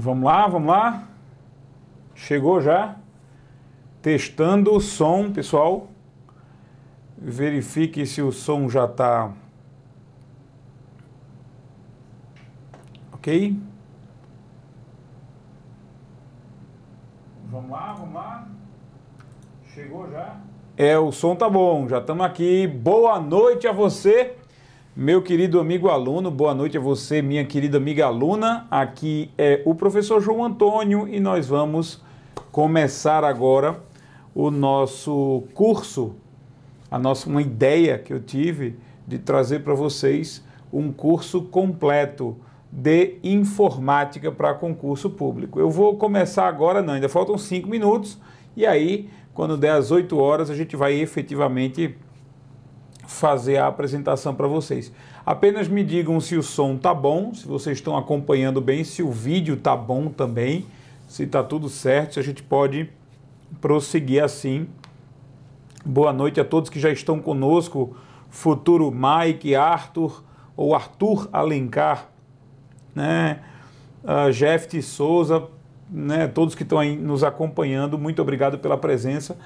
Vamos lá, vamos lá. Chegou já. Testando o som, pessoal. Verifique se o som já está. Ok? Vamos lá, vamos lá. Chegou já. É, o som tá bom, já estamos aqui. Boa noite a você. Meu querido amigo aluno, boa noite a você, minha querida amiga aluna. Aqui é o professor João Antônio e nós vamos começar agora o nosso curso, a nossa uma ideia que eu tive de trazer para vocês um curso completo de informática para concurso público. Eu vou começar agora, não, ainda faltam cinco minutos, e aí, quando der as 8 horas, a gente vai efetivamente fazer a apresentação para vocês. Apenas me digam se o som tá bom, se vocês estão acompanhando bem, se o vídeo tá bom também, se tá tudo certo, se a gente pode prosseguir assim. Boa noite a todos que já estão conosco, futuro Mike, Arthur ou Arthur Alencar, né? Uh, ah, Jeff de Souza, né? Todos que estão aí nos acompanhando, muito obrigado pela presença.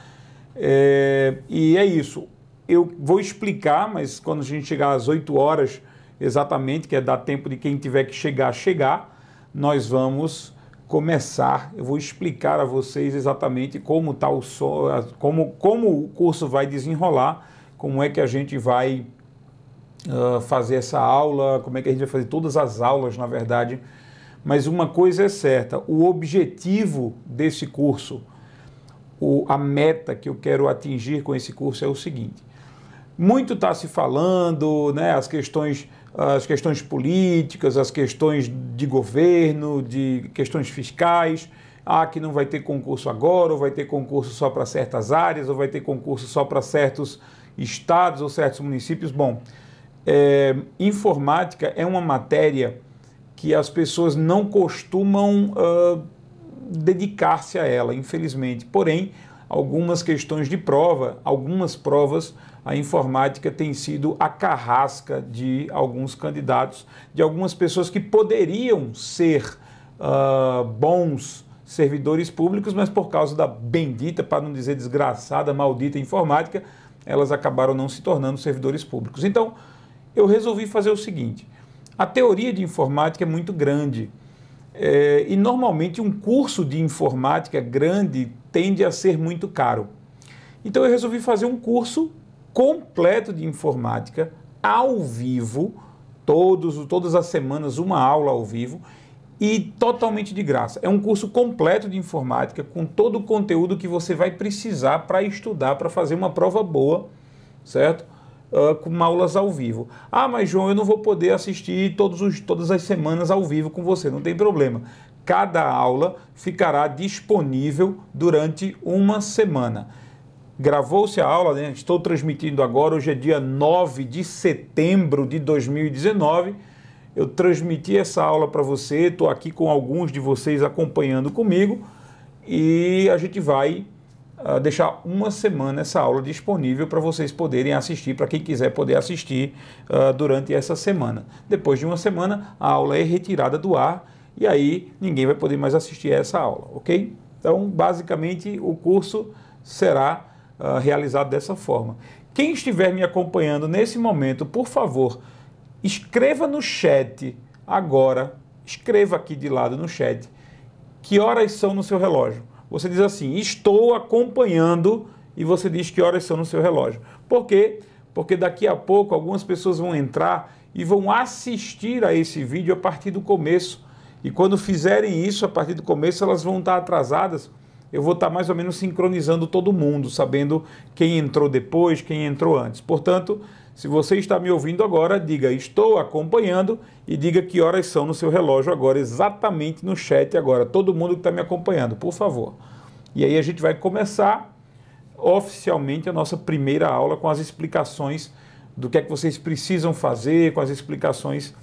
É... e é isso. Eu vou explicar, mas quando a gente chegar às 8 horas exatamente, que é dar tempo de quem tiver que chegar, chegar, nós vamos começar. Eu vou explicar a vocês exatamente como tá o so, como, como o curso vai desenrolar, como é que a gente vai uh, fazer essa aula, como é que a gente vai fazer todas as aulas, na verdade. Mas uma coisa é certa: o objetivo desse curso, o, a meta que eu quero atingir com esse curso é o seguinte muito está se falando, né, as questões as questões políticas, as questões de governo, de questões fiscais, ah, que não vai ter concurso agora, ou vai ter concurso só para certas áreas, ou vai ter concurso só para certos estados ou certos municípios. Bom, é, informática é uma matéria que as pessoas não costumam uh, dedicar-se a ela, infelizmente. Porém, algumas questões de prova, algumas provas a informática tem sido a carrasca de alguns candidatos, de algumas pessoas que poderiam ser uh, bons servidores públicos, mas por causa da bendita, para não dizer desgraçada, maldita informática, elas acabaram não se tornando servidores públicos. Então, eu resolvi fazer o seguinte: a teoria de informática é muito grande. É, e normalmente um curso de informática grande tende a ser muito caro. Então eu resolvi fazer um curso completo de informática, ao vivo, todos, todas as semanas, uma aula ao vivo e totalmente de graça. É um curso completo de informática com todo o conteúdo que você vai precisar para estudar, para fazer uma prova boa, certo? Uh, com aulas ao vivo. Ah, mas João, eu não vou poder assistir todos os, todas as semanas ao vivo com você, não tem problema. Cada aula ficará disponível durante uma semana. Gravou-se a aula, né? estou transmitindo agora, hoje é dia 9 de setembro de 2019. Eu transmiti essa aula para você, estou aqui com alguns de vocês acompanhando comigo e a gente vai uh, deixar uma semana essa aula disponível para vocês poderem assistir, para quem quiser poder assistir uh, durante essa semana. Depois de uma semana, a aula é retirada do ar e aí ninguém vai poder mais assistir essa aula, ok? Então, basicamente, o curso será ah, realizado dessa forma. Quem estiver me acompanhando nesse momento, por favor, escreva no chat agora, escreva aqui de lado no chat, que horas são no seu relógio. Você diz assim, estou acompanhando, e você diz que horas são no seu relógio. Por quê? Porque daqui a pouco algumas pessoas vão entrar e vão assistir a esse vídeo a partir do começo. E quando fizerem isso a partir do começo, elas vão estar atrasadas eu vou estar mais ou menos sincronizando todo mundo, sabendo quem entrou depois, quem entrou antes. Portanto, se você está me ouvindo agora, diga estou acompanhando e diga que horas são no seu relógio agora, exatamente no chat agora. Todo mundo que está me acompanhando, por favor. E aí a gente vai começar oficialmente a nossa primeira aula com as explicações do que é que vocês precisam fazer, com as explicações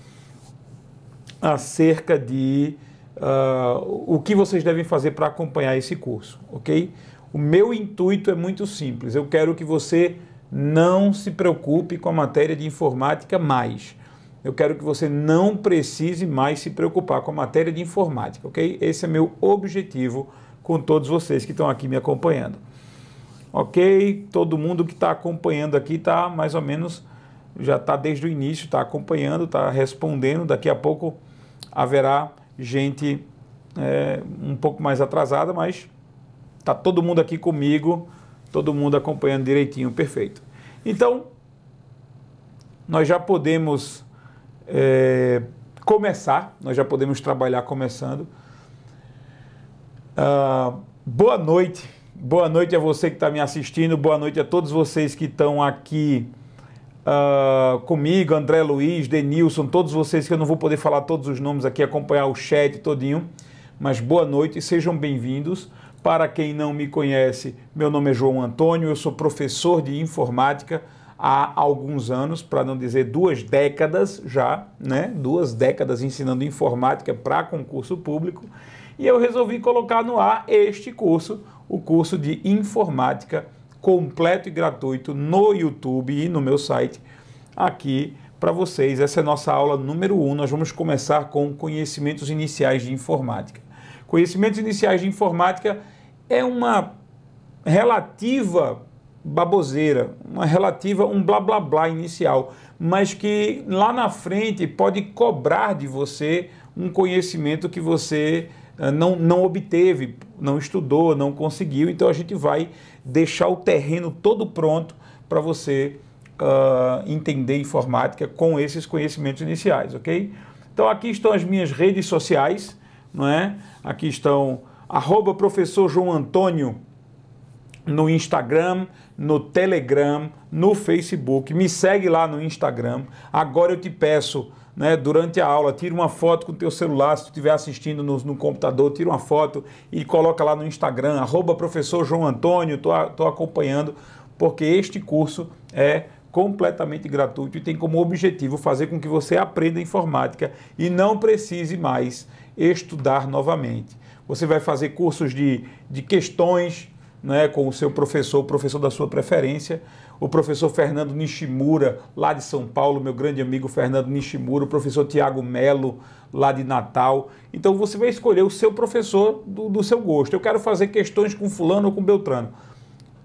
acerca de uh, o que vocês devem fazer para acompanhar esse curso, ok? O meu intuito é muito simples. Eu quero que você não se preocupe com a matéria de informática mais. Eu quero que você não precise mais se preocupar com a matéria de informática, ok? Esse é meu objetivo com todos vocês que estão aqui me acompanhando. Ok? Todo mundo que está acompanhando aqui está mais ou menos, já está desde o início, está acompanhando, está respondendo. Daqui a pouco haverá gente é, um pouco mais atrasada, mas tá todo mundo aqui comigo, todo mundo acompanhando direitinho, perfeito. Então, nós já podemos é, começar, nós já podemos trabalhar começando. Ah, boa noite, boa noite a você que está me assistindo, boa noite a todos vocês que estão aqui uh, comigo, André Luiz, Denilson, todos vocês, que eu não vou poder falar todos os nomes aqui, acompanhar o chat todinho, mas boa noite e sejam bem-vindos. Para quem não me conhece, meu nome é João Antônio, eu sou professor de informática há alguns anos, para não dizer duas décadas já, né? Duas décadas ensinando informática para concurso público. E eu resolvi colocar no ar este curso, o curso de informática completo e gratuito no YouTube e no meu site aqui para vocês. Essa é a nossa aula número 1. Um. Nós vamos começar com conhecimentos iniciais de informática. Conhecimentos iniciais de informática é uma relativa baboseira, uma relativa um blá blá blá inicial, mas que lá na frente pode cobrar de você um conhecimento que você eh, não, não obteve, não estudou, não conseguiu. Então a gente vai deixar o terreno todo pronto para você uh, entender informática com esses conhecimentos iniciais, ok? Então aqui estão as minhas redes sociais, não é? Aqui estão arroba professor João Antônio no Instagram, no Telegram, no Facebook. Me segue lá no Instagram. Agora eu te peço né, durante a aula, tira uma foto com o teu celular, se tu estiver assistindo no, no, computador, tira uma foto e coloca lá no Instagram, arroba professor João Antônio, estou acompanhando, porque este curso é completamente gratuito e tem como objetivo fazer com que você aprenda informática e não precise mais estudar novamente. Você vai fazer cursos de, de questões né, com o seu professor, o professor da sua preferência, o professor Fernando Nishimura, lá de São Paulo, meu grande amigo Fernando Nishimura, o professor Tiago Melo, lá de Natal. Então você vai escolher o seu professor do, do, seu gosto. Eu quero fazer questões com Fulano ou com Beltrano.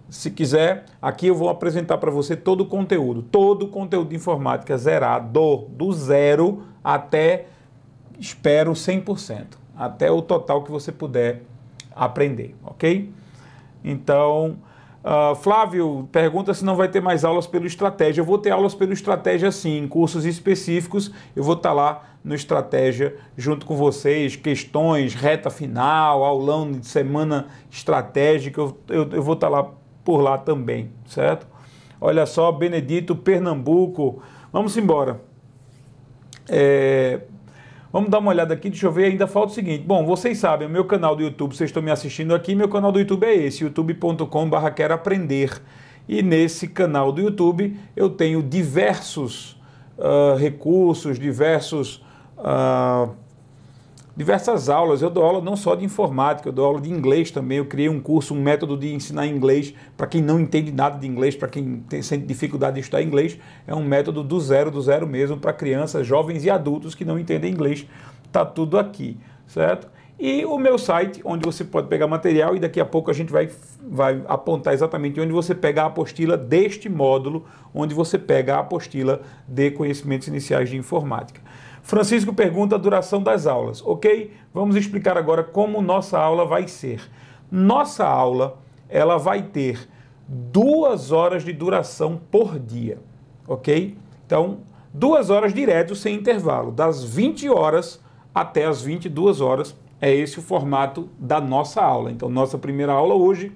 Se quiser, aqui eu vou apresentar para você todo o conteúdo, todo o conteúdo de informática zerado, do zero até, espero, 100%, até o total que você puder aprender, ok? Então. Uh, Flávio pergunta se não vai ter mais aulas pelo Estratégia. Eu vou ter aulas pelo Estratégia sim, em cursos específicos. Eu vou estar tá lá no Estratégia junto com vocês, questões, reta final, aulão de semana estratégica. Eu, eu, eu vou estar tá lá por lá também, certo? Olha só, Benedito, Pernambuco. Vamos embora. É, Vamos dar uma olhada aqui, deixa eu ver, ainda falta o seguinte. Bom, vocês sabem, o meu canal do YouTube, vocês estão me assistindo aqui, meu canal do YouTube é esse, youtube.com.br aprender. E nesse canal do YouTube eu tenho diversos uh, recursos, diversos uh, diversas aulas. Eu dou aula não só de informática, eu dou aula de inglês também. Eu criei um curso, um método de ensinar inglês para quem não entende nada de inglês, para quem tem, sente dificuldade de estudar inglês. É um método do zero, do zero mesmo, para crianças, jovens e adultos que não entendem inglês. Tá tudo aqui, certo? E o meu site, onde você pode pegar material, e daqui a pouco a gente vai, vai apontar exatamente onde você pega a apostila deste módulo, onde você pega a apostila de conhecimentos iniciais de informática. Francisco pergunta a duração das aulas. Ok, vamos explicar agora como nossa aula vai ser. Nossa aula ela vai ter duas horas de duração por dia, ok? Então, duas horas direto sem intervalo, das 20 horas até as 22 horas. É esse o formato da nossa aula. Então, nossa primeira aula hoje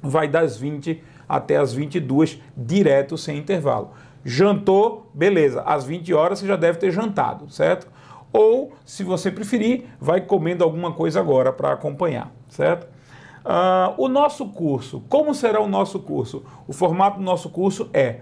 vai das 20 até as 22 direto sem intervalo. Jantou, beleza, às 20 horas você já deve ter jantado, certo? Ou, se você preferir, vai comendo alguma coisa agora para acompanhar, certo? Uh, o nosso curso, como será o nosso curso? O formato do nosso curso é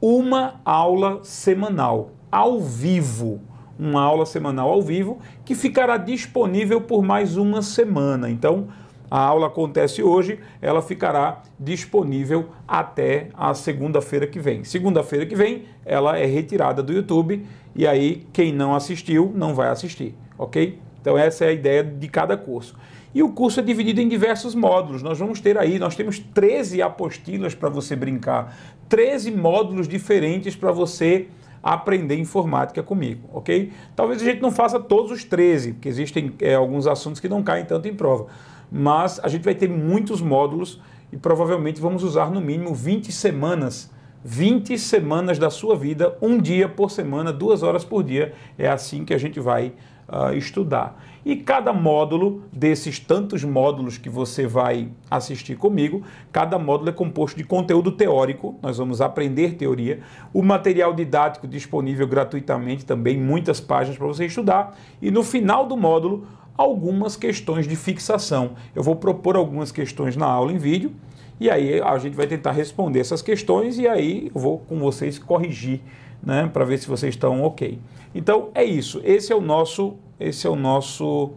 uma aula semanal, ao vivo. Uma aula semanal ao vivo que ficará disponível por mais uma semana. Então, a aula acontece hoje, ela ficará disponível até a segunda-feira que vem. Segunda-feira que vem, ela é retirada do YouTube e aí quem não assistiu não vai assistir, ok? Então essa é a ideia de cada curso. E o curso é dividido em diversos módulos. Nós vamos ter aí, nós temos 13 apostilas para você brincar, 13 módulos diferentes para você aprender informática comigo, ok? Talvez a gente não faça todos os 13, porque existem é, alguns assuntos que não caem tanto em prova mas a gente vai ter muitos módulos e provavelmente vamos usar no mínimo 20 semanas. 20 semanas da sua vida, um dia por semana, duas horas por dia. É assim que a gente vai uh, estudar. E cada módulo, desses tantos módulos que você vai assistir comigo, cada módulo é composto de conteúdo teórico, nós vamos aprender teoria, o material didático disponível gratuitamente também, muitas páginas para você estudar, e no final do módulo, algumas questões de fixação. Eu vou propor algumas questões na aula em vídeo e aí a gente vai tentar responder essas questões e aí eu vou com vocês corrigir, né, para ver se vocês estão ok. Então é isso. Esse é o nosso, esse é o nosso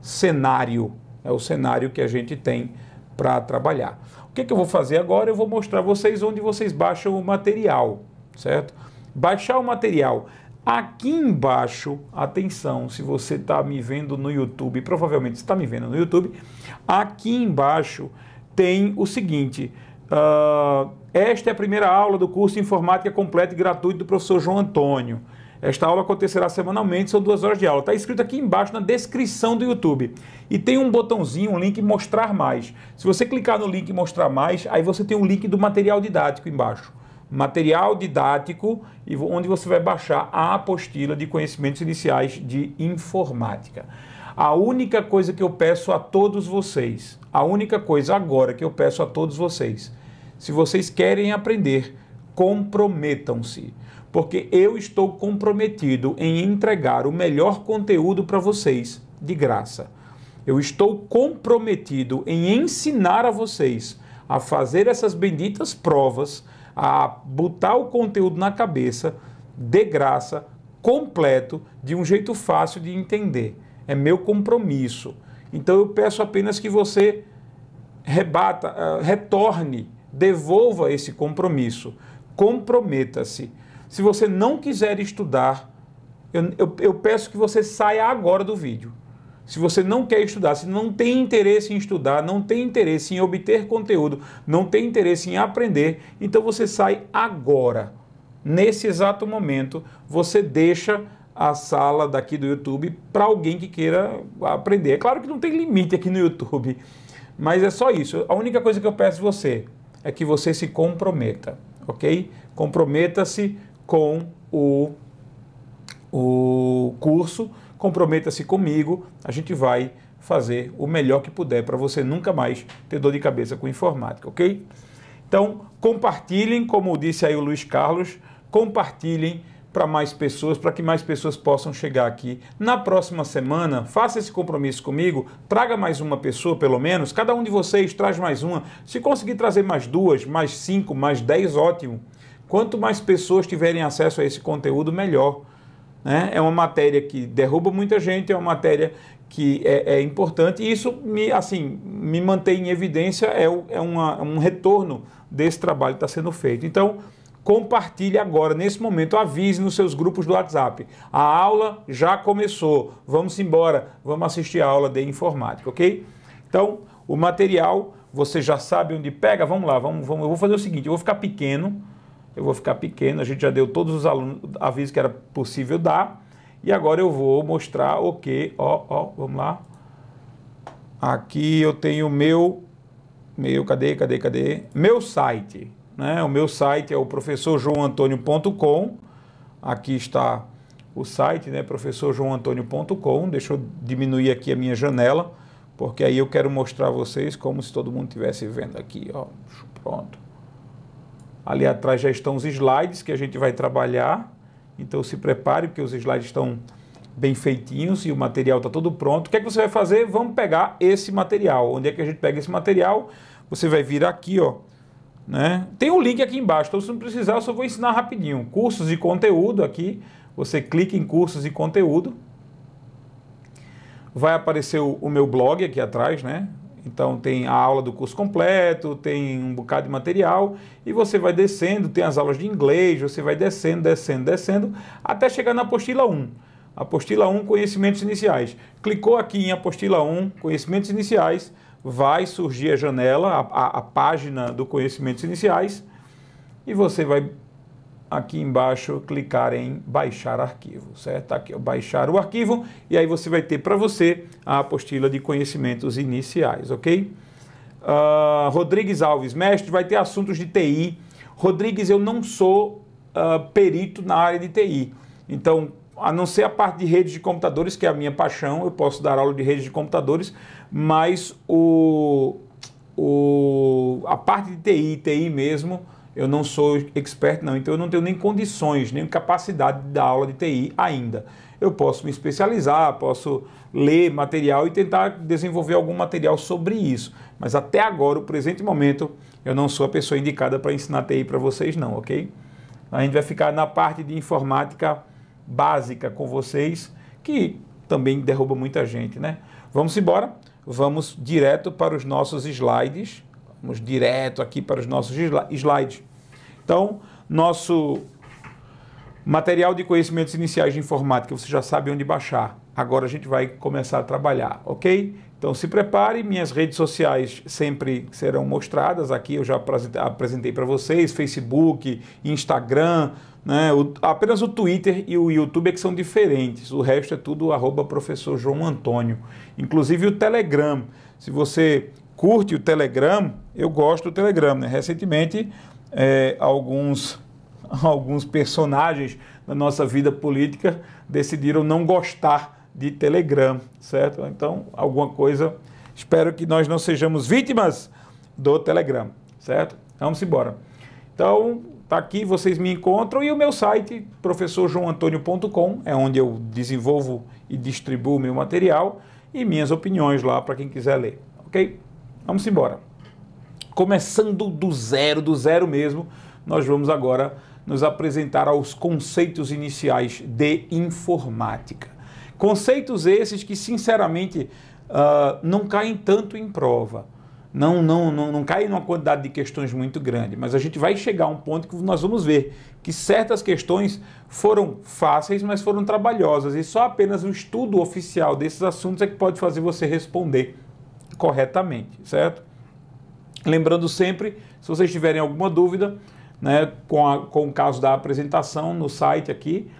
cenário, é o cenário que a gente tem para trabalhar. O que, que eu vou fazer agora? Eu vou mostrar vocês onde vocês baixam o material, certo? Baixar o material Aqui embaixo, atenção, se você está me vendo no YouTube, provavelmente está me vendo no YouTube, aqui embaixo tem o seguinte. Uh, esta é a primeira aula do curso de Informática Completa e Gratuito do professor João Antônio. Esta aula acontecerá semanalmente, são duas horas de aula. Está escrito aqui embaixo na descrição do YouTube. E tem um botãozinho, um link Mostrar Mais. Se você clicar no link Mostrar Mais, aí você tem um link do material didático embaixo material didático e onde você vai baixar a apostila de conhecimentos iniciais de informática. A única coisa que eu peço a todos vocês, a única coisa agora que eu peço a todos vocês, se vocês querem aprender, comprometam-se, porque eu estou comprometido em entregar o melhor conteúdo para vocês de graça. Eu estou comprometido em ensinar a vocês a fazer essas benditas provas a botar o conteúdo na cabeça, de graça, completo, de um jeito fácil de entender. É meu compromisso. Então eu peço apenas que você rebata, eh, retorne, devolva esse compromisso. Comprometa-se. Se você não quiser estudar, eu, eu, eu peço que você saia agora do vídeo. Se você não quer estudar, se não tem interesse em estudar, não tem interesse em obter conteúdo, não tem interesse em aprender, então você sai agora. Nesse exato momento, você deixa a sala daqui do YouTube para alguém que queira aprender. É claro que não tem limite aqui no YouTube, mas é só isso. A única coisa que eu peço você é que você se comprometa, ok? Comprometa-se com o, o curso comprometa-se comigo, a gente vai fazer o melhor que puder para você nunca mais ter dor de cabeça com informática, ok? Então, compartilhem, como disse aí o Luiz Carlos, compartilhem para mais pessoas, para que mais pessoas possam chegar aqui. Na próxima semana, faça esse compromisso comigo, traga mais uma pessoa, pelo menos. Cada um de vocês traz mais uma. Se conseguir trazer mais duas, mais cinco, mais dez, ótimo. Quanto mais pessoas tiverem acesso a esse conteúdo, melhor. Né? É uma matéria que derruba muita gente, é uma matéria que é, é importante e isso me, assim, me mantém em evidência, é, é, uma, é um retorno desse trabalho que está sendo feito. Então, compartilhe agora, nesse momento, avise nos seus grupos do WhatsApp. A aula já começou, vamos embora, vamos assistir a aula de informática, ok? Então, o material, você já sabe onde pega, vamos lá, vamos, vamos, eu vou fazer o seguinte, eu vou ficar pequeno, eu vou ficar pequeno. A gente já deu todos os alunos, avisos que era possível dar. E agora eu vou mostrar o que, ó, ó, vamos lá. Aqui eu tenho o meu, meu, cadê, cadê, cadê? Meu site, né? O meu site é o professorjoantonio.com. Aqui está o site, né? professorjoantonio.com. Deixa eu diminuir aqui a minha janela, porque aí eu quero mostrar a vocês como se todo mundo estivesse vendo aqui, ó. Pronto. Ali atrás já estão os slides que a gente vai trabalhar. Então se prepare, porque os slides estão bem feitinhos e o material está todo pronto. O que é que você vai fazer? Vamos pegar esse material. Onde é que a gente pega esse material? Você vai vir aqui, ó. Né? Tem um link aqui embaixo, então se não precisar eu só vou ensinar rapidinho. Cursos e conteúdo aqui, você clica em cursos e conteúdo. Vai aparecer o, o meu blog aqui atrás, né? Então tem a aula do curso completo, tem um bocado de material e você vai descendo, tem as aulas de inglês, você vai descendo, descendo, descendo até chegar na apostila 1. Apostila 1, conhecimentos iniciais. Clicou aqui em apostila 1, conhecimentos iniciais, vai surgir a janela, a, a, a página do conhecimentos iniciais e você vai aqui embaixo clicar em baixar arquivo, certo? Tá aqui eu baixar o arquivo e aí você vai ter para você a apostila de conhecimentos iniciais, ok? Uh, Rodrigues Alves, mestre, vai ter assuntos de TI. Rodrigues, eu não sou uh, perito na área de TI, então a não ser a parte de redes de computadores, que é a minha paixão, eu posso dar aula de redes de computadores, mas o, o, a parte de TI, TI mesmo, eu não sou expert não, então eu não tenho nem condições, nem capacidade da aula de TI ainda. Eu posso me especializar, posso ler material e tentar desenvolver algum material sobre isso. Mas até agora, o presente momento, eu não sou a pessoa indicada para ensinar TI para vocês não, ok? A gente vai ficar na parte de informática básica com vocês, que também derruba muita gente, né? Vamos embora, vamos direto para os nossos slides. Vamos direto aqui para os nossos slides. Então, nosso material de conhecimentos iniciais de informática, você já sabe onde baixar. Agora a gente vai começar a trabalhar, ok? Então se prepare, minhas redes sociais sempre serão mostradas. Aqui eu já apresentei para vocês: Facebook, Instagram, né? O, apenas o Twitter e o YouTube é que são diferentes. O resto é tudo arroba professor João Antônio. Inclusive o Telegram. Se você curte o Telegram, eu gosto do Telegram. Né? Recentemente é, alguns, alguns personagens da nossa vida política decidiram não gostar de Telegram, certo? Então, alguma coisa, espero que nós não sejamos vítimas do Telegram, certo? Vamos embora. Então, tá aqui, vocês me encontram e o meu site, professorjoantonio.com, é onde eu desenvolvo e distribuo meu material e minhas opiniões lá para quem quiser ler, ok? Vamos embora começando do zero, do zero mesmo, nós vamos agora nos apresentar aos conceitos iniciais de informática. Conceitos esses que, sinceramente, uh, não caem tanto em prova. Não, não, não, não caem numa quantidade de questões muito grande, mas a gente vai chegar a um ponto que nós vamos ver que certas questões foram fáceis, mas foram trabalhosas, e só apenas o estudo oficial desses assuntos é que pode fazer você responder corretamente, certo? Lembrando sempre, se vocês tiverem alguma dúvida né, com, a, com o caso da apresentação no site aqui,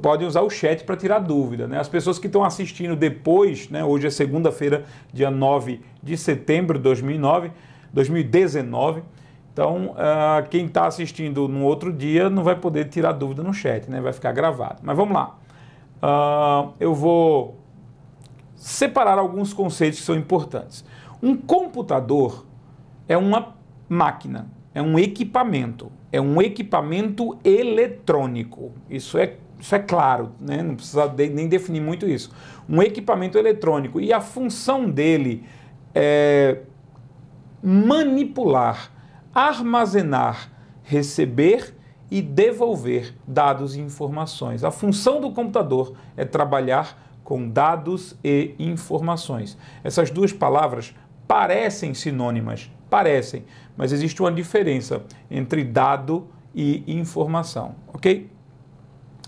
podem usar o chat para tirar dúvida. Né? As pessoas que estão assistindo depois, né, hoje é segunda-feira, dia 9 de setembro de 2009, 2019, então uh, quem está assistindo no outro dia não vai poder tirar dúvida no chat, né? vai ficar gravado. Mas vamos lá. Uh, eu vou separar alguns conceitos que são importantes. Um computador é uma máquina, é um equipamento, é um equipamento eletrônico. Isso é, isso é claro, né? não precisa de, nem definir muito isso. Um equipamento eletrônico e a função dele é manipular, armazenar, receber e devolver dados e informações. A função do computador é trabalhar com dados e informações. Essas duas palavras parecem sinônimas, parecem, mas existe uma diferença entre dado e informação, ok?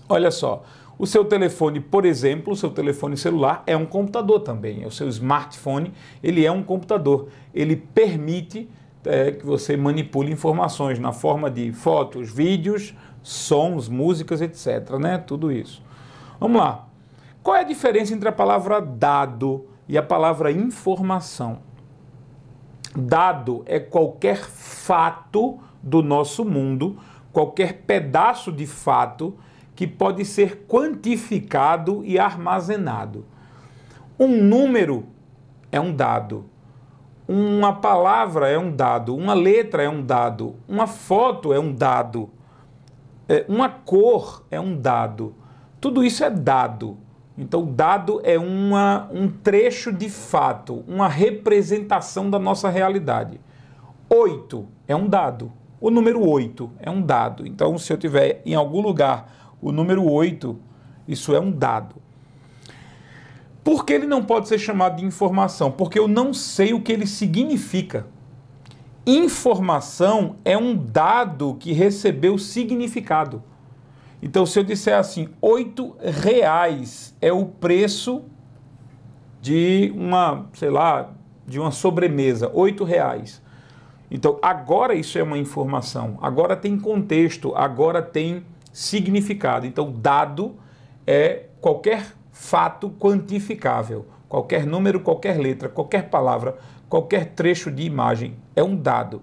Olha só, o seu telefone, por exemplo, o seu telefone celular é um computador também, o seu smartphone, ele é um computador, ele permite é, que você manipule informações na forma de fotos, vídeos, sons, músicas, etc. Né? Tudo isso. Vamos lá. Qual é a diferença entre a palavra dado e a palavra informação? Dado é qualquer fato do nosso mundo, qualquer pedaço de fato que pode ser quantificado e armazenado. Um número é um dado. Uma palavra é um dado, uma letra é um dado, uma foto é um dado, é, uma cor é um dado. Tudo isso é dado. Então, dado é uma, um trecho de fato, uma representação da nossa realidade. 8 é um dado. O número 8 é um dado. Então, se eu tiver em algum lugar o número 8, isso é um dado. Por que ele não pode ser chamado de informação? Porque eu não sei o que ele significa. Informação é um dado que recebeu significado. Então, se eu disser assim, oito reais é o preço de uma, sei lá, de uma sobremesa, oito reais. Então, agora isso é uma informação, agora tem contexto, agora tem significado. Então, dado é qualquer fato quantificável, qualquer número, qualquer letra, qualquer palavra, qualquer trecho de imagem é um dado.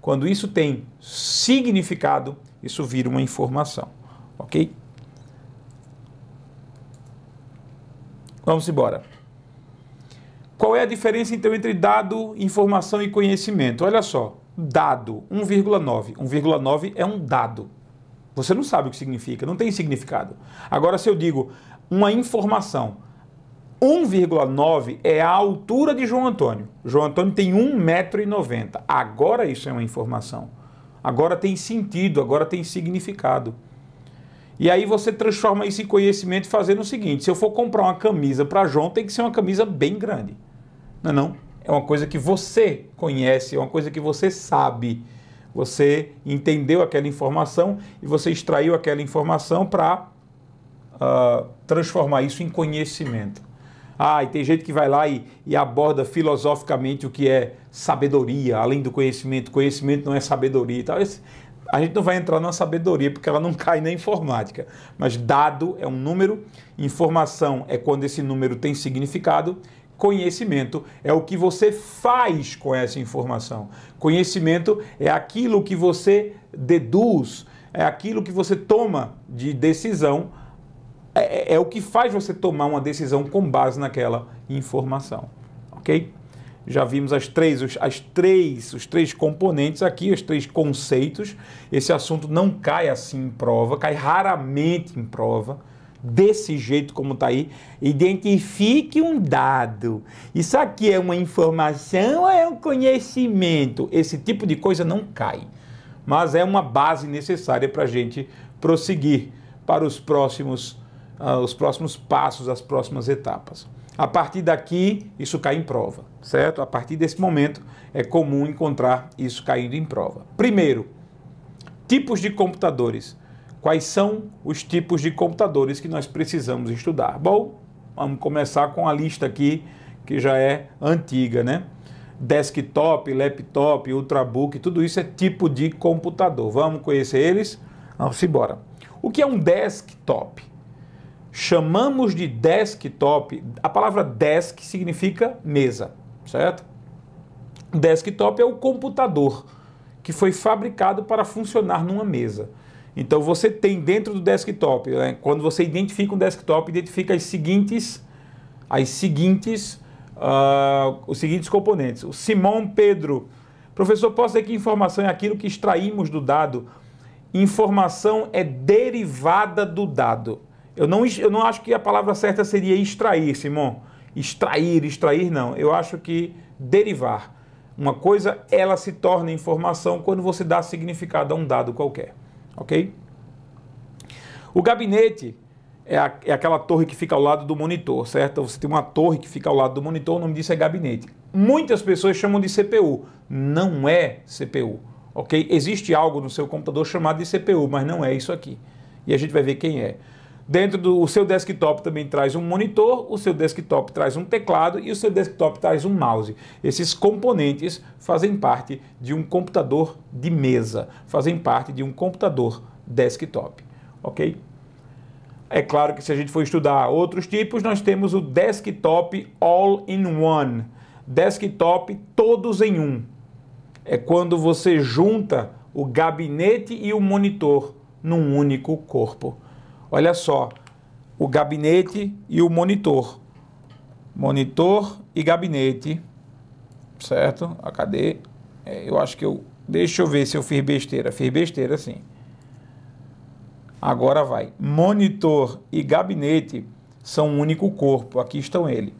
Quando isso tem significado, isso vira uma informação. Ok? Vamos embora. Qual é a diferença então entre dado, informação e conhecimento? Olha só, dado 1,9. 1,9 é um dado. Você não sabe o que significa, não tem significado. Agora, se eu digo uma informação, 1,9 é a altura de João Antônio. João Antônio tem 1,90m. Agora isso é uma informação. Agora tem sentido, agora tem significado. E aí você transforma isso em conhecimento fazendo o seguinte: se eu for comprar uma camisa para João, tem que ser uma camisa bem grande. Não é não? É uma coisa que você conhece, é uma coisa que você sabe. Você entendeu aquela informação e você extraiu aquela informação para uh, ah, transformar isso em conhecimento. Ah, e tem gente que vai lá e, e aborda filosoficamente o que é sabedoria, além do conhecimento. Conhecimento não é sabedoria e tal. Esse, a gente não vai entrar na sabedoria porque ela não cai na informática, mas dado é um número, informação é quando esse número tem significado, conhecimento é o que você faz com essa informação. Conhecimento é aquilo que você deduz, é aquilo que você toma de decisão, é, é, é o que faz você tomar uma decisão com base naquela informação, ok? já vimos as três, os, as três, os três componentes aqui, os três conceitos. Esse assunto não cai assim em prova, cai raramente em prova, desse jeito como está aí. Identifique um dado. Isso aqui é uma informação ou é um conhecimento? Esse tipo de coisa não cai, mas é uma base necessária para a gente prosseguir para os próximos, uh, os próximos passos, as próximas etapas. A partir daqui, isso cai em prova, certo? A partir desse momento, é comum encontrar isso caindo em prova. Primeiro, tipos de computadores. Quais são os tipos de computadores que nós precisamos estudar? Bom, vamos começar com a lista aqui que já é antiga, né? Desktop, laptop, ultrabook, tudo isso é tipo de computador. Vamos conhecer eles? Vamos embora. O que é um desktop? chamamos de desktop, a palavra desk significa mesa, certo? Desktop é o computador que foi fabricado para funcionar numa mesa. Então você tem dentro do desktop, né? quando você identifica um desktop, identifica as seguintes, as seguintes, uh, os seguintes componentes. O Simão Pedro, professor, posso dizer que informação é aquilo que extraímos do dado? Informação é derivada do dado. Eu não, eu não acho que a palavra certa seria extrair, Simon. Extrair, extrair, não. Eu acho que derivar. Uma coisa, ela se torna informação quando você dá significado a um dado qualquer. Ok? O gabinete é, a, é aquela torre que fica ao lado do monitor, certo? Você tem uma torre que fica ao lado do monitor, o nome disso é gabinete. Muitas pessoas chamam de CPU. Não é CPU. Ok? Existe algo no seu computador chamado de CPU, mas não é isso aqui. E a gente vai ver quem é. Dentro do seu desktop também traz um monitor, o seu desktop traz um teclado e o seu desktop traz um mouse. Esses componentes fazem parte de um computador de mesa, fazem parte de um computador desktop, ok? É claro que se a gente for estudar outros tipos, nós temos o desktop all-in-one, desktop todos em um. É quando você junta o gabinete e o monitor num único corpo. Olha só, o gabinete e o monitor. Monitor e gabinete, certo? Ah, cadê? É, eu acho que eu... Deixa eu ver se eu fiz besteira. Fiz besteira, sim. Agora vai. Monitor e gabinete são um único corpo. Aqui estão eles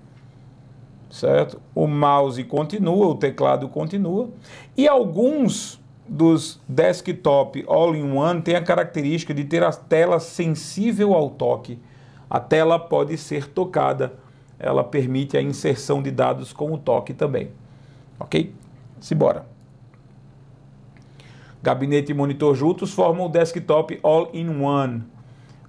certo? O mouse continua, o teclado continua. E alguns dos desktop all-in-one tem a característica de ter a tela sensível ao toque. A tela pode ser tocada, ela permite a inserção de dados com o toque também. Ok? Simbora. Gabinete e monitor juntos formam o desktop all-in-one.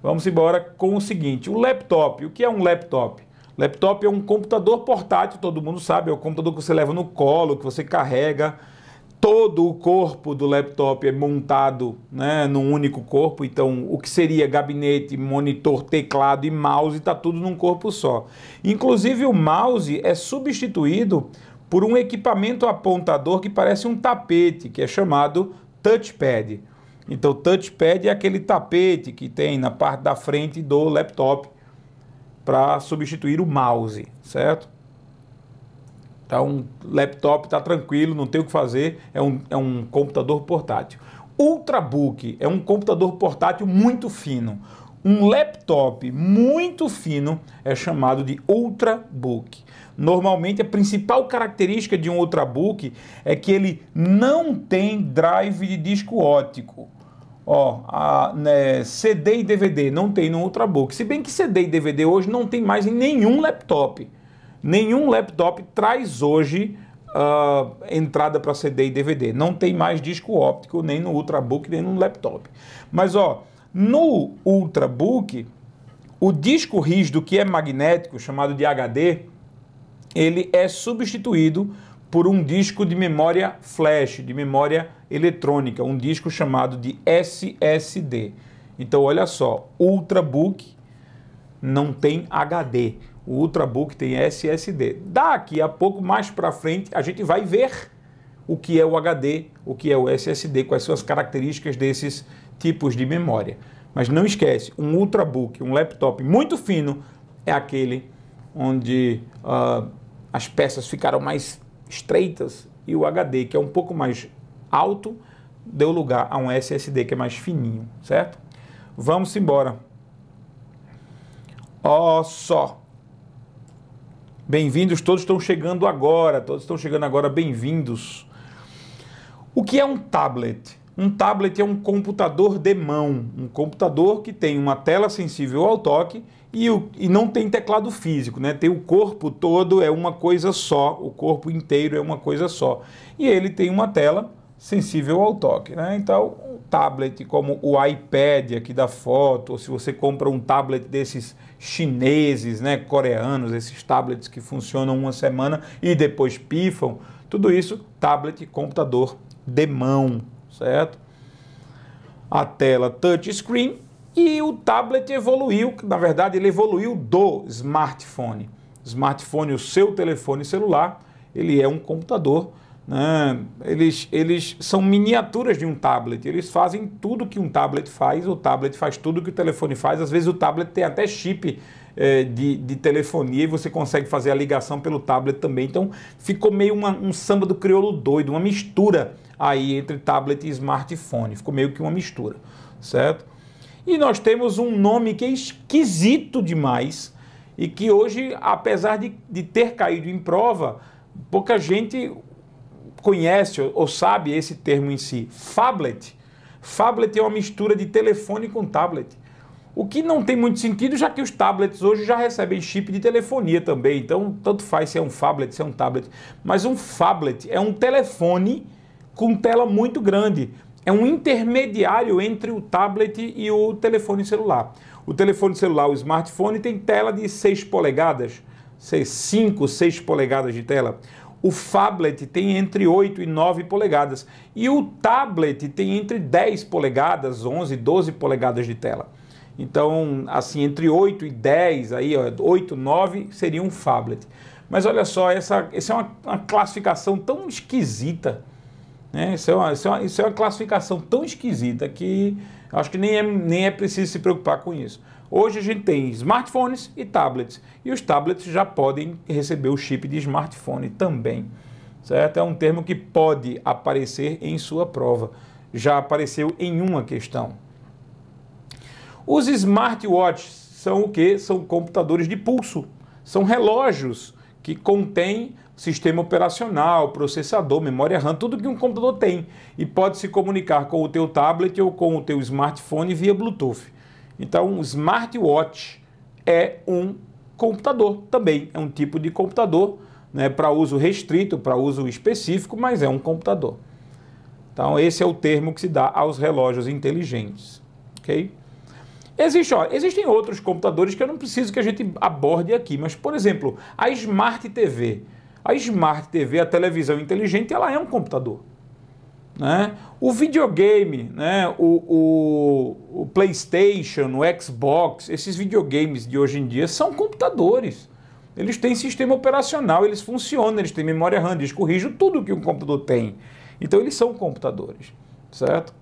Vamos embora com o seguinte: o laptop. O que é um laptop? Laptop é um computador portátil, todo mundo sabe, é o computador que você leva no colo, que você carrega todo o corpo do laptop é montado né, num único corpo, então o que seria gabinete, monitor, teclado e mouse está tudo num corpo só. Inclusive o mouse é substituído por um equipamento apontador que parece um tapete, que é chamado touchpad. Então touchpad é aquele tapete que tem na parte da frente do laptop para substituir o mouse, certo? Tá um laptop, tá tranquilo, não tem o que fazer, é um, é um computador portátil. Ultrabook é um computador portátil muito fino. Um laptop muito fino é chamado de ultrabook. Normalmente a principal característica de um ultrabook é que ele não tem drive de disco ótico. Ó, a, né, CD e DVD não tem no ultrabook. Se bem que CD e DVD hoje não tem mais em nenhum laptop. Nenhum laptop traz hoje uh, entrada para CD e DVD. Não tem mais disco óptico, nem no Ultrabook, nem no laptop. Mas ó, no Ultrabook, o disco rígido que é magnético, chamado de HD, ele é substituído por um disco de memória flash, de memória eletrônica, um disco chamado de SSD. Então olha só, Ultrabook não tem HD o Ultrabook tem SSD. Daqui a pouco, mais para frente, a gente vai ver o que é o HD, o que é o SSD, quais são as características desses tipos de memória. Mas não esquece, um Ultrabook, um laptop muito fino, é aquele onde uh, as peças ficaram mais estreitas e o HD, que é um pouco mais alto, deu lugar a um SSD que é mais fininho, certo? Vamos embora. Ó só! Bem-vindos, todos estão chegando agora, todos estão chegando agora, bem-vindos. O que é um tablet? Um tablet é um computador de mão, um computador que tem uma tela sensível ao toque e, o, e não tem teclado físico, né? Tem o corpo todo é uma coisa só, o corpo inteiro é uma coisa só. E ele tem uma tela sensível ao toque, né? Então, tablet como o iPad aqui da foto, ou se você compra um tablet desses chineses, né, coreanos, esses tablets que funcionam uma semana e depois pifam, tudo isso tablet computador de mão, certo? A tela touchscreen e o tablet evoluiu, na verdade ele evoluiu do smartphone. Smartphone, o seu telefone celular, ele é um computador né? Eles, eles são miniaturas de um tablet, eles fazem tudo que um tablet faz, o tablet faz tudo que o telefone faz, às vezes o tablet tem até chip é, de, de telefonia e você consegue fazer a ligação pelo tablet também. Então ficou meio uma, um samba do crioulo doido, uma mistura aí entre tablet e smartphone, ficou meio que uma mistura, certo? E nós temos um nome que é esquisito demais e que hoje, apesar de, de ter caído em prova, pouca gente conhece ou sabe esse termo em si, phablet, phablet é uma mistura de telefone com tablet. O que não tem muito sentido, já que os tablets hoje já recebem chip de telefonia também. Então, tanto faz se é um phablet, se é um tablet. Mas um phablet é um telefone com tela muito grande. É um intermediário entre o tablet e o telefone celular. O telefone celular, o smartphone, tem tela de 6 polegadas, 5, 6 polegadas de tela. O phablet tem entre 8 e 9 polegadas e o tablet tem entre 10 polegadas, 11, 12 polegadas de tela. Então, assim, entre 8 e 10, aí, ó, 8, 9 seria um phablet. Mas olha só, essa, essa é uma, uma classificação tão esquisita. Né? Isso, é uma, isso, é uma, isso é uma classificação tão esquisita que acho que nem é, nem é preciso se preocupar com isso. Hoje a gente tem smartphones e tablets, e os tablets já podem receber o chip de smartphone também, certo? É um termo que pode aparecer em sua prova, já apareceu em uma questão. Os smartwatches são o que? São computadores de pulso, são relógios que contêm sistema operacional, processador, memória RAM, tudo que um computador tem e pode se comunicar com o teu tablet ou com o teu smartphone via Bluetooth. Então, um smartwatch é um computador também, é um tipo de computador, né, para uso restrito, para uso específico, mas é um computador. Então, esse é o termo que se dá aos relógios inteligentes, ok? Existe, ó, existem outros computadores que eu não preciso que a gente aborde aqui, mas, por exemplo, a Smart TV. A Smart TV, a televisão inteligente, ela é um computador. Né? O videogame, né? o, o, o PlayStation, o Xbox, esses videogames de hoje em dia são computadores. Eles têm sistema operacional, eles funcionam, eles têm memória RAM, eles corrigem tudo que um computador tem. Então eles são computadores, certo?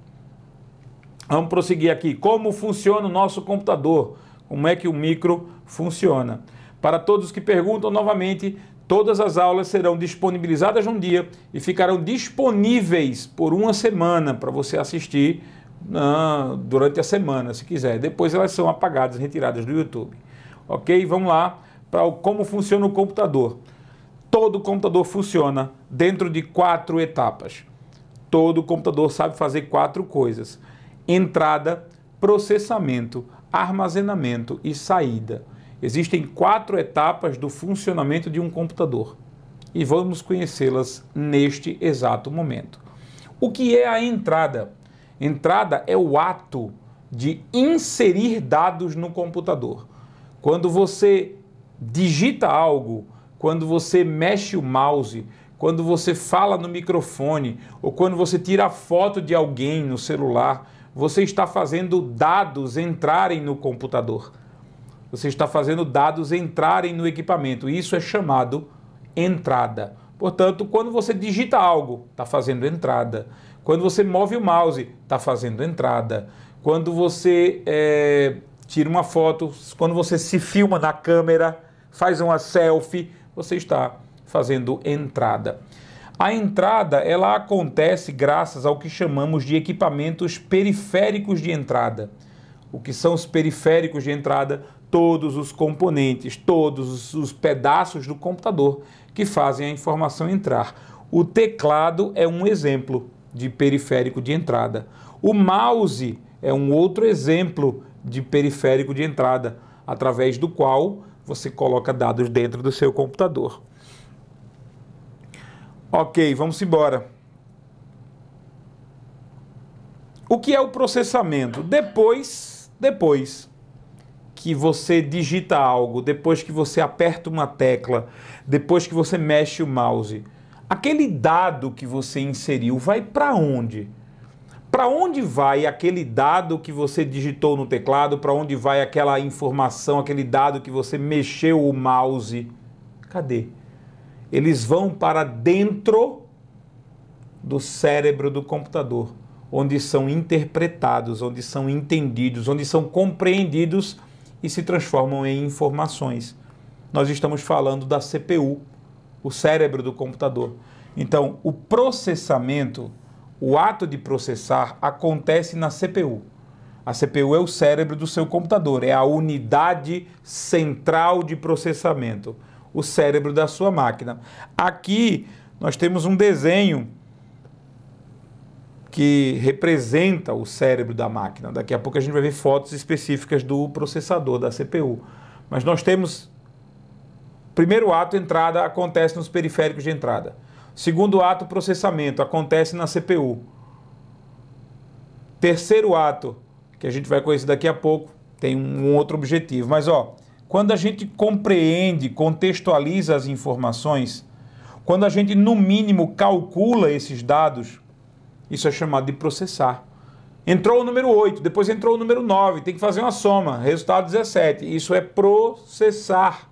Vamos prosseguir aqui. Como funciona o nosso computador? Como é que o micro funciona? Para todos que perguntam novamente, Todas as aulas serão disponibilizadas num dia e ficarão disponíveis por uma semana para você assistir durante a semana, se quiser. Depois elas são apagadas, retiradas do YouTube. Ok? Vamos lá para o como funciona o computador. Todo computador funciona dentro de quatro etapas. Todo computador sabe fazer quatro coisas: entrada, processamento, armazenamento e saída. Existem quatro etapas do funcionamento de um computador e vamos conhecê-las neste exato momento. O que é a entrada? Entrada é o ato de inserir dados no computador. Quando você digita algo, quando você mexe o mouse, quando você fala no microfone ou quando você tira foto de alguém no celular, você está fazendo dados entrarem no computador você está fazendo dados entrarem no equipamento. Isso é chamado entrada. Portanto, quando você digita algo, está fazendo entrada. Quando você move o mouse, está fazendo entrada. Quando você é, tira uma foto, quando você se filma na câmera, faz uma selfie, você está fazendo entrada. A entrada ela acontece graças ao que chamamos de equipamentos periféricos de entrada. O que são os periféricos de entrada? todos os componentes, todos os pedaços do computador que fazem a informação entrar. O teclado é um exemplo de periférico de entrada. O mouse é um outro exemplo de periférico de entrada, através do qual você coloca dados dentro do seu computador. Ok, vamos embora. O que é o processamento? Depois, depois que você digita algo, depois que você aperta uma tecla, depois que você mexe o mouse, aquele dado que você inseriu vai para onde? Para onde vai aquele dado que você digitou no teclado? Para onde vai aquela informação, aquele dado que você mexeu o mouse? Cadê? Eles vão para dentro do cérebro do computador, onde são interpretados, onde são entendidos, onde são compreendidos e se transformam em informações. Nós estamos falando da CPU, o cérebro do computador. Então, o processamento, o ato de processar, acontece na CPU. A CPU é o cérebro do seu computador, é a unidade central de processamento, o cérebro da sua máquina. Aqui nós temos um desenho que representa o cérebro da máquina. Daqui a pouco a gente vai ver fotos específicas do processador, da CPU. Mas nós temos. Primeiro ato, entrada, acontece nos periféricos de entrada. Segundo ato, processamento, acontece na CPU. Terceiro ato, que a gente vai conhecer daqui a pouco, tem um outro objetivo. Mas, ó, quando a gente compreende, contextualiza as informações, quando a gente, no mínimo, calcula esses dados isso é chamado de processar. Entrou o número 8, depois entrou o número 9, tem que fazer uma soma, resultado 17. Isso é processar.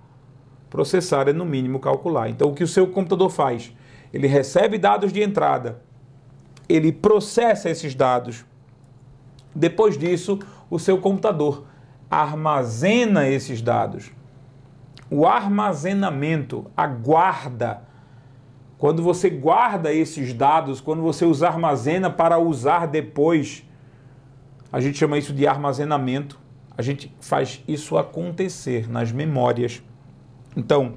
Processar é, no mínimo, calcular. Então, o que o seu computador faz? Ele recebe dados de entrada, ele processa esses dados. Depois disso, o seu computador armazena esses dados. O armazenamento, a guarda, quando você guarda esses dados, quando você os armazena para usar depois, a gente chama isso de armazenamento. A gente faz isso acontecer nas memórias. Então,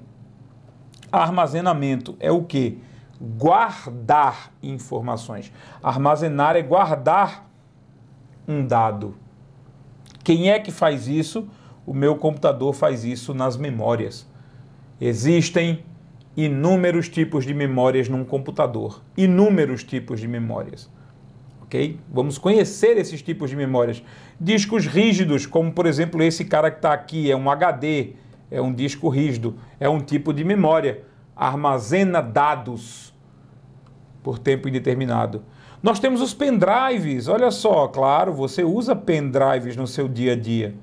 armazenamento é o que? Guardar informações. Armazenar é guardar um dado. Quem é que faz isso? O meu computador faz isso nas memórias. Existem inúmeros tipos de memórias num computador, inúmeros tipos de memórias. OK? Vamos conhecer esses tipos de memórias. Discos rígidos, como por exemplo esse cara que está aqui, é um HD, é um disco rígido, é um tipo de memória, armazena dados por tempo indeterminado. Nós temos os pendrives, olha só, claro, você usa pendrives no seu dia a dia.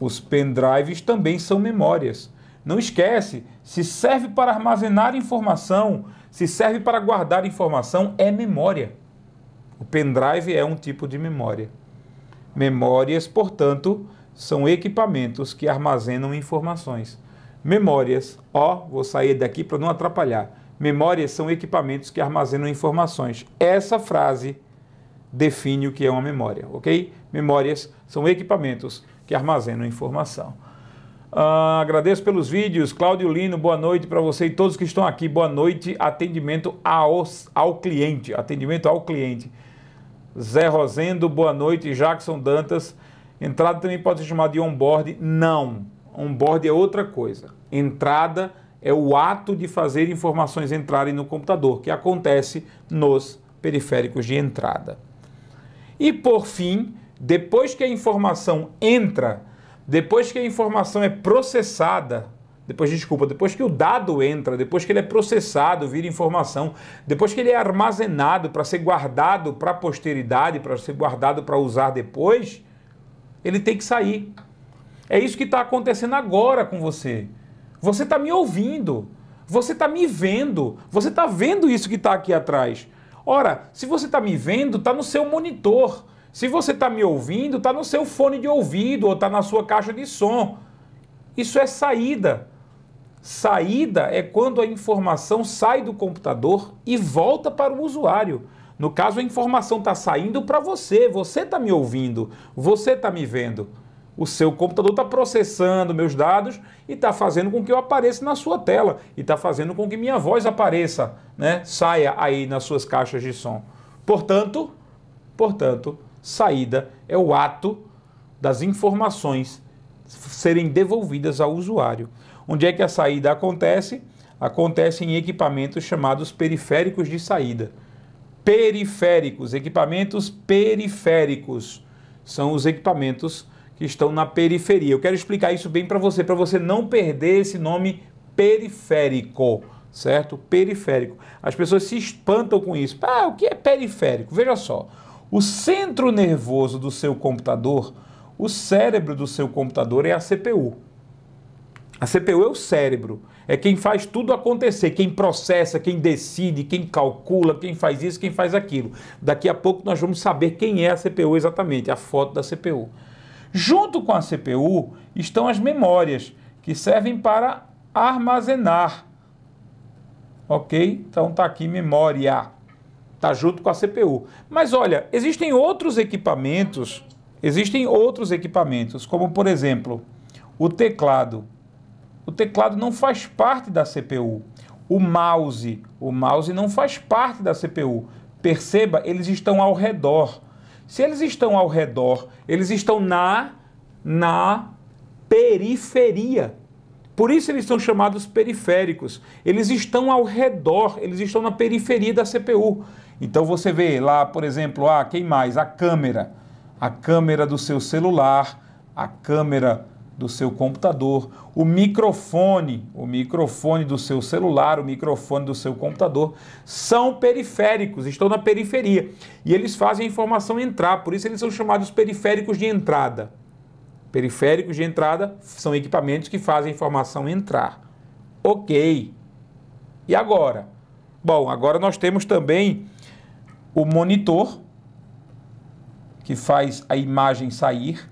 Os pendrives também são memórias. Não esquece, se serve para armazenar informação, se serve para guardar informação, é memória. O pendrive é um tipo de memória. Memórias, portanto, são equipamentos que armazenam informações. Memórias, ó, vou sair daqui para não atrapalhar. Memórias são equipamentos que armazenam informações. Essa frase define o que é uma memória, ok? Memórias são equipamentos que armazenam informação. Ah, agradeço pelos vídeos. Cláudio Lino, boa noite para você e todos que estão aqui. Boa noite. Atendimento aos, ao cliente. Atendimento ao cliente. Zé Rosendo, boa noite. Jackson Dantas. Entrada também pode ser chamada de onboard? Não. Onboard é outra coisa. Entrada é o ato de fazer informações entrarem no computador, que acontece nos periféricos de entrada. E por fim, depois que a informação entra, depois que a informação é processada, depois, desculpa, depois que o dado entra, depois que ele é processado, vira informação, depois que ele é armazenado para ser guardado para a posteridade, para ser guardado para usar depois, ele tem que sair. É isso que está acontecendo agora com você. Você está me ouvindo, você está me vendo, você está vendo isso que está aqui atrás. Ora, se você está me vendo, está no seu monitor. Se você está me ouvindo, está no seu fone de ouvido ou está na sua caixa de som. Isso é saída. Saída é quando a informação sai do computador e volta para o usuário. No caso, a informação está saindo para você, você está me ouvindo, você está me vendo. O seu computador está processando meus dados e está fazendo com que eu apareça na sua tela e está fazendo com que minha voz apareça, né? Saia aí nas suas caixas de som. Portanto, portanto, saída é o ato das informações serem devolvidas ao usuário. Onde é que a saída acontece? Acontece em equipamentos chamados periféricos de saída. Periféricos, equipamentos periféricos, são os equipamentos que estão na periferia. Eu quero explicar isso bem para você, para você não perder esse nome periférico, certo? Periférico. As pessoas se espantam com isso. Ah, o que é periférico? Veja só. O centro nervoso do seu computador, o cérebro do seu computador é a CPU. A CPU é o cérebro, é quem faz tudo acontecer, quem processa, quem decide, quem calcula, quem faz isso, quem faz aquilo. Daqui a pouco nós vamos saber quem é a CPU exatamente, a foto da CPU. Junto com a CPU estão as memórias, que servem para armazenar. Ok? Então está aqui memória. Está junto com a CPU. Mas olha, existem outros equipamentos, existem outros equipamentos, como por exemplo, o teclado. O teclado não faz parte da CPU. O mouse, o mouse não faz parte da CPU. Perceba, eles estão ao redor. Se eles estão ao redor, eles estão na na periferia. Por isso eles são chamados periféricos. Eles estão ao redor, eles estão na periferia da CPU. Então você vê lá, por exemplo, ah, quem mais? A câmera. A câmera do seu celular, a câmera do seu computador, o microfone, o microfone do seu celular, o microfone do seu computador, são periféricos, estão na periferia. E eles fazem a informação entrar, por isso eles são chamados periféricos de entrada. Periféricos de entrada são equipamentos que fazem a informação entrar. Ok. E agora? Bom, agora nós temos também o monitor, que faz a imagem sair.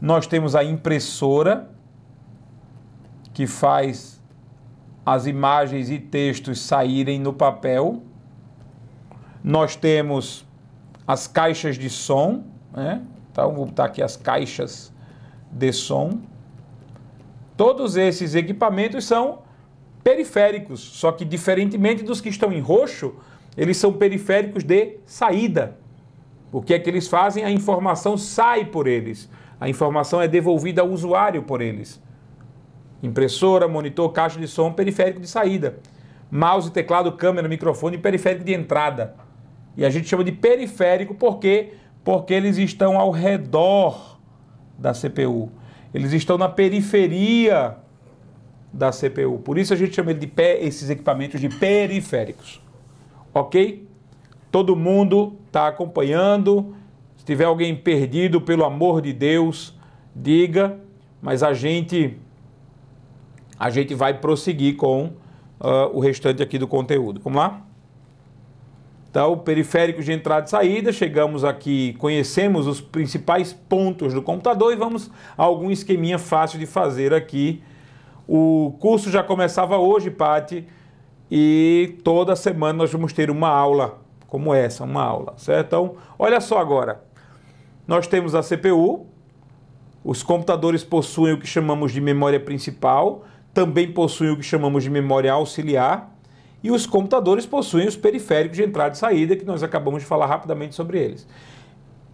Nós temos a impressora, que faz as imagens e textos saírem no papel. Nós temos as caixas de som, né? então vou botar aqui as caixas de som. Todos esses equipamentos são periféricos, só que diferentemente dos que estão em roxo, eles são periféricos de saída. O que é que eles fazem? A informação sai por eles. A informação é devolvida ao usuário por eles. Impressora, monitor, caixa de som, periférico de saída. Mouse, teclado, câmera, microfone, periférico de entrada. E a gente chama de periférico porque porque eles estão ao redor da CPU. Eles estão na periferia da CPU. Por isso a gente chama de pé esses equipamentos de periféricos. Ok? Todo mundo está acompanhando. Se tiver alguém perdido, pelo amor de Deus, diga, mas a gente a gente vai prosseguir com uh, o restante aqui do conteúdo. Vamos lá? Então, periféricos de entrada e saída, chegamos aqui, conhecemos os principais pontos do computador e vamos a algum esqueminha fácil de fazer aqui. O curso já começava hoje, Pati. E toda semana nós vamos ter uma aula como essa, uma aula, certo? Então, olha só agora. Nós temos a CPU, os computadores possuem o que chamamos de memória principal, também possuem o que chamamos de memória auxiliar, e os computadores possuem os periféricos de entrada e saída, que nós acabamos de falar rapidamente sobre eles.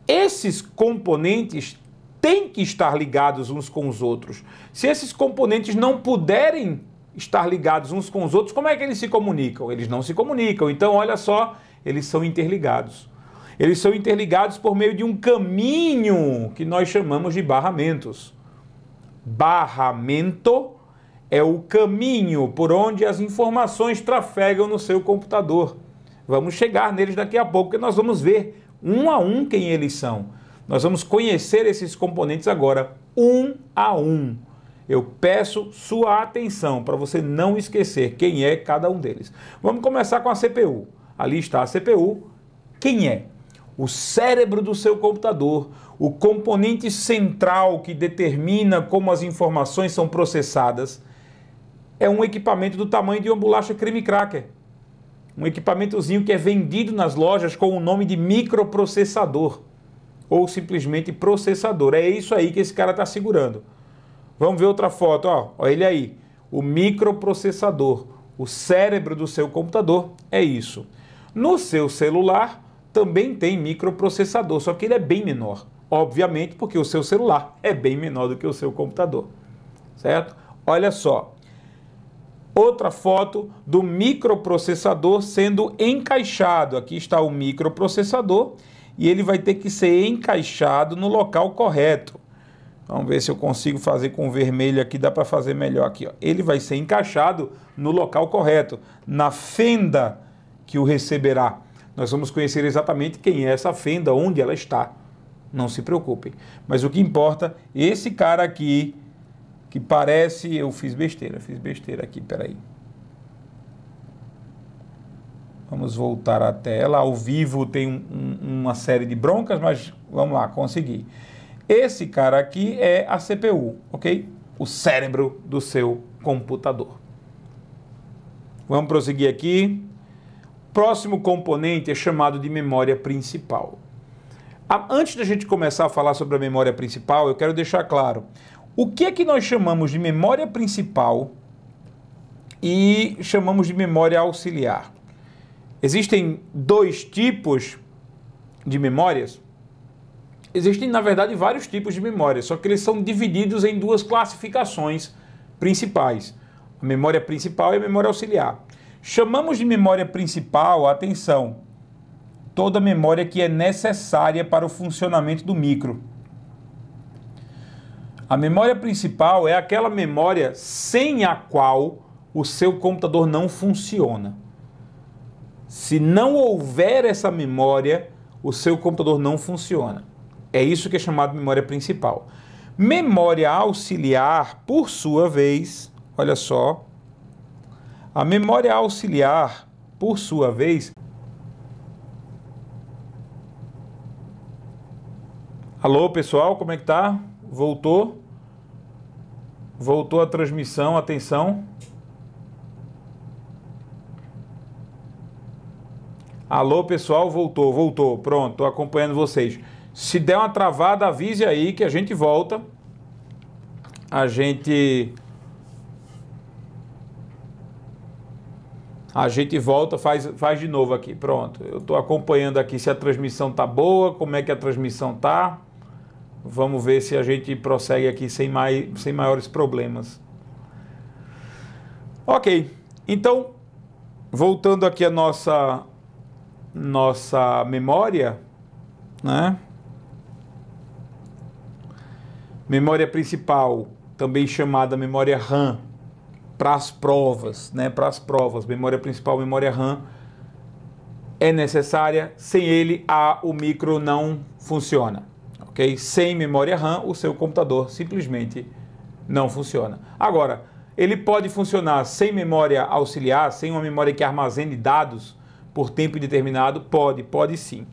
Esses componentes têm que estar ligados uns com os outros. Se esses componentes não puderem estar ligados uns com os outros, como é que eles se comunicam? Eles não se comunicam. Então, olha só, eles são interligados. Eles são interligados por meio de um caminho que nós chamamos de barramentos. Barramento é o caminho por onde as informações trafegam no seu computador. Vamos chegar neles daqui a pouco, porque nós vamos ver um a um quem eles são. Nós vamos conhecer esses componentes agora, um a um eu peço sua atenção para você não esquecer quem é cada um deles. Vamos começar com a CPU. Ali está a CPU. Quem é? O cérebro do seu computador, o componente central que determina como as informações são processadas, é um equipamento do tamanho de uma bolacha creme cracker. Um equipamentozinho que é vendido nas lojas com o nome de microprocessador ou simplesmente processador. É isso aí que esse cara está segurando. Vamos ver outra foto, ó, ó ele aí. O microprocessador, o cérebro do seu computador é isso. No seu celular também tem microprocessador, só que ele é bem menor. Obviamente, porque o seu celular é bem menor do que o seu computador. Certo? Olha só. Outra foto do microprocessador sendo encaixado. Aqui está o microprocessador e ele vai ter que ser encaixado no local correto. Vamos ver se eu consigo fazer com o vermelho aqui, dá para fazer melhor aqui. Ó. Ele vai ser encaixado no local correto, na fenda que o receberá. Nós vamos conhecer exatamente quem é essa fenda, onde ela está. Não se preocupem. Mas o que importa, esse cara aqui, que parece... Eu fiz besteira, fiz besteira aqui, peraí. Vamos voltar à tela. Ao vivo tem um, um, uma série de broncas, mas vamos lá, consegui. Esse cara aqui é a CPU, ok? O cérebro do seu computador. Vamos prosseguir aqui. Próximo componente é chamado de memória principal. Antes da gente começar a falar sobre a memória principal, eu quero deixar claro o que é que nós chamamos de memória principal e chamamos de memória auxiliar. Existem dois tipos de memórias Existem, na verdade, vários tipos de memória, só que eles são divididos em duas classificações principais: a memória principal e a memória auxiliar. Chamamos de memória principal, atenção, toda a memória que é necessária para o funcionamento do micro. A memória principal é aquela memória sem a qual o seu computador não funciona. Se não houver essa memória, o seu computador não funciona. É isso que é chamado memória principal. Memória auxiliar, por sua vez, olha só, a memória auxiliar, por sua vez, Alô, pessoal, como é que tá? Voltou? Voltou a transmissão, atenção. Alô, pessoal, voltou, voltou. Pronto, tô acompanhando vocês. Se der uma travada, avise aí que a gente volta. A gente. A gente volta, faz, faz de novo aqui. Pronto. Eu estou acompanhando aqui se a transmissão tá boa, como é que a transmissão tá. Vamos ver se a gente prossegue aqui sem, mais, sem maiores problemas. Ok. Então, voltando aqui a nossa nossa memória, né? Memória principal, também chamada memória RAM, para as provas, né? Para as provas, memória principal, memória RAM é necessária. Sem ele, a, o micro não funciona, ok? Sem memória RAM, o seu computador simplesmente não funciona. Agora, ele pode funcionar sem memória auxiliar, sem uma memória que armazene dados por tempo indeterminado? Pode, pode sim.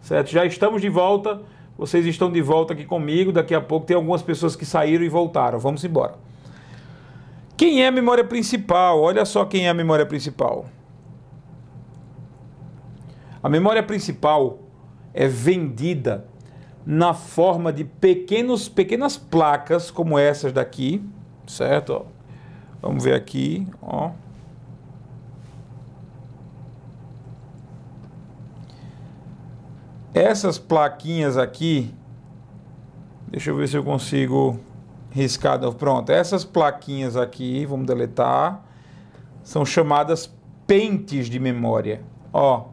Certo? Já estamos de volta. Vocês estão de volta aqui comigo. Daqui a pouco tem algumas pessoas que saíram e voltaram. Vamos embora. Quem é a memória principal? Olha só quem é a memória principal. A memória principal é vendida na forma de pequenos, pequenas placas como essas daqui, certo? Vamos ver aqui, ó. Essas plaquinhas aqui, deixa eu ver se eu consigo riscar. Pronto, essas plaquinhas aqui, vamos deletar, são chamadas pentes de memória. Ó,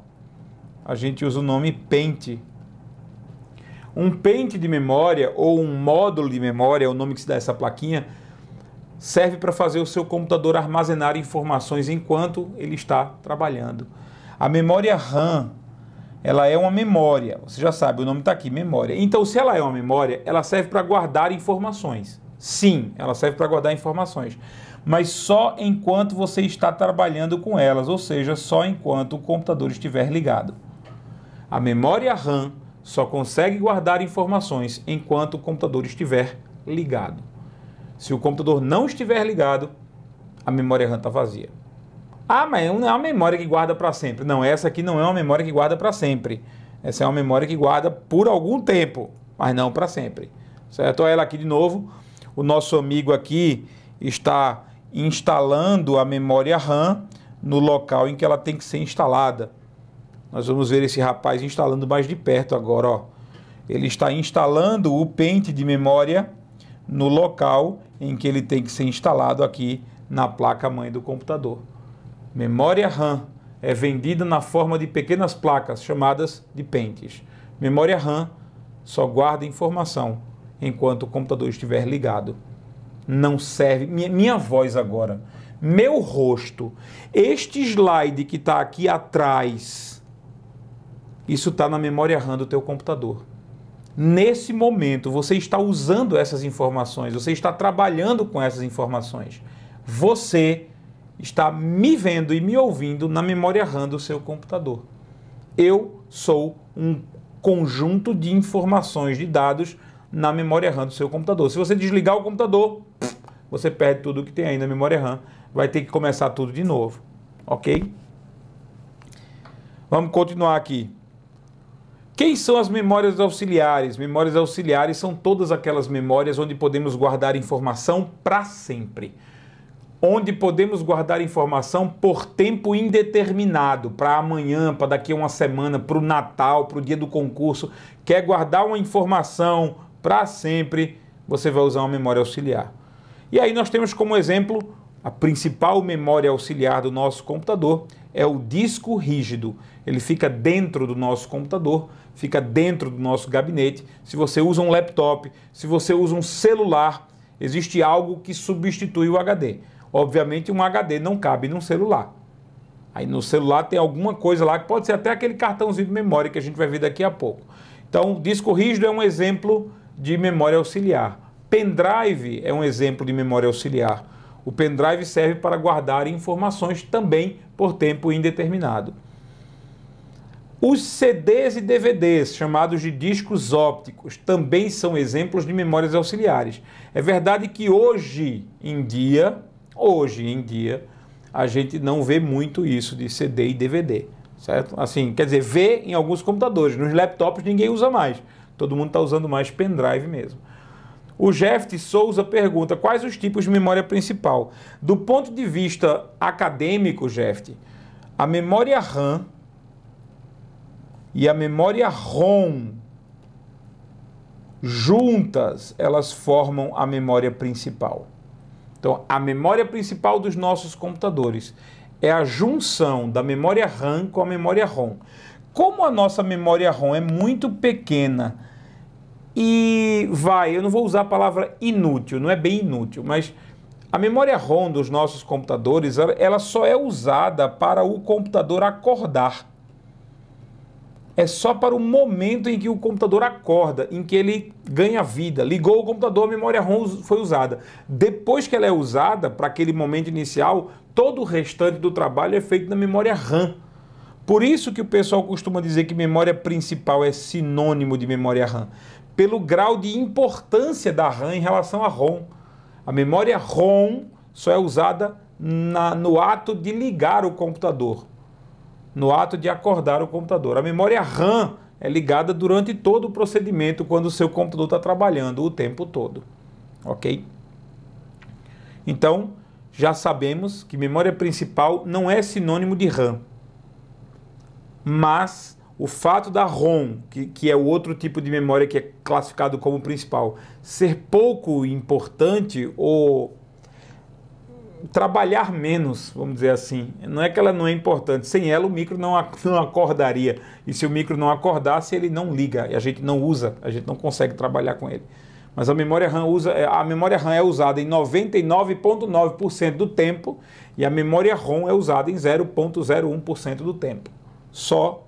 a gente usa o nome pente. Um pente de memória ou um módulo de memória, é o nome que se dá a essa plaquinha, serve para fazer o seu computador armazenar informações enquanto ele está trabalhando. A memória RAM ela é uma memória. Você já sabe, o nome está aqui, memória. Então, se ela é uma memória, ela serve para guardar informações. Sim, ela serve para guardar informações, mas só enquanto você está trabalhando com elas, ou seja, só enquanto o computador estiver ligado. A memória RAM só consegue guardar informações enquanto o computador estiver ligado. Se o computador não estiver ligado, a memória RAM está vazia. Ah, mas não é, é uma memória que guarda para sempre. Não, essa aqui não é uma memória que guarda para sempre. Essa é uma memória que guarda por algum tempo, mas não para sempre. Certo? Olha ela aqui de novo. O nosso amigo aqui está instalando a memória RAM no local em que ela tem que ser instalada. Nós vamos ver esse rapaz instalando mais de perto agora. Ó. Ele está instalando o pente de memória no local em que ele tem que ser instalado aqui na placa-mãe do computador. Memória RAM é vendida na forma de pequenas placas chamadas de pentes. Memória RAM só guarda informação enquanto o computador estiver ligado. Não serve. Minha, minha voz agora, meu rosto, este slide que está aqui atrás, isso está na memória RAM do teu computador. Nesse momento, você está usando essas informações, você está trabalhando com essas informações. Você está me vendo e me ouvindo na memória RAM do seu computador. Eu sou um conjunto de informações, de dados na memória RAM do seu computador. Se você desligar o computador, você perde tudo que tem aí na memória RAM, vai ter que começar tudo de novo, ok? Vamos continuar aqui. Quem são as memórias auxiliares? Memórias auxiliares são todas aquelas memórias onde podemos guardar informação para sempre onde podemos guardar informação por tempo indeterminado, para amanhã, para daqui a uma semana, para o Natal, para o dia do concurso. Quer guardar uma informação para sempre, você vai usar uma memória auxiliar. E aí nós temos como exemplo a principal memória auxiliar do nosso computador é o disco rígido. Ele fica dentro do nosso computador, fica dentro do nosso gabinete. Se você usa um laptop, se você usa um celular, existe algo que substitui o HD. Obviamente, um HD não cabe num celular. Aí no celular tem alguma coisa lá que pode ser até aquele cartãozinho de memória que a gente vai ver daqui a pouco. Então, disco rígido é um exemplo de memória auxiliar. Pendrive é um exemplo de memória auxiliar. O pendrive serve para guardar informações também por tempo indeterminado. Os CDs e DVDs, chamados de discos ópticos, também são exemplos de memórias auxiliares. É verdade que hoje em dia Hoje em dia, a gente não vê muito isso de CD e DVD, certo? Assim, quer dizer, vê em alguns computadores, nos laptops ninguém usa mais. Todo mundo está usando mais pendrive mesmo. O Jeft Souza pergunta quais os tipos de memória principal. Do ponto de vista acadêmico, Jeft, a memória RAM e a memória ROM juntas elas formam a memória principal. Então, a memória principal dos nossos computadores é a junção da memória RAM com a memória ROM. Como a nossa memória ROM é muito pequena e vai, eu não vou usar a palavra inútil, não é bem inútil, mas a memória ROM dos nossos computadores, ela só é usada para o computador acordar é só para o momento em que o computador acorda, em que ele ganha vida. Ligou o computador, a memória ROM foi usada. Depois que ela é usada, para aquele momento inicial, todo o restante do trabalho é feito na memória RAM. Por isso que o pessoal costuma dizer que memória principal é sinônimo de memória RAM, pelo grau de importância da RAM em relação à ROM. A memória ROM só é usada na, no ato de ligar o computador no ato de acordar o computador. A memória RAM é ligada durante todo o procedimento quando o seu computador está trabalhando o tempo todo. Ok? Então, já sabemos que memória principal não é sinônimo de RAM. Mas o fato da ROM, que, que é o outro tipo de memória que é classificado como principal, ser pouco importante ou trabalhar menos, vamos dizer assim. Não é que ela não é importante. Sem ela, o micro não, não acordaria. E se o micro não acordasse, ele não liga. E a gente não usa, a gente não consegue trabalhar com ele. Mas a memória RAM, usa, é, a memória RAM é usada em 99,9% do tempo e a memória ROM é usada em 0,01% do tempo. Só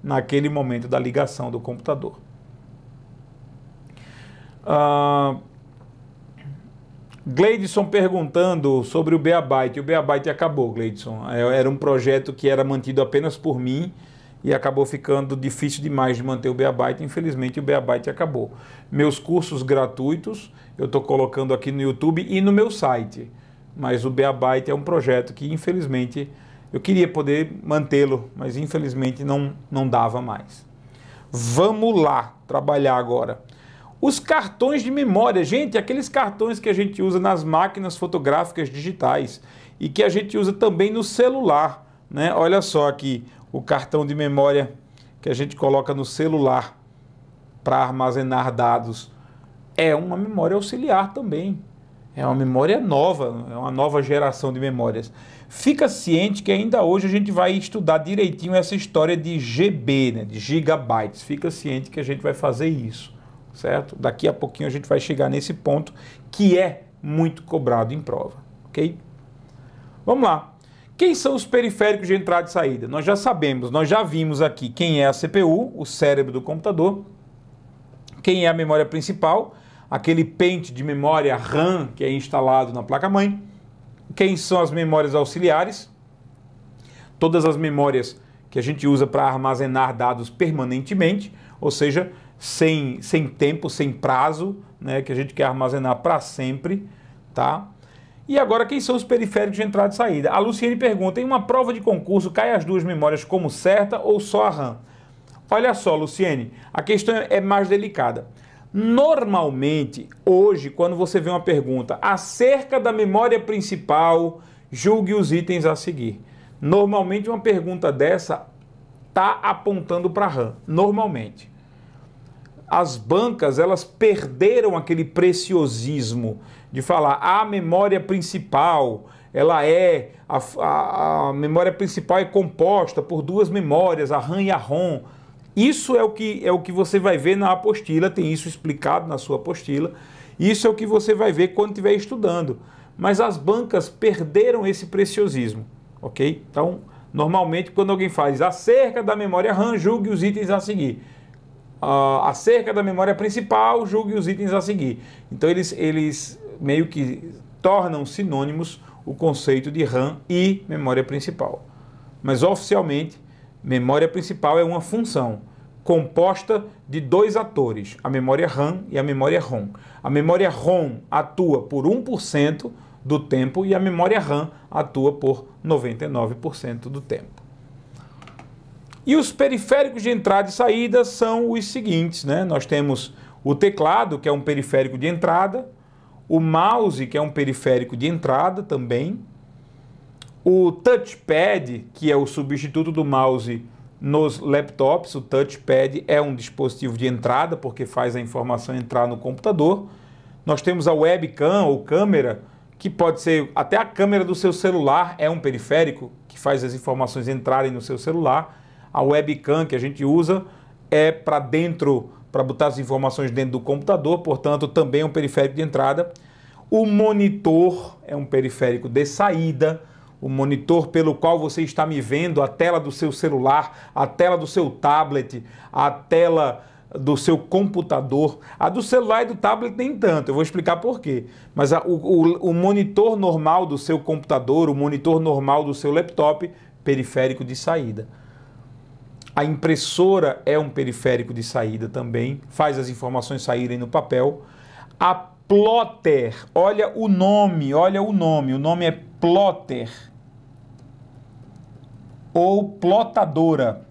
naquele momento da ligação do computador. Uh, Gleidson perguntando sobre o Beabyte, O Beabyte acabou, Gleidson. É, era um projeto que era mantido apenas por mim e acabou ficando difícil demais de manter o Beabyte. Infelizmente, o Beabyte acabou. Meus cursos gratuitos eu estou colocando aqui no YouTube e no meu site. Mas o Beabyte é um projeto que, infelizmente, eu queria poder mantê-lo, mas infelizmente não, não dava mais. Vamos lá trabalhar agora. Os cartões de memória, gente, aqueles cartões que a gente usa nas máquinas fotográficas digitais e que a gente usa também no celular, né? Olha só aqui o cartão de memória que a gente coloca no celular para armazenar dados. É uma memória auxiliar também. É uma memória nova, é uma nova geração de memórias. Fica ciente que ainda hoje a gente vai estudar direitinho essa história de GB, né, de gigabytes. Fica ciente que a gente vai fazer isso certo? Daqui a pouquinho a gente vai chegar nesse ponto que é muito cobrado em prova, ok? Vamos lá. Quem são os periféricos de entrada e saída? Nós já sabemos, nós já vimos aqui quem é a CPU, o cérebro do computador, quem é a memória principal, aquele pente de memória RAM que é instalado na placa-mãe, quem são as memórias auxiliares, todas as memórias que a gente usa para armazenar dados permanentemente, ou seja, sem, sem tempo, sem prazo, né, que a gente quer armazenar para sempre, tá? E agora, quem são os periféricos de entrada e saída? A Luciene pergunta, em uma prova de concurso, cai as duas memórias como certa ou só a RAM? Olha só, Luciene, a questão é mais delicada. Normalmente, hoje, quando você vê uma pergunta acerca da memória principal, julgue os itens a seguir. Normalmente, uma pergunta dessa está apontando para RAM, normalmente as bancas elas perderam aquele preciosismo de falar a memória principal, ela é a, a, a, memória principal é composta por duas memórias, a RAM e a ROM. Isso é o que é o que você vai ver na apostila, tem isso explicado na sua apostila. Isso é o que você vai ver quando estiver estudando. Mas as bancas perderam esse preciosismo, OK? Então, normalmente quando alguém faz acerca da memória RAM, julgue os itens a seguir uh, acerca da memória principal, julgue os itens a seguir. Então eles, eles meio que tornam sinônimos o conceito de RAM e memória principal. Mas oficialmente, memória principal é uma função composta de dois atores, a memória RAM e a memória ROM. A memória ROM atua por 1% do tempo e a memória RAM atua por 99% do tempo. E os periféricos de entrada e saída são os seguintes, né? Nós temos o teclado, que é um periférico de entrada, o mouse, que é um periférico de entrada também, o touchpad, que é o substituto do mouse nos laptops, o touchpad é um dispositivo de entrada porque faz a informação entrar no computador. Nós temos a webcam ou câmera, que pode ser até a câmera do seu celular é um periférico que faz as informações entrarem no seu celular. A webcam que a gente usa é para dentro, para botar as informações dentro do computador, portanto, também é um periférico de entrada. O monitor é um periférico de saída, o monitor pelo qual você está me vendo, a tela do seu celular, a tela do seu tablet, a tela do seu computador. A do celular e do tablet nem tanto, eu vou explicar por quê. Mas a, o, o, o monitor normal do seu computador, o monitor normal do seu laptop, periférico de saída. A impressora é um periférico de saída também, faz as informações saírem no papel. A plotter, olha o nome, olha o nome, o nome é plotter ou plotadora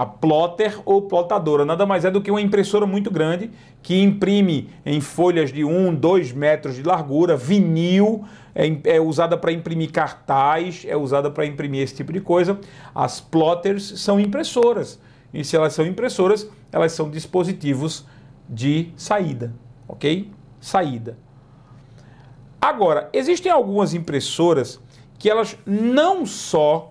a plotter ou plotadora. Nada mais é do que uma impressora muito grande que imprime em folhas de 1, 2 metros de largura, vinil, é, é usada para imprimir cartaz, é usada para imprimir esse tipo de coisa. As plotters são impressoras. E se elas são impressoras, elas são dispositivos de saída, ok? Saída. Agora, existem algumas impressoras que elas não só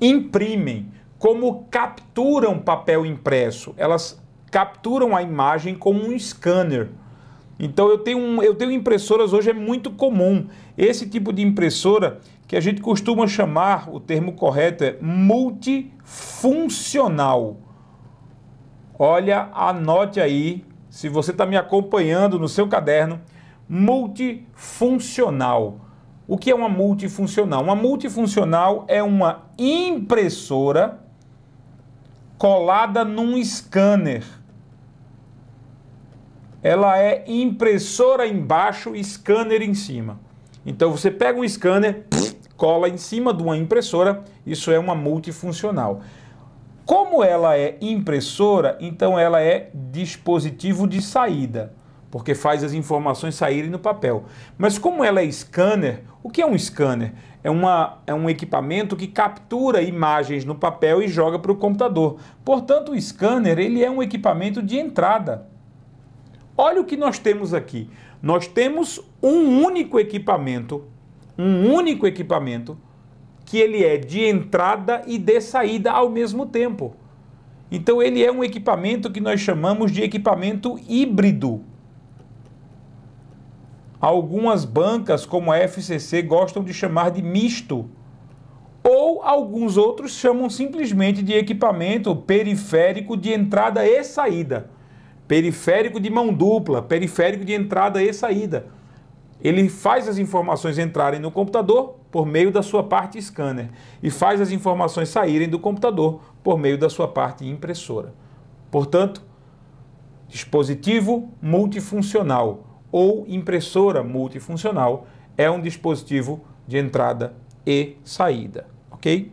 imprimem, como capturam papel impresso. Elas capturam a imagem como um scanner. Então eu tenho, um, eu tenho impressoras hoje é muito comum. Esse tipo de impressora que a gente costuma chamar, o termo correto é multifuncional. Olha, anote aí, se você está me acompanhando no seu caderno, multifuncional. O que é uma multifuncional? Uma multifuncional é uma impressora colada num scanner. Ela é impressora embaixo scanner em cima. Então você pega um scanner, cola em cima de uma impressora, isso é uma multifuncional. Como ela é impressora, então ela é dispositivo de saída porque faz as informações saírem no papel. Mas como ela é scanner, o que é um scanner? É, uma, é um equipamento que captura imagens no papel e joga para o computador. Portanto, o scanner ele é um equipamento de entrada. Olha o que nós temos aqui. Nós temos um único equipamento, um único equipamento que ele é de entrada e de saída ao mesmo tempo. Então ele é um equipamento que nós chamamos de equipamento híbrido. Algumas bancas, como a FCC, gostam de chamar de misto, ou alguns outros chamam simplesmente de equipamento periférico de entrada e saída, periférico de mão dupla, periférico de entrada e saída. Ele faz as informações entrarem no computador por meio da sua parte scanner e faz as informações saírem do computador por meio da sua parte impressora. Portanto, dispositivo multifuncional ou impressora multifuncional é um dispositivo de entrada e saída, ok?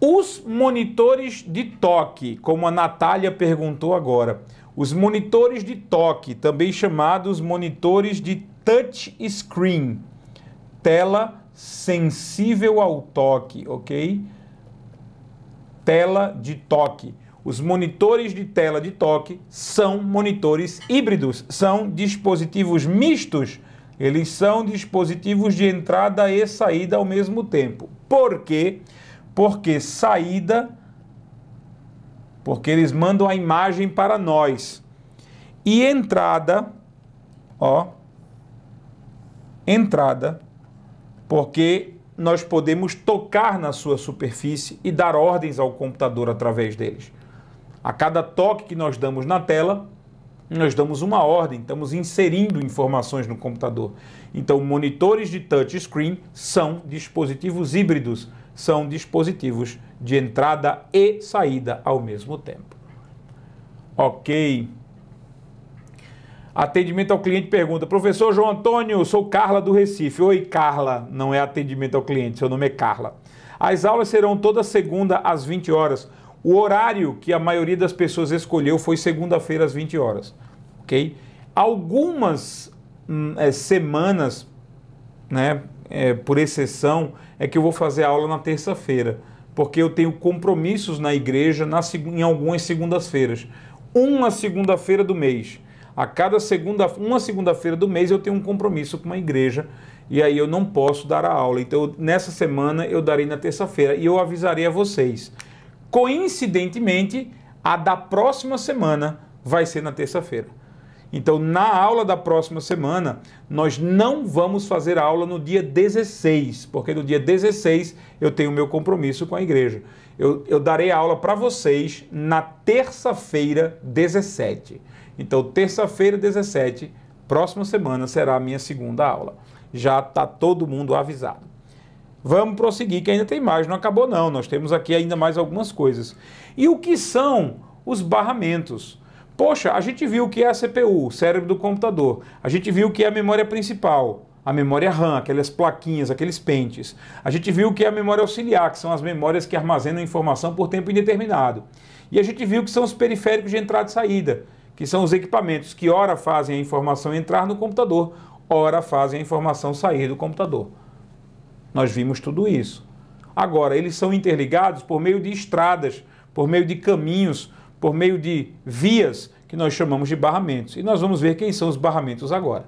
Os monitores de toque, como a Natália perguntou agora, os monitores de toque, também chamados monitores de touch screen, tela sensível ao toque, ok? Tela de toque os monitores de tela de toque são monitores híbridos, são dispositivos mistos. Eles são dispositivos de entrada e saída ao mesmo tempo. Por quê? Porque saída porque eles mandam a imagem para nós. E entrada, ó, entrada, porque nós podemos tocar na sua superfície e dar ordens ao computador através deles. A cada toque que nós damos na tela, nós damos uma ordem, estamos inserindo informações no computador. Então, monitores de touchscreen são dispositivos híbridos, são dispositivos de entrada e saída ao mesmo tempo. Ok. Atendimento ao cliente pergunta: Professor João Antônio, sou Carla do Recife. Oi, Carla. Não é atendimento ao cliente, seu nome é Carla. As aulas serão toda segunda às 20 horas. O horário que a maioria das pessoas escolheu foi segunda-feira às 20 horas, ok? Algumas hum, é, semanas, né, é, por exceção, é que eu vou fazer aula na terça-feira, porque eu tenho compromissos na igreja na, em algumas segundas-feiras. Uma segunda-feira do mês. A cada segunda, uma segunda-feira do mês eu tenho um compromisso com uma igreja e aí eu não posso dar a aula. Então, nessa semana eu darei na terça-feira e eu avisarei a vocês. Coincidentemente, a da próxima semana vai ser na terça-feira. Então, na aula da próxima semana, nós não vamos fazer aula no dia 16, porque no dia 16 eu tenho meu compromisso com a igreja. Eu, eu darei aula para vocês na terça-feira, 17. Então, terça-feira, 17, próxima semana será a minha segunda aula. Já está todo mundo avisado. Vamos prosseguir, que ainda tem mais, não acabou não, nós temos aqui ainda mais algumas coisas. E o que são os barramentos? Poxa, a gente viu o que é a CPU, o cérebro do computador. A gente viu o que é a memória principal, a memória RAM, aquelas plaquinhas, aqueles pentes. A gente viu o que é a memória auxiliar, que são as memórias que armazenam informação por tempo indeterminado. E a gente viu o que são os periféricos de entrada e saída, que são os equipamentos que ora fazem a informação entrar no computador, ora fazem a informação sair do computador. Nós vimos tudo isso. Agora, eles são interligados por meio de estradas, por meio de caminhos, por meio de vias que nós chamamos de barramentos. E nós vamos ver quem são os barramentos agora.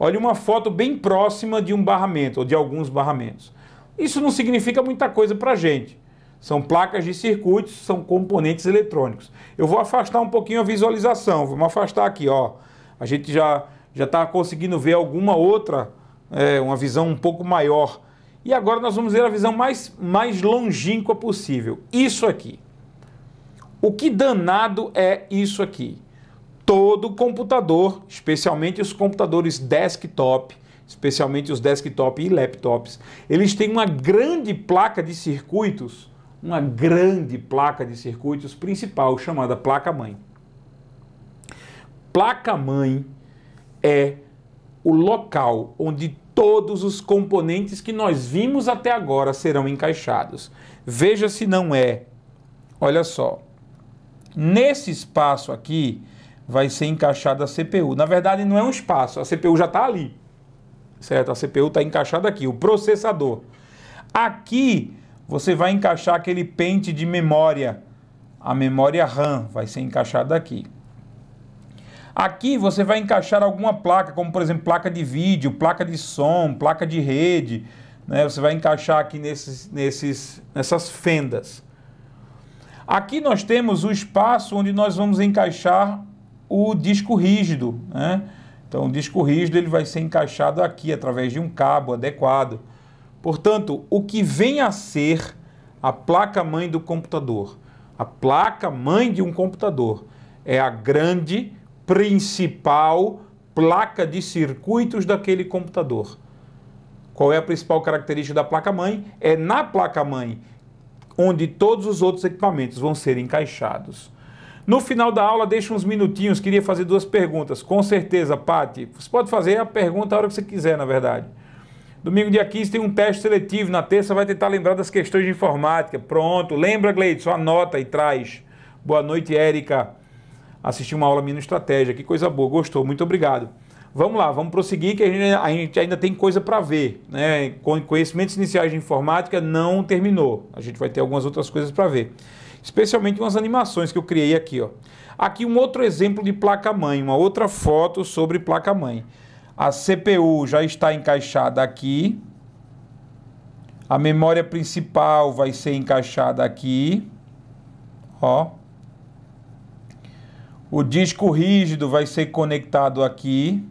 Olha uma foto bem próxima de um barramento ou de alguns barramentos. Isso não significa muita coisa para a gente. São placas de circuitos, são componentes eletrônicos. Eu vou afastar um pouquinho a visualização. Vamos afastar aqui, ó. A gente já já está conseguindo ver alguma outra, é, uma visão um pouco maior e agora nós vamos ver a visão mais, mais longínqua possível. Isso aqui. O que danado é isso aqui? Todo computador, especialmente os computadores desktop, especialmente os desktop e laptops, eles têm uma grande placa de circuitos, uma grande placa de circuitos principal chamada placa-mãe. Placa-mãe é o local onde todos os componentes que nós vimos até agora serão encaixados. Veja se não é. Olha só. Nesse espaço aqui vai ser encaixada a CPU. Na verdade, não é um espaço, a CPU já está ali. Certo? A CPU está encaixada aqui, o processador. Aqui você vai encaixar aquele pente de memória. A memória RAM vai ser encaixada aqui. Aqui você vai encaixar alguma placa, como por exemplo placa de vídeo, placa de som, placa de rede. Né? Você vai encaixar aqui nesses, nesses, nessas fendas. Aqui nós temos o espaço onde nós vamos encaixar o disco rígido. Né? Então o disco rígido ele vai ser encaixado aqui através de um cabo adequado. Portanto, o que vem a ser a placa-mãe do computador? A placa-mãe de um computador é a grande principal placa de circuitos daquele computador. Qual é a principal característica da placa-mãe? É na placa-mãe onde todos os outros equipamentos vão ser encaixados. No final da aula, deixa uns minutinhos, queria fazer duas perguntas. Com certeza, Pati, você pode fazer a pergunta a hora que você quiser, na verdade. Domingo, dia 15, tem um teste seletivo. Na terça, vai tentar lembrar das questões de informática. Pronto, lembra, Gleidson, anota e traz. Boa noite, Érica assistir uma aula minha no Estratégia, que coisa boa, gostou, muito obrigado. Vamos lá, vamos prosseguir que a gente, a gente ainda tem coisa para ver. Né? Com conhecimentos iniciais de informática não terminou. A gente vai ter algumas outras coisas para ver. Especialmente umas animações que eu criei aqui. Ó. Aqui um outro exemplo de placa-mãe, uma outra foto sobre placa-mãe. A CPU já está encaixada aqui. A memória principal vai ser encaixada aqui. Ó. O disco rígido vai ser conectado aqui.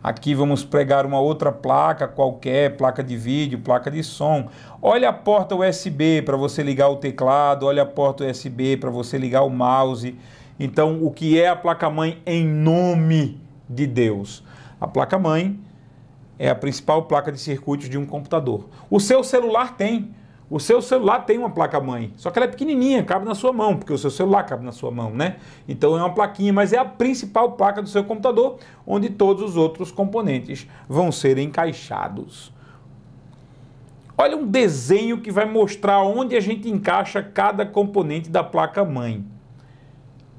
Aqui vamos pregar uma outra placa qualquer, placa de vídeo, placa de som. Olha a porta USB para você ligar o teclado, olha a porta USB para você ligar o mouse. Então, o que é a placa-mãe em nome de Deus? A placa-mãe é a principal placa de circuitos de um computador. O seu celular tem, o seu celular tem uma placa-mãe, só que ela é pequenininha, cabe na sua mão, porque o seu celular cabe na sua mão, né? Então é uma plaquinha, mas é a principal placa do seu computador, onde todos os outros componentes vão ser encaixados. Olha um desenho que vai mostrar onde a gente encaixa cada componente da placa-mãe.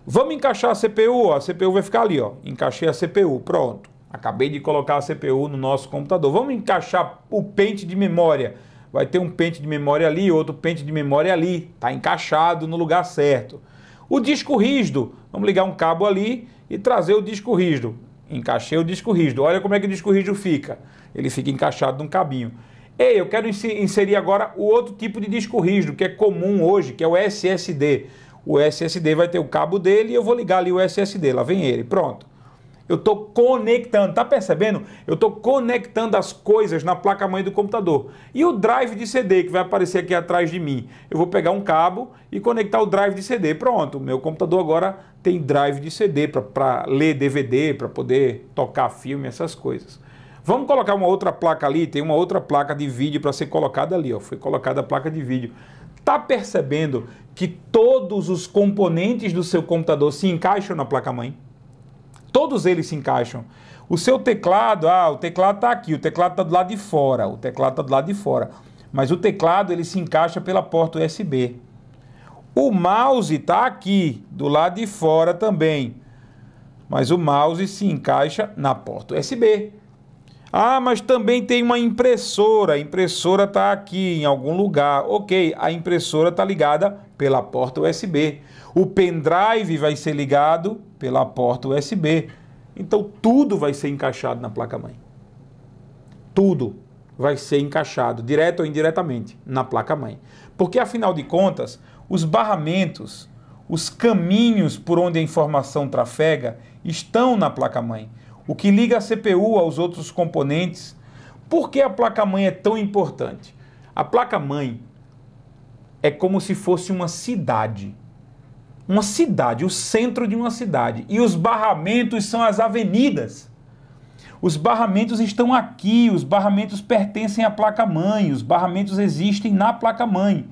Vamos encaixar a CPU, ó. a CPU vai ficar ali, ó. encaixei a CPU, pronto. Acabei de colocar a CPU no nosso computador. Vamos encaixar o pente de memória vai ter um pente de memória ali, outro pente de memória ali, está encaixado no lugar certo. O disco rígido, vamos ligar um cabo ali e trazer o disco rígido. Encaixei o disco rígido, olha como é que o disco rígido fica. Ele fica encaixado num cabinho. Ei, eu quero inserir agora o outro tipo de disco rígido, que é comum hoje, que é o SSD. O SSD vai ter o cabo dele e eu vou ligar ali o SSD, lá vem ele, pronto. Eu estou conectando, tá percebendo? Eu estou conectando as coisas na placa-mãe do computador. E o drive de CD que vai aparecer aqui atrás de mim? Eu vou pegar um cabo e conectar o drive de CD. Pronto, meu computador agora tem drive de CD para ler DVD, para poder tocar filme, essas coisas. Vamos colocar uma outra placa ali, tem uma outra placa de vídeo para ser colocada ali, ó. Foi colocada a placa de vídeo. Tá percebendo que todos os componentes do seu computador se encaixam na placa mãe? Todos eles se encaixam. O seu teclado, ah, o teclado está aqui, o teclado está do lado de fora, o teclado está do lado de fora. Mas o teclado ele se encaixa pela porta USB. O mouse está aqui, do lado de fora também. Mas o mouse se encaixa na porta USB. Ah, mas também tem uma impressora. A impressora está aqui em algum lugar. Ok, a impressora está ligada pela porta USB. O pendrive vai ser ligado pela porta USB. Então tudo vai ser encaixado na placa-mãe. Tudo vai ser encaixado, direto ou indiretamente, na placa-mãe. Porque afinal de contas, os barramentos, os caminhos por onde a informação trafega estão na placa-mãe. O que liga a CPU aos outros componentes. Por que a placa-mãe é tão importante? A placa-mãe é como se fosse uma cidade uma cidade, o centro de uma cidade. E os barramentos são as avenidas. Os barramentos estão aqui, os barramentos pertencem à placa-mãe, os barramentos existem na placa-mãe.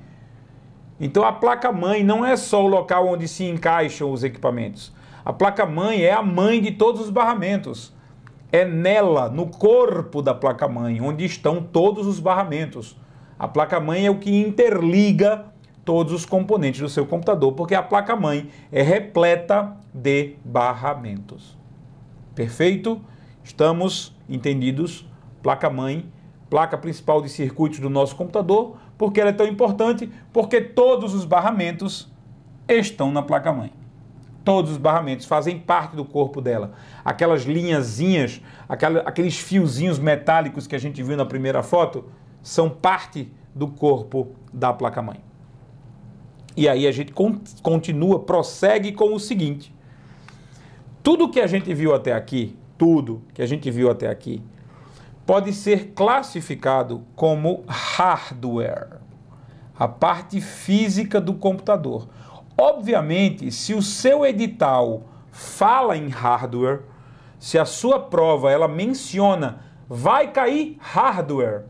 Então a placa-mãe não é só o local onde se encaixam os equipamentos. A placa-mãe é a mãe de todos os barramentos. É nela, no corpo da placa-mãe, onde estão todos os barramentos. A placa-mãe é o que interliga todos os componentes do seu computador, porque a placa-mãe é repleta de barramentos. Perfeito? Estamos entendidos? Placa-mãe, placa principal de circuitos do nosso computador. Por que ela é tão importante? Porque todos os barramentos estão na placa-mãe. Todos os barramentos fazem parte do corpo dela. Aquelas linhazinhas, aqueles fiozinhos metálicos que a gente viu na primeira foto, são parte do corpo da placa-mãe. E aí a gente continua, prossegue com o seguinte: tudo que a gente viu até aqui, tudo que a gente viu até aqui, pode ser classificado como hardware, a parte física do computador. Obviamente, se o seu edital fala em hardware, se a sua prova ela menciona, vai cair hardware.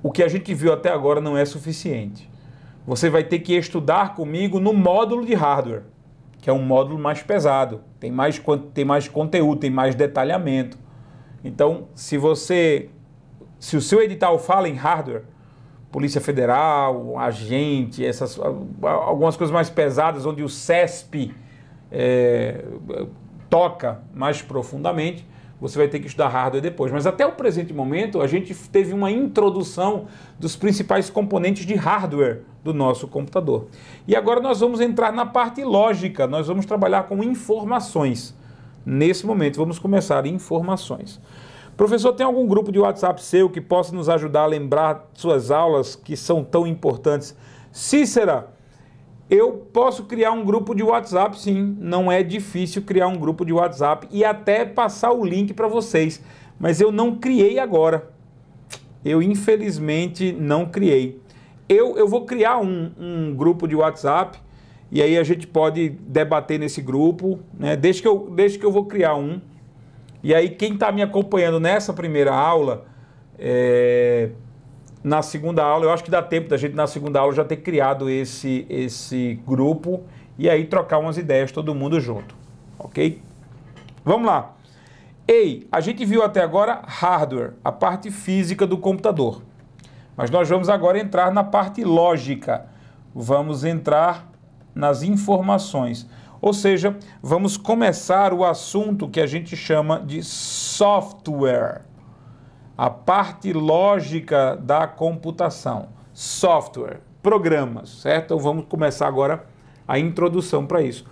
O que a gente viu até agora não é suficiente você vai ter que estudar comigo no módulo de hardware, que é um módulo mais pesado, tem mais, tem mais conteúdo, tem mais detalhamento. Então, se você. Se o seu edital fala em hardware, Polícia Federal, agente, essas, algumas coisas mais pesadas, onde o CESP é, eh, toca mais profundamente, você vai ter que estudar hardware depois. Mas até o presente momento, a gente teve uma introdução dos principais componentes de hardware do nosso computador. E agora nós vamos entrar na parte lógica, nós vamos trabalhar com informações. Nesse momento, vamos começar informações. Professor, tem algum grupo de WhatsApp seu que possa nos ajudar a lembrar suas aulas que são tão importantes? Cícera, eu posso criar um grupo de WhatsApp, sim. Não é difícil criar um grupo de WhatsApp e até passar o link para vocês. Mas eu não criei agora. Eu, infelizmente, não criei. Eu, eu vou criar um, um grupo de WhatsApp e aí a gente pode debater nesse grupo. Né? Desde, que eu, desde que eu vou criar um. E aí, quem está me acompanhando nessa primeira aula, é, na segunda aula, eu acho que dá tempo da gente na segunda aula já ter criado esse, esse grupo e aí trocar umas ideias todo mundo junto, ok? Vamos lá. Ei, a gente viu até agora hardware, a parte física do computador. Mas nós vamos agora entrar na parte lógica. Vamos entrar nas informações. Ou seja, vamos começar o assunto que a gente chama de software a parte lógica da computação, software, programas, certo? Então vamos começar agora a introdução para isso.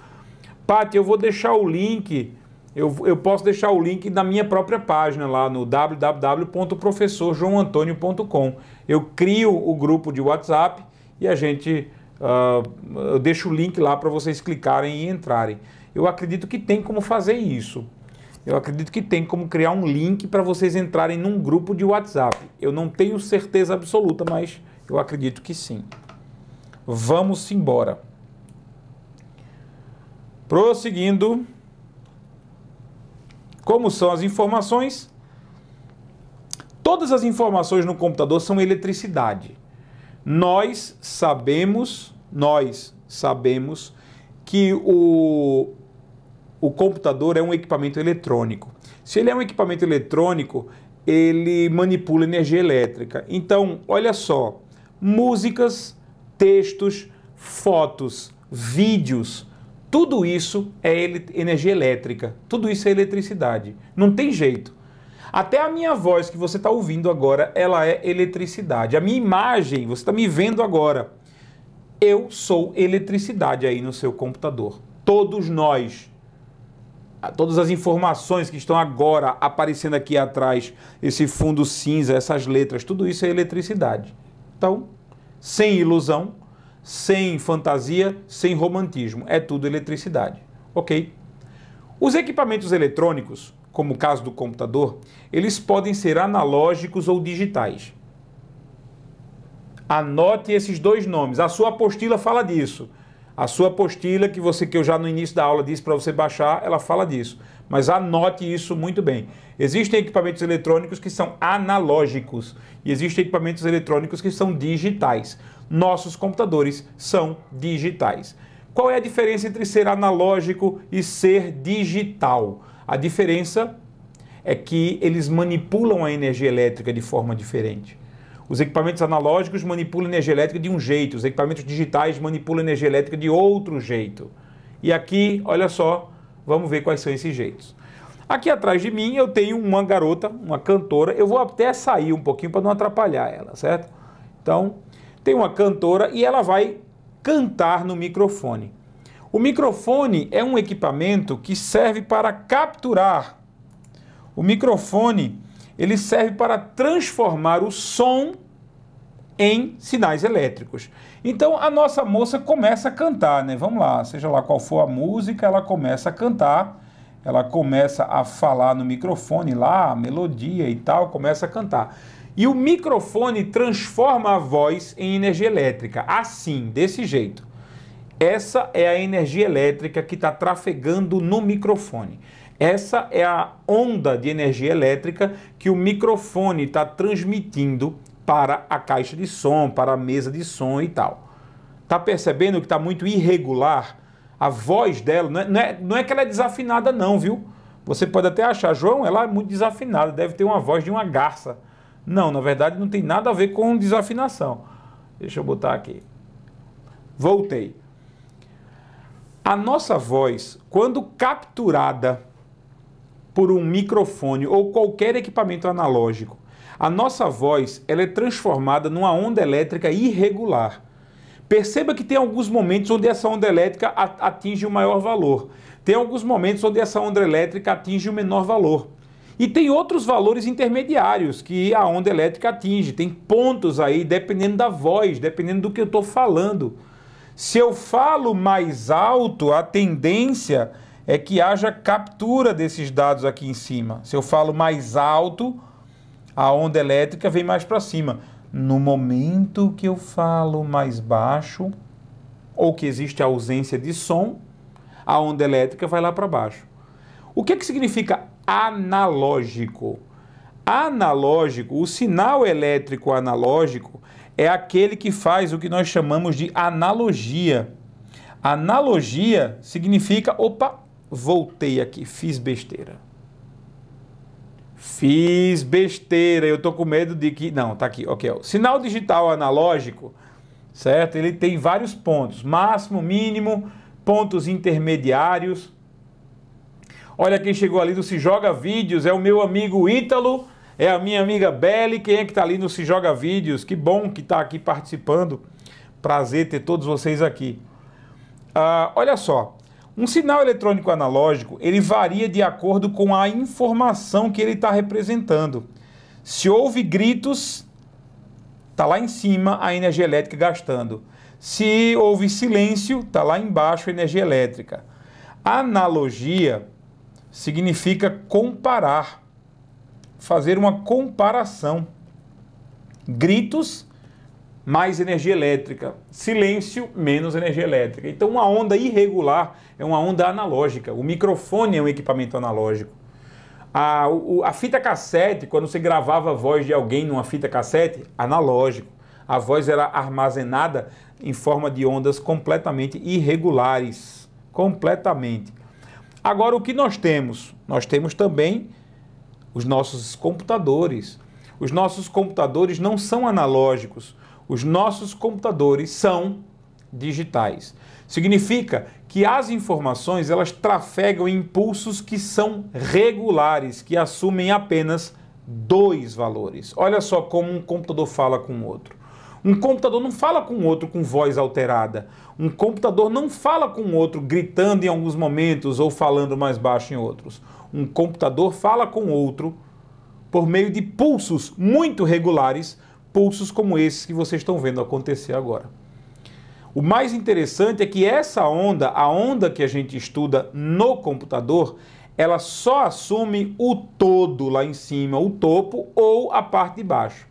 Pat, eu vou deixar o link, eu, eu posso deixar o link na minha própria página lá no www.professorjoantonio.com. Eu crio o grupo de WhatsApp e a gente uh, deixo o link lá para vocês clicarem e entrarem. Eu acredito que tem como fazer isso. Eu acredito que tem como criar um link para vocês entrarem num grupo de WhatsApp. Eu não tenho certeza absoluta, mas eu acredito que sim. Vamos embora. Prosseguindo. Como são as informações? Todas as informações no computador são eletricidade. Nós sabemos, nós sabemos que o o computador é um equipamento eletrônico. Se ele é um equipamento eletrônico, ele manipula energia elétrica. Então, olha só, músicas, textos, fotos, vídeos, tudo isso é energia elétrica, tudo isso é eletricidade. Não tem jeito. Até a minha voz que você está ouvindo agora, ela é eletricidade. A minha imagem, você está me vendo agora. Eu sou eletricidade aí no seu computador. Todos nós todas as informações que estão agora aparecendo aqui atrás, esse fundo cinza, essas letras, tudo isso é eletricidade. Então, sem ilusão, sem fantasia, sem romantismo, é tudo eletricidade, ok? Os equipamentos eletrônicos, como o caso do computador, eles podem ser analógicos ou digitais. Anote esses dois nomes, a sua apostila fala disso. A sua apostila, que você que eu já no início da aula disse para você baixar, ela fala disso. Mas anote isso muito bem. Existem equipamentos eletrônicos que são analógicos e existem equipamentos eletrônicos que são digitais. Nossos computadores são digitais. Qual é a diferença entre ser analógico e ser digital? A diferença é que eles manipulam a energia elétrica de forma diferente. Os equipamentos analógicos manipulam energia elétrica de um jeito, os equipamentos digitais manipulam energia elétrica de outro jeito. E aqui, olha só, vamos ver quais são esses jeitos. Aqui atrás de mim eu tenho uma garota, uma cantora. Eu vou até sair um pouquinho para não atrapalhar ela, certo? Então, tem uma cantora e ela vai cantar no microfone. O microfone é um equipamento que serve para capturar. O microfone ele serve para transformar o som em sinais elétricos. Então a nossa moça começa a cantar, né? Vamos lá, seja lá qual for a música, ela começa a cantar, ela começa a falar no microfone lá, a melodia e tal, começa a cantar. E o microfone transforma a voz em energia elétrica, assim, desse jeito. Essa é a energia elétrica que está trafegando no microfone. Essa é a onda de energia elétrica que o microfone está transmitindo para a caixa de som, para a mesa de som e tal. Tá percebendo que está muito irregular? A voz dela, não é, não é, não é que ela é desafinada, não, viu? Você pode até achar, João, ela é muito desafinada, deve ter uma voz de uma garça. Não, na verdade não tem nada a ver com desafinação. Deixa eu botar aqui. Voltei. A nossa voz, quando capturada por um microfone ou qualquer equipamento analógico, a nossa voz ela é transformada numa onda elétrica irregular. Perceba que tem alguns momentos onde essa onda elétrica atinge o um maior valor, tem alguns momentos onde essa onda elétrica atinge o um menor valor. E tem outros valores intermediários que a onda elétrica atinge, tem pontos aí dependendo da voz, dependendo do que eu estou falando. Se eu falo mais alto, a tendência é que haja captura desses dados aqui em cima. Se eu falo mais alto, a onda elétrica vem mais para cima. No momento que eu falo mais baixo, ou que existe ausência de som, a onda elétrica vai lá para baixo. O que, é que significa analógico? Analógico, o sinal elétrico analógico é aquele que faz o que nós chamamos de analogia. Analogia significa, opa, voltei aqui, fiz besteira. Fiz besteira, eu tô com medo de que. Não, tá aqui, ok. Sinal digital analógico, certo? Ele tem vários pontos: máximo, mínimo, pontos intermediários. Olha quem chegou ali do Se Joga Vídeos, é o meu amigo Ítalo, é a minha amiga Belle. Quem é que tá ali no Se Joga Vídeos? Que bom que tá aqui participando. Prazer ter todos vocês aqui. Ah, olha só, um sinal eletrônico analógico ele varia de acordo com a informação que ele está representando. Se houve gritos, está lá em cima a energia elétrica gastando. Se houve silêncio, está lá embaixo a energia elétrica. Analogia significa comparar, fazer uma comparação. Gritos mais energia elétrica. Silêncio, menos energia elétrica. Então, uma onda irregular é uma onda analógica. O microfone é um equipamento analógico. A, o, a fita cassete, quando você gravava a voz de alguém numa fita cassete, analógico. A voz era armazenada em forma de ondas completamente irregulares. Completamente. Agora, o que nós temos? Nós temos também os nossos computadores. Os nossos computadores não são analógicos os nossos computadores são digitais. Significa que as informações elas trafegam impulsos que são regulares, que assumem apenas dois valores. Olha só como um computador fala com o outro. Um computador não fala com o outro com voz alterada. Um computador não fala com o outro gritando em alguns momentos ou falando mais baixo em outros. Um computador fala com o outro por meio de pulsos muito regulares pulsos como esses que vocês estão vendo acontecer agora. O mais interessante é que essa onda, a onda que a gente estuda no computador, ela só assume o todo lá em cima, o topo ou a parte de baixo.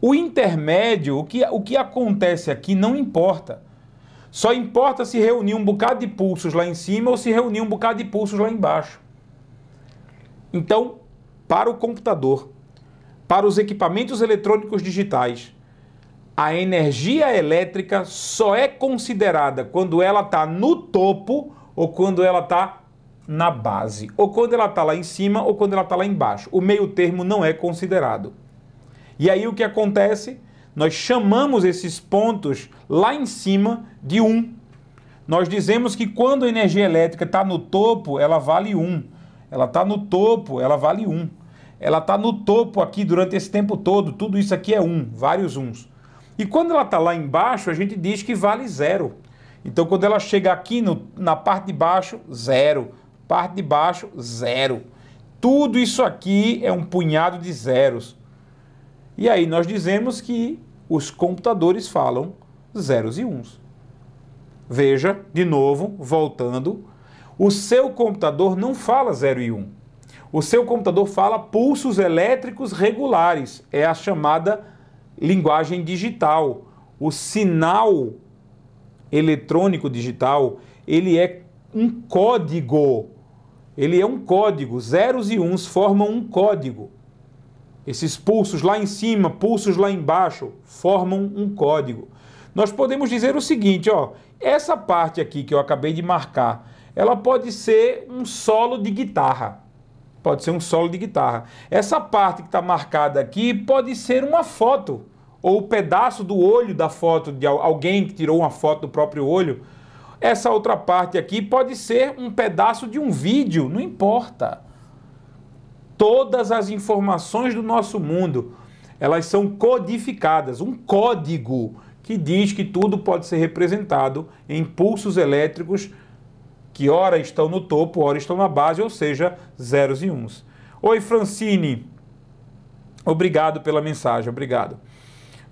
O intermédio, o que, o que acontece aqui, não importa. Só importa se reunir um bocado de pulsos lá em cima ou se reunir um bocado de pulsos lá embaixo. Então, para o computador, para os equipamentos eletrônicos digitais, a energia elétrica só é considerada quando ela está no topo ou quando ela está na base, ou quando ela está lá em cima ou quando ela está lá embaixo. O meio termo não é considerado. E aí o que acontece? Nós chamamos esses pontos lá em cima de 1. Um. Nós dizemos que quando a energia elétrica está no topo, ela vale 1. Um. Ela está no topo, ela vale 1. Um ela está no topo aqui durante esse tempo todo, tudo isso aqui é um, vários uns. E quando ela está lá embaixo, a gente diz que vale zero. Então, quando ela chega aqui no, na parte de baixo, zero. Parte de baixo, zero. Tudo isso aqui é um punhado de zeros. E aí nós dizemos que os computadores falam zeros e uns. Veja, de novo, voltando, o seu computador não fala zero e um o seu computador fala pulsos elétricos regulares, é a chamada linguagem digital. O sinal eletrônico digital, ele é um código. Ele é um código, zeros e uns formam um código. Esses pulsos lá em cima, pulsos lá embaixo, formam um código. Nós podemos dizer o seguinte, ó, essa parte aqui que eu acabei de marcar, ela pode ser um solo de guitarra. Pode ser um solo de guitarra. Essa parte que está marcada aqui pode ser uma foto, ou o um pedaço do olho da foto de alguém que tirou uma foto do próprio olho. Essa outra parte aqui pode ser um pedaço de um vídeo, não importa. Todas as informações do nosso mundo, elas são codificadas, um código que diz que tudo pode ser representado em pulsos elétricos que ora estão no topo, ora estão na base, ou seja, zeros e uns. Oi, Francine. Obrigado pela mensagem, obrigado.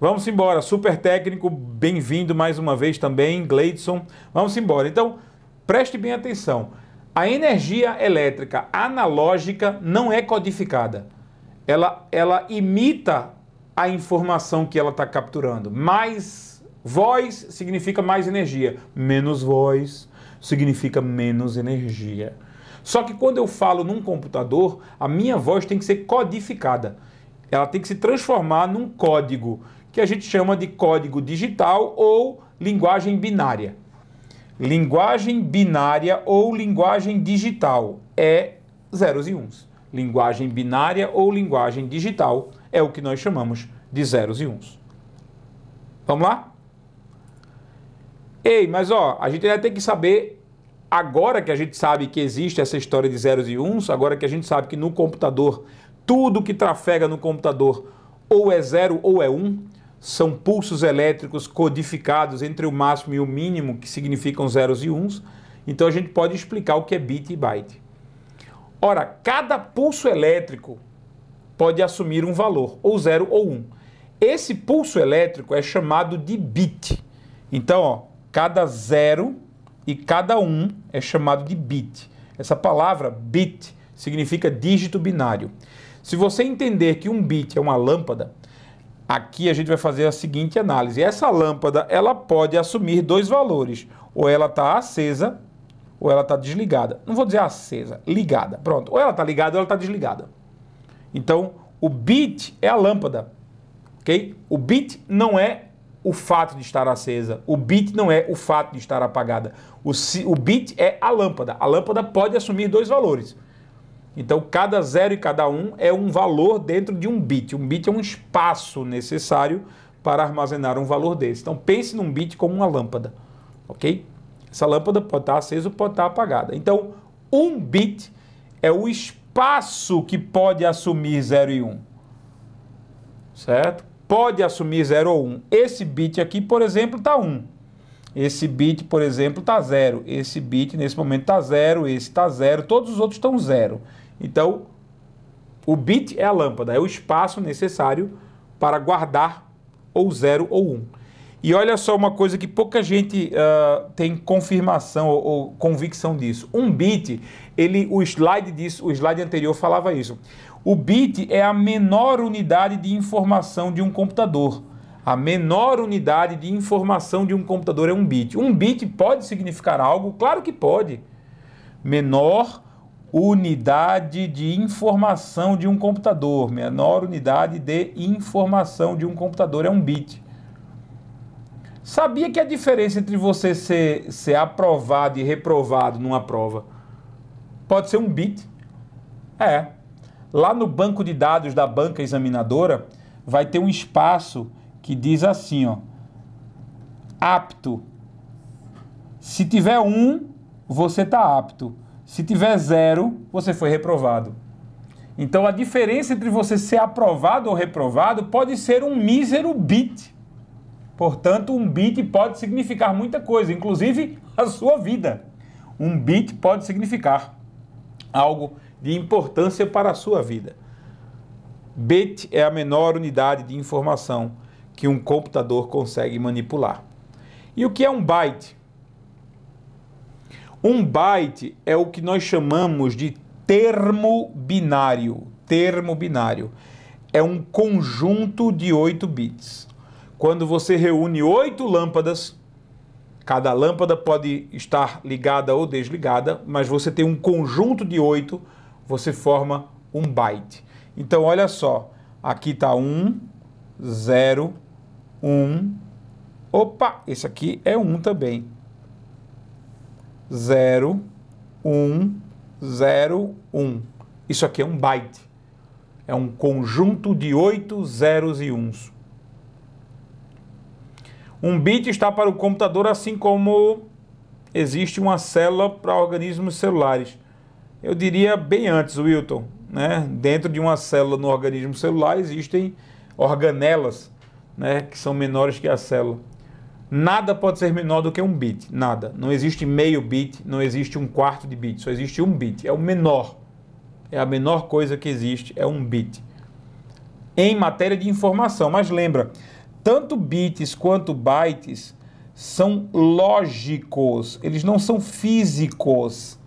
Vamos embora, super técnico, bem-vindo mais uma vez também, Gleidson. Vamos embora. Então, preste bem atenção. A energia elétrica analógica não é codificada. Ela, ela imita a informação que ela está capturando. Mais voz significa mais energia, menos voz significa menos energia. Só que quando eu falo num computador, a minha voz tem que ser codificada. Ela tem que se transformar num código, que a gente chama de código digital ou linguagem binária. Linguagem binária ou linguagem digital é zeros e uns. Linguagem binária ou linguagem digital é o que nós chamamos de zeros e uns. Vamos lá? Ei, mas ó, a gente vai ter que saber agora que a gente sabe que existe essa história de zeros e uns, agora que a gente sabe que no computador tudo que trafega no computador ou é zero ou é um, são pulsos elétricos codificados entre o máximo e o mínimo, que significam zeros e uns. Então a gente pode explicar o que é bit e byte. Ora, cada pulso elétrico pode assumir um valor, ou zero ou um. Esse pulso elétrico é chamado de bit. Então, ó, Cada zero e cada um é chamado de bit. Essa palavra bit significa dígito binário. Se você entender que um bit é uma lâmpada, aqui a gente vai fazer a seguinte análise. Essa lâmpada ela pode assumir dois valores, ou ela está acesa ou ela está desligada. Não vou dizer acesa, ligada. Pronto, ou ela está ligada ou ela está desligada. Então, o bit é a lâmpada, ok? O bit não é o fato de estar acesa. O bit não é o fato de estar apagada. O, o bit é a lâmpada. A lâmpada pode assumir dois valores. Então, cada zero e cada um é um valor dentro de um bit. Um bit é um espaço necessário para armazenar um valor desse. Então, pense num bit como uma lâmpada, ok? Essa lâmpada pode estar acesa ou pode estar apagada. Então, um bit é o espaço que pode assumir 0 e 1, um, certo? pode assumir 0 ou 1. Um. Esse bit aqui, por exemplo, está 1. Um. Esse bit, por exemplo, está 0. Esse bit, nesse momento, está 0. Esse está 0. Todos os outros estão 0. Então, o bit é a lâmpada, é o espaço necessário para guardar ou 0 ou 1. Um. E olha só uma coisa que pouca gente uh, tem confirmação ou, ou, convicção disso. Um bit, ele, o slide disso, o slide anterior falava isso. O bit é a menor unidade de informação de um computador. A menor unidade de informação de um computador é um bit. Um bit pode significar algo? Claro que pode. Menor unidade de informação de um computador. Menor unidade de informação de um computador é um bit. Sabia que a diferença entre você ser, ser aprovado e reprovado numa prova pode ser um bit? É. Lá no banco de dados da banca examinadora vai ter um espaço que diz assim, ó, apto. Se tiver um, você está apto. Se tiver zero, você foi reprovado. Então a diferença entre você ser aprovado ou reprovado pode ser um mísero bit. Portanto, um bit pode significar muita coisa, inclusive a sua vida. Um bit pode significar algo de importância para a sua vida. Bit é a menor unidade de informação que um computador consegue manipular. E o que é um byte? Um byte é o que nós chamamos de termo binário. Termo binário é um conjunto de 8 bits quando você reúne oito lâmpadas, cada lâmpada pode estar ligada ou desligada, mas você tem um conjunto de oito, você forma um byte. Então, olha só, aqui está um, zero, um, opa, esse aqui é um também. Zero, um, zero, um. Isso aqui é um byte. É um conjunto de oito zeros e uns. Um bit está para o computador, assim como existe uma célula para organismos celulares. Eu diria bem antes, Wilton. Né? Dentro de uma célula no organismo celular existem organelas, né? que são menores que a célula. Nada pode ser menor do que um bit, nada. Não existe meio bit, não existe um quarto de bit, só existe um bit, é o menor. É a menor coisa que existe, é um bit. Em matéria de informação, mas lembra, tanto bits quanto bytes são lógicos, eles não são físicos.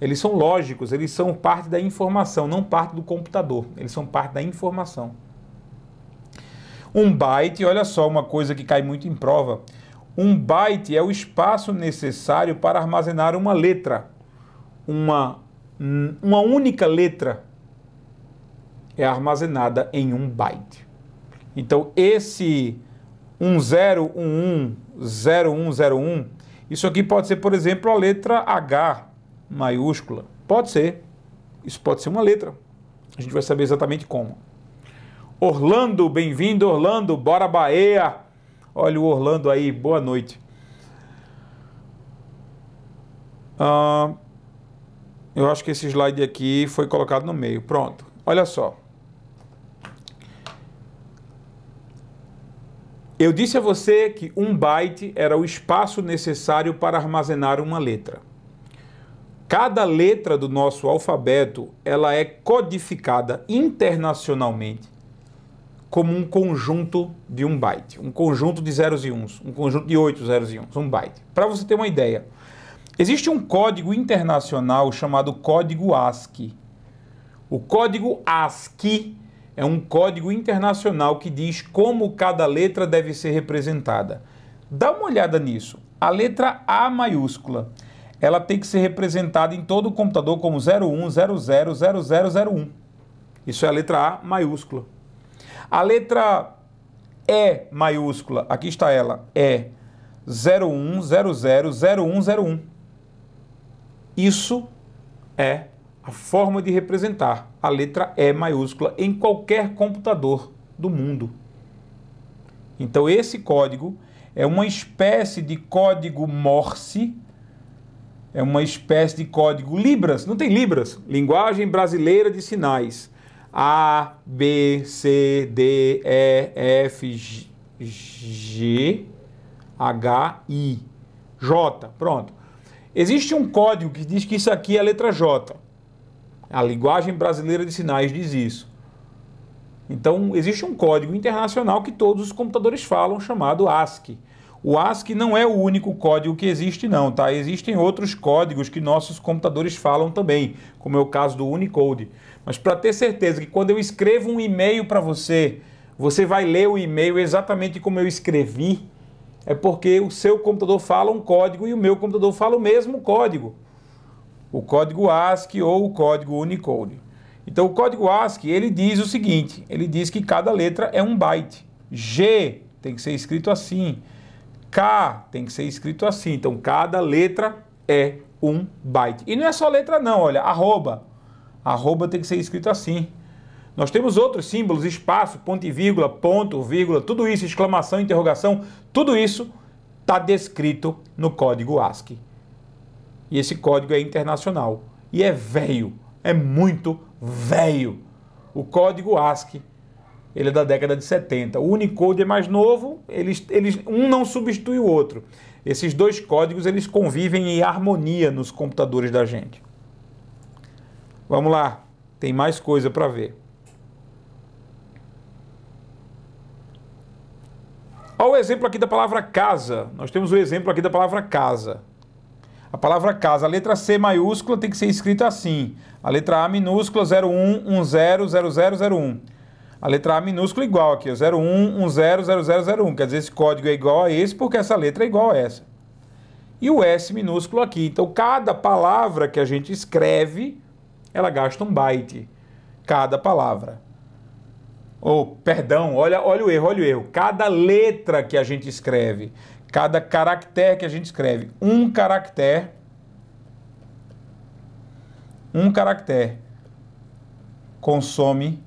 Eles são lógicos, eles são parte da informação, não parte do computador. Eles são parte da informação. Um byte, olha só uma coisa que cai muito em prova. Um byte é o espaço necessário para armazenar uma letra. Uma, uma única letra é armazenada em um byte. Então, esse 10110101, isso aqui pode ser, por exemplo, a letra H maiúscula. Pode ser. Isso pode ser uma letra. A gente vai saber exatamente como. Orlando, bem-vindo, Orlando. Bora Bahia. Olha o Orlando aí, boa noite. Ah, eu acho que esse slide aqui foi colocado no meio. Pronto. Olha só. Eu disse a você que um byte era o espaço necessário para armazenar uma letra. Cada letra do nosso alfabeto, ela é codificada internacionalmente como um conjunto de um byte, um conjunto de zeros e uns, um conjunto de oito zeros e uns, um byte. Para você ter uma ideia, existe um código internacional chamado código ASCII. O código ASCII é um código internacional que diz como cada letra deve ser representada. Dá uma olhada nisso. A letra A maiúscula, ela tem que ser representada em todo o computador como 01000001. Isso é a letra A maiúscula. A letra E maiúscula, aqui está ela, é 01000101. Isso é a forma de representar a letra E maiúscula em qualquer computador do mundo. Então, esse código é uma espécie de código Morse, é uma espécie de código Libras, não tem Libras, linguagem brasileira de sinais. A, B, C, D, E, F, G, G H, I, J. Pronto. Existe um código que diz que isso aqui é a letra J. A linguagem brasileira de sinais diz isso. Então, existe um código internacional que todos os computadores falam, chamado ASCII. O ASCII não é o único código que existe, não, tá? Existem outros códigos que nossos computadores falam também, como é o caso do Unicode. Mas para ter certeza que quando eu escrevo um e-mail para você, você vai ler o e-mail exatamente como eu escrevi, é porque o seu computador fala um código e o meu computador fala o mesmo código o código ASCII ou o código Unicode. Então, o código ASCII, ele diz o seguinte, ele diz que cada letra é um byte. G tem que ser escrito assim, K tem que ser escrito assim. Então, cada letra é um byte. E não é só letra não, olha, arroba. Arroba tem que ser escrito assim. Nós temos outros símbolos, espaço, ponto e vírgula, ponto, vírgula, tudo isso, exclamação, interrogação, tudo isso está descrito no código ASCII. E esse código é internacional. E é velho, é muito velho. O código ASCII, ele é da década de 70. O Unicode é mais novo, eles, eles, um não substitui o outro. Esses dois códigos eles convivem em harmonia nos computadores da gente. Vamos lá, tem mais coisa para ver. Olha o exemplo aqui da palavra casa. Nós temos o exemplo aqui da palavra casa. A palavra casa, a letra C maiúscula tem que ser escrita assim. A letra A minúscula 01100001. A letra A minúscula igual aqui, 01100001. Quer dizer, esse código é igual a esse porque essa letra é igual a essa. E o S minúsculo aqui. Então, cada palavra que a gente escreve, ela gasta um byte. Cada palavra. Ou, oh, perdão, olha, olha o erro, olha o erro. Cada letra que a gente escreve, cada caractere que a gente escreve. Um caractere. Um caractere consome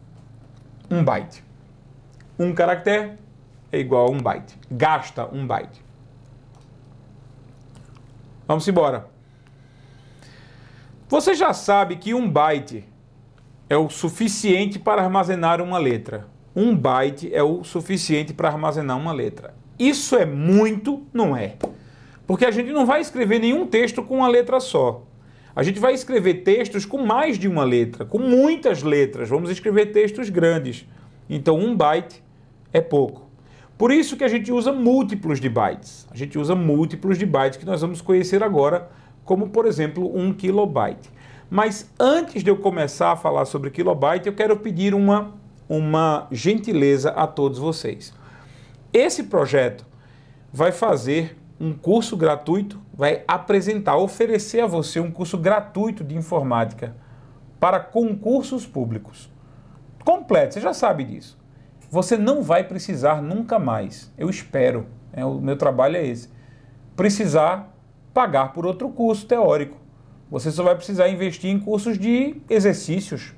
um byte. Um caractere é igual a um byte. Gasta um byte. Vamos embora. Você já sabe que um byte é o suficiente para armazenar uma letra. Um byte é o suficiente para armazenar uma letra. Isso é muito? Não é. Porque a gente não vai escrever nenhum texto com uma letra só. A gente vai escrever textos com mais de uma letra, com muitas letras. Vamos escrever textos grandes. Então, um byte é pouco. Por isso que a gente usa múltiplos de bytes. A gente usa múltiplos de bytes que nós vamos conhecer agora, como por exemplo, um kilobyte. Mas antes de eu começar a falar sobre kilobyte, eu quero pedir uma, uma gentileza a todos vocês. Esse projeto vai fazer um curso gratuito, vai apresentar, oferecer a você um curso gratuito de informática para concursos públicos. Completo, você já sabe disso. Você não vai precisar nunca mais, eu espero, é, o meu trabalho é esse, precisar pagar por outro curso teórico. Você só vai precisar investir em cursos de exercícios,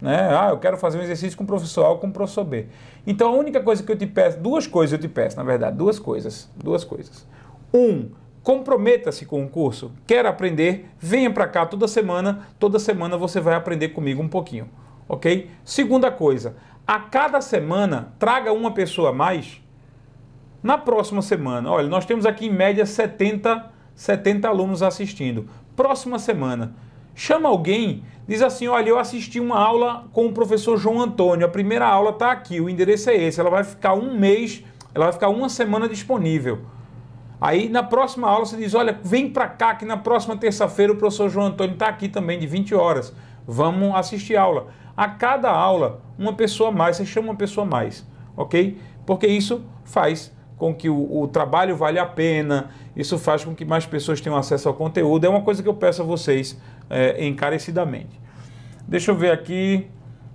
né? Ah, eu quero fazer um exercício com o professor A ou com o professor B. Então a única coisa que eu te peço, duas coisas eu te peço, na verdade, duas coisas, duas coisas. Um, comprometa-se com o curso. Quer aprender? Venha para cá toda semana, toda semana você vai aprender comigo um pouquinho, OK? Segunda coisa, a cada semana traga uma pessoa a mais. Na próxima semana, olha, nós temos aqui em média 70 70 alunos assistindo. Próxima semana, chama alguém Diz assim: olha, eu assisti uma aula com o professor João Antônio. A primeira aula está aqui, o endereço é esse. Ela vai ficar um mês, ela vai ficar uma semana disponível. Aí na próxima aula você diz: olha, vem para cá que na próxima terça-feira o professor João Antônio está aqui também, de 20 horas. Vamos assistir a aula. A cada aula, uma pessoa mais, você chama uma pessoa mais, ok? Porque isso faz com que o, o, trabalho vale a pena, isso faz com que mais pessoas tenham acesso ao conteúdo. É uma coisa que eu peço a vocês é, encarecidamente. Deixa eu ver aqui.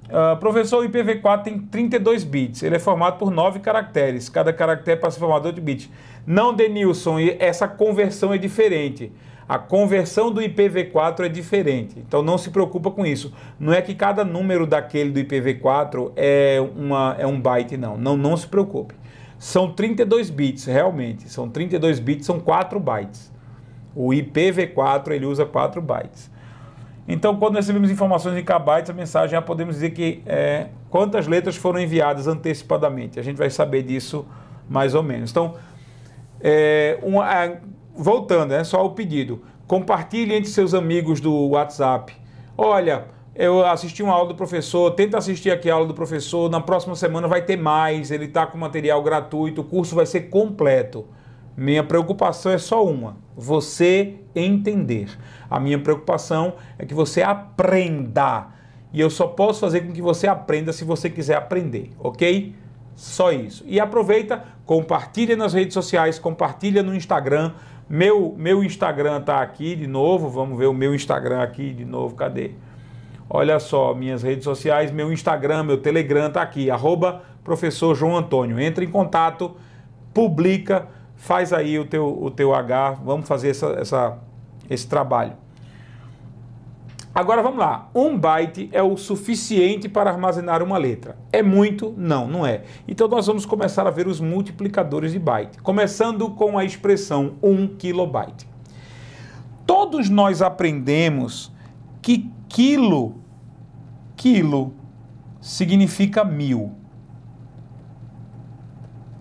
Uh, professor, o IPv4 tem 32 bits. Ele é formado por 9 caracteres. Cada caractere passa a formar 2 bits. Não, Denilson, essa conversão é diferente. A conversão do IPv4 é diferente. Então não se preocupa com isso. Não é que cada número daquele do IPv4 é, uma, é um byte, não. Não, não se preocupe. São 32 bits, realmente. São 32 bits, são 4 bytes. O IPv4 ele usa 4 bytes. Então, quando recebemos informações em kbytes, a mensagem já é, podemos dizer que é, quantas letras foram enviadas antecipadamente. A gente vai saber disso mais ou menos. Então, é, uma, é, voltando, é né, só o pedido. Compartilhe entre seus amigos do WhatsApp. Olha, eu assisti uma aula do professor, tenta assistir aqui a aula do professor. Na próxima semana vai ter mais. Ele está com material gratuito, o curso vai ser completo. Minha preocupação é só uma: você entender. A minha preocupação é que você aprenda. E eu só posso fazer com que você aprenda se você quiser aprender, ok? Só isso. E aproveita, compartilha nas redes sociais, compartilha no Instagram. Meu, meu Instagram tá aqui de novo. Vamos ver o meu Instagram aqui de novo. Cadê? Olha só, minhas redes sociais, meu Instagram, meu Telegram tá aqui, arroba professor João Antônio. Entra em contato, publica faz aí o teu, o teu H, vamos fazer essa, essa, esse trabalho. Agora vamos lá. Um byte é o suficiente para armazenar uma letra. É muito? Não, não é. Então nós vamos começar a ver os multiplicadores de byte, começando com a expressão 1 kilobyte. Todos nós aprendemos que quilo, quilo significa mil.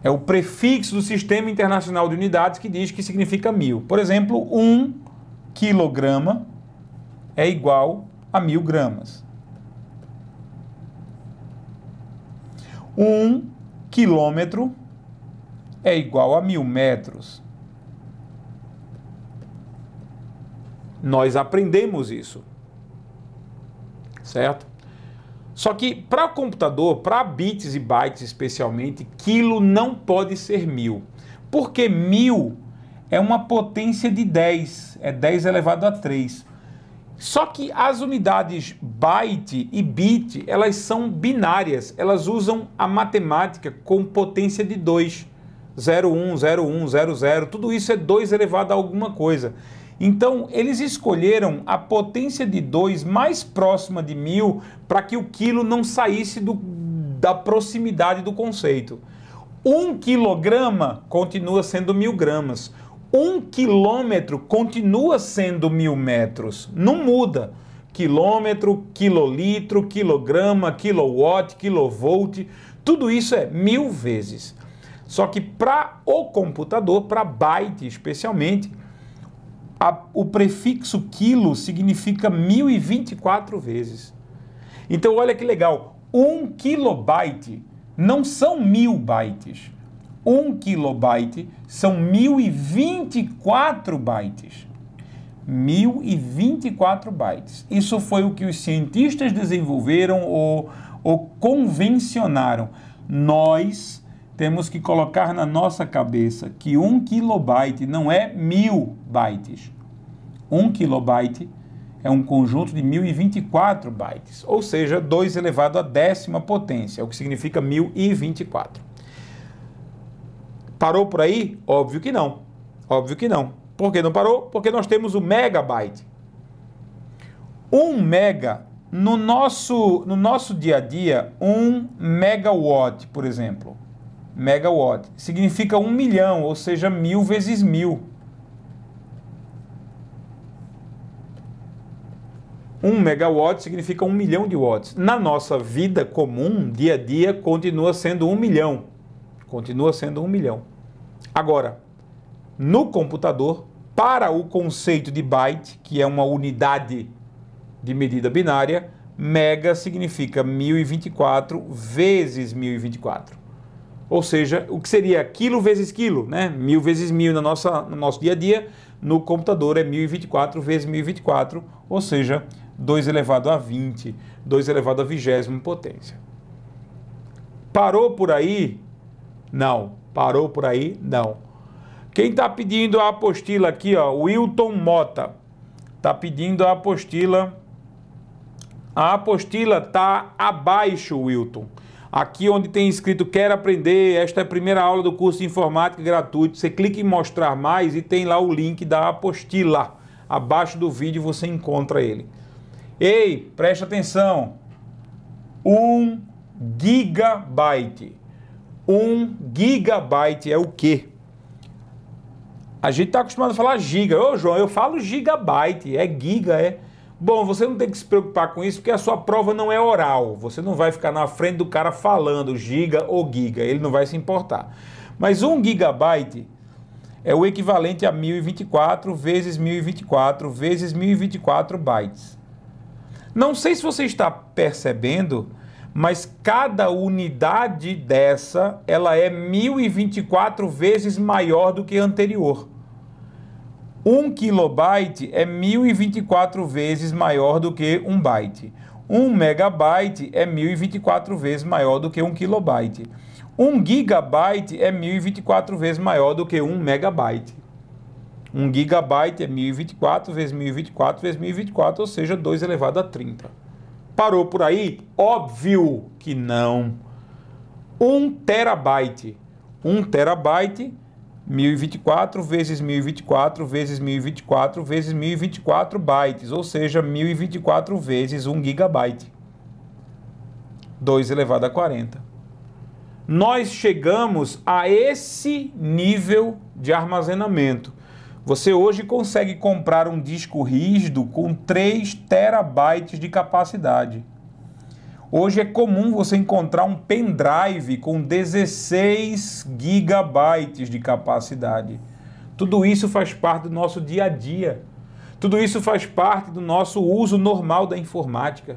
É o prefixo do Sistema Internacional de Unidades que diz que significa mil. Por exemplo, um quilograma é igual a mil gramas. um quilômetro é igual a mil metros. Nós aprendemos isso. Certo? Só que para o computador, para bits e bytes especialmente, quilo não pode ser mil. Porque mil é uma potência de 10, é 10 elevado a 3. Só que as unidades byte e bit, elas são binárias, elas usam a matemática com potência de 2. 0, 1, 0, 1, 0, 0, tudo isso é 2 elevado a alguma coisa. Então, eles escolheram a potência de 2 mais próxima de 1000 para que o quilo não saísse do, da proximidade do conceito. 1 um quilograma continua sendo 1000 gramas. 1 um quilômetro continua sendo 1000 metros. Não muda. Quilômetro, quilolitro, quilograma, quilowatt, quilovolt, tudo isso é mil vezes. Só que para o computador, para byte especialmente, a, o prefixo quilo significa 1024 vezes. Então, olha que legal, um kilobyte não são mil bytes. um kilobyte são 1024 bytes. 1024 bytes. Isso foi o que os cientistas desenvolveram ou, ou convencionaram. Nós temos que colocar na nossa cabeça que um kilobyte não é mil bytes. um kilobyte é um conjunto de 1024 bytes, ou seja, 2 elevado à décima potência, o que significa 1024. Parou por aí? Óbvio que não. Óbvio que não. Por que não parou? Porque nós temos o megabyte. um mega no nosso no nosso dia a dia, um megawatt, por exemplo megawatt. Significa 1 milhão, ou seja, mil vezes mil. 1 megawatt significa 1 milhão de watts. Na nossa vida comum, dia a dia, continua sendo 1 milhão. Continua sendo 1 milhão. Agora, no computador, para o conceito de byte, que é uma unidade de medida binária, mega significa 1024 vezes 1024. Ou seja, o que seria quilo vezes quilo, né? Mil vezes mil na nossa, no nosso dia a dia, no computador é 1024 vezes 1024, ou seja, 2 elevado a 20, 2 elevado a vigésima potência. Parou por aí? Não. Parou por aí? Não. Quem está pedindo a apostila aqui, ó, Wilton Mota, está pedindo a apostila. A apostila está abaixo, Wilton. Aqui onde tem escrito quer aprender, esta é a primeira aula do curso de informática gratuito. Você clica em mostrar mais e tem lá o link da apostila. Abaixo do vídeo você encontra ele. Ei, preste atenção. um gigabyte. um gigabyte é o quê? A gente está acostumado a falar giga. Ô, João, eu falo gigabyte. É giga, é Bom, você não tem que se preocupar com isso porque a sua prova não é oral. Você não vai ficar na frente do cara falando giga ou giga, ele não vai se importar. Mas um gigabyte é o equivalente a 1024 vezes 1024 vezes 1024 bytes. Não sei se você está percebendo, mas cada unidade dessa, ela é 1024 vezes maior do que a anterior. 1 kilobyte é 1024 vezes maior do que 1 byte. 1 megabyte é 1024 vezes maior do que 1 kilobyte. 1 gigabyte é 1024 vezes maior do que 1 megabyte. 1 gigabyte é 1024 vezes 1024 vezes 1024, ou seja, 2 elevado a 30. Parou por aí? Óbvio que não. 1 terabyte. 1 terabyte 1024 vezes 1024 vezes 1024 vezes 1024 bytes, ou seja, 1024 vezes 1 gigabyte. 2 elevado a 40. Nós chegamos a esse nível de armazenamento. Você hoje consegue comprar um disco rígido com 3 terabytes de capacidade. Hoje é comum você encontrar um pendrive com 16 gigabytes de capacidade. Tudo isso faz parte do nosso dia a dia. Tudo isso faz parte do nosso uso normal da informática.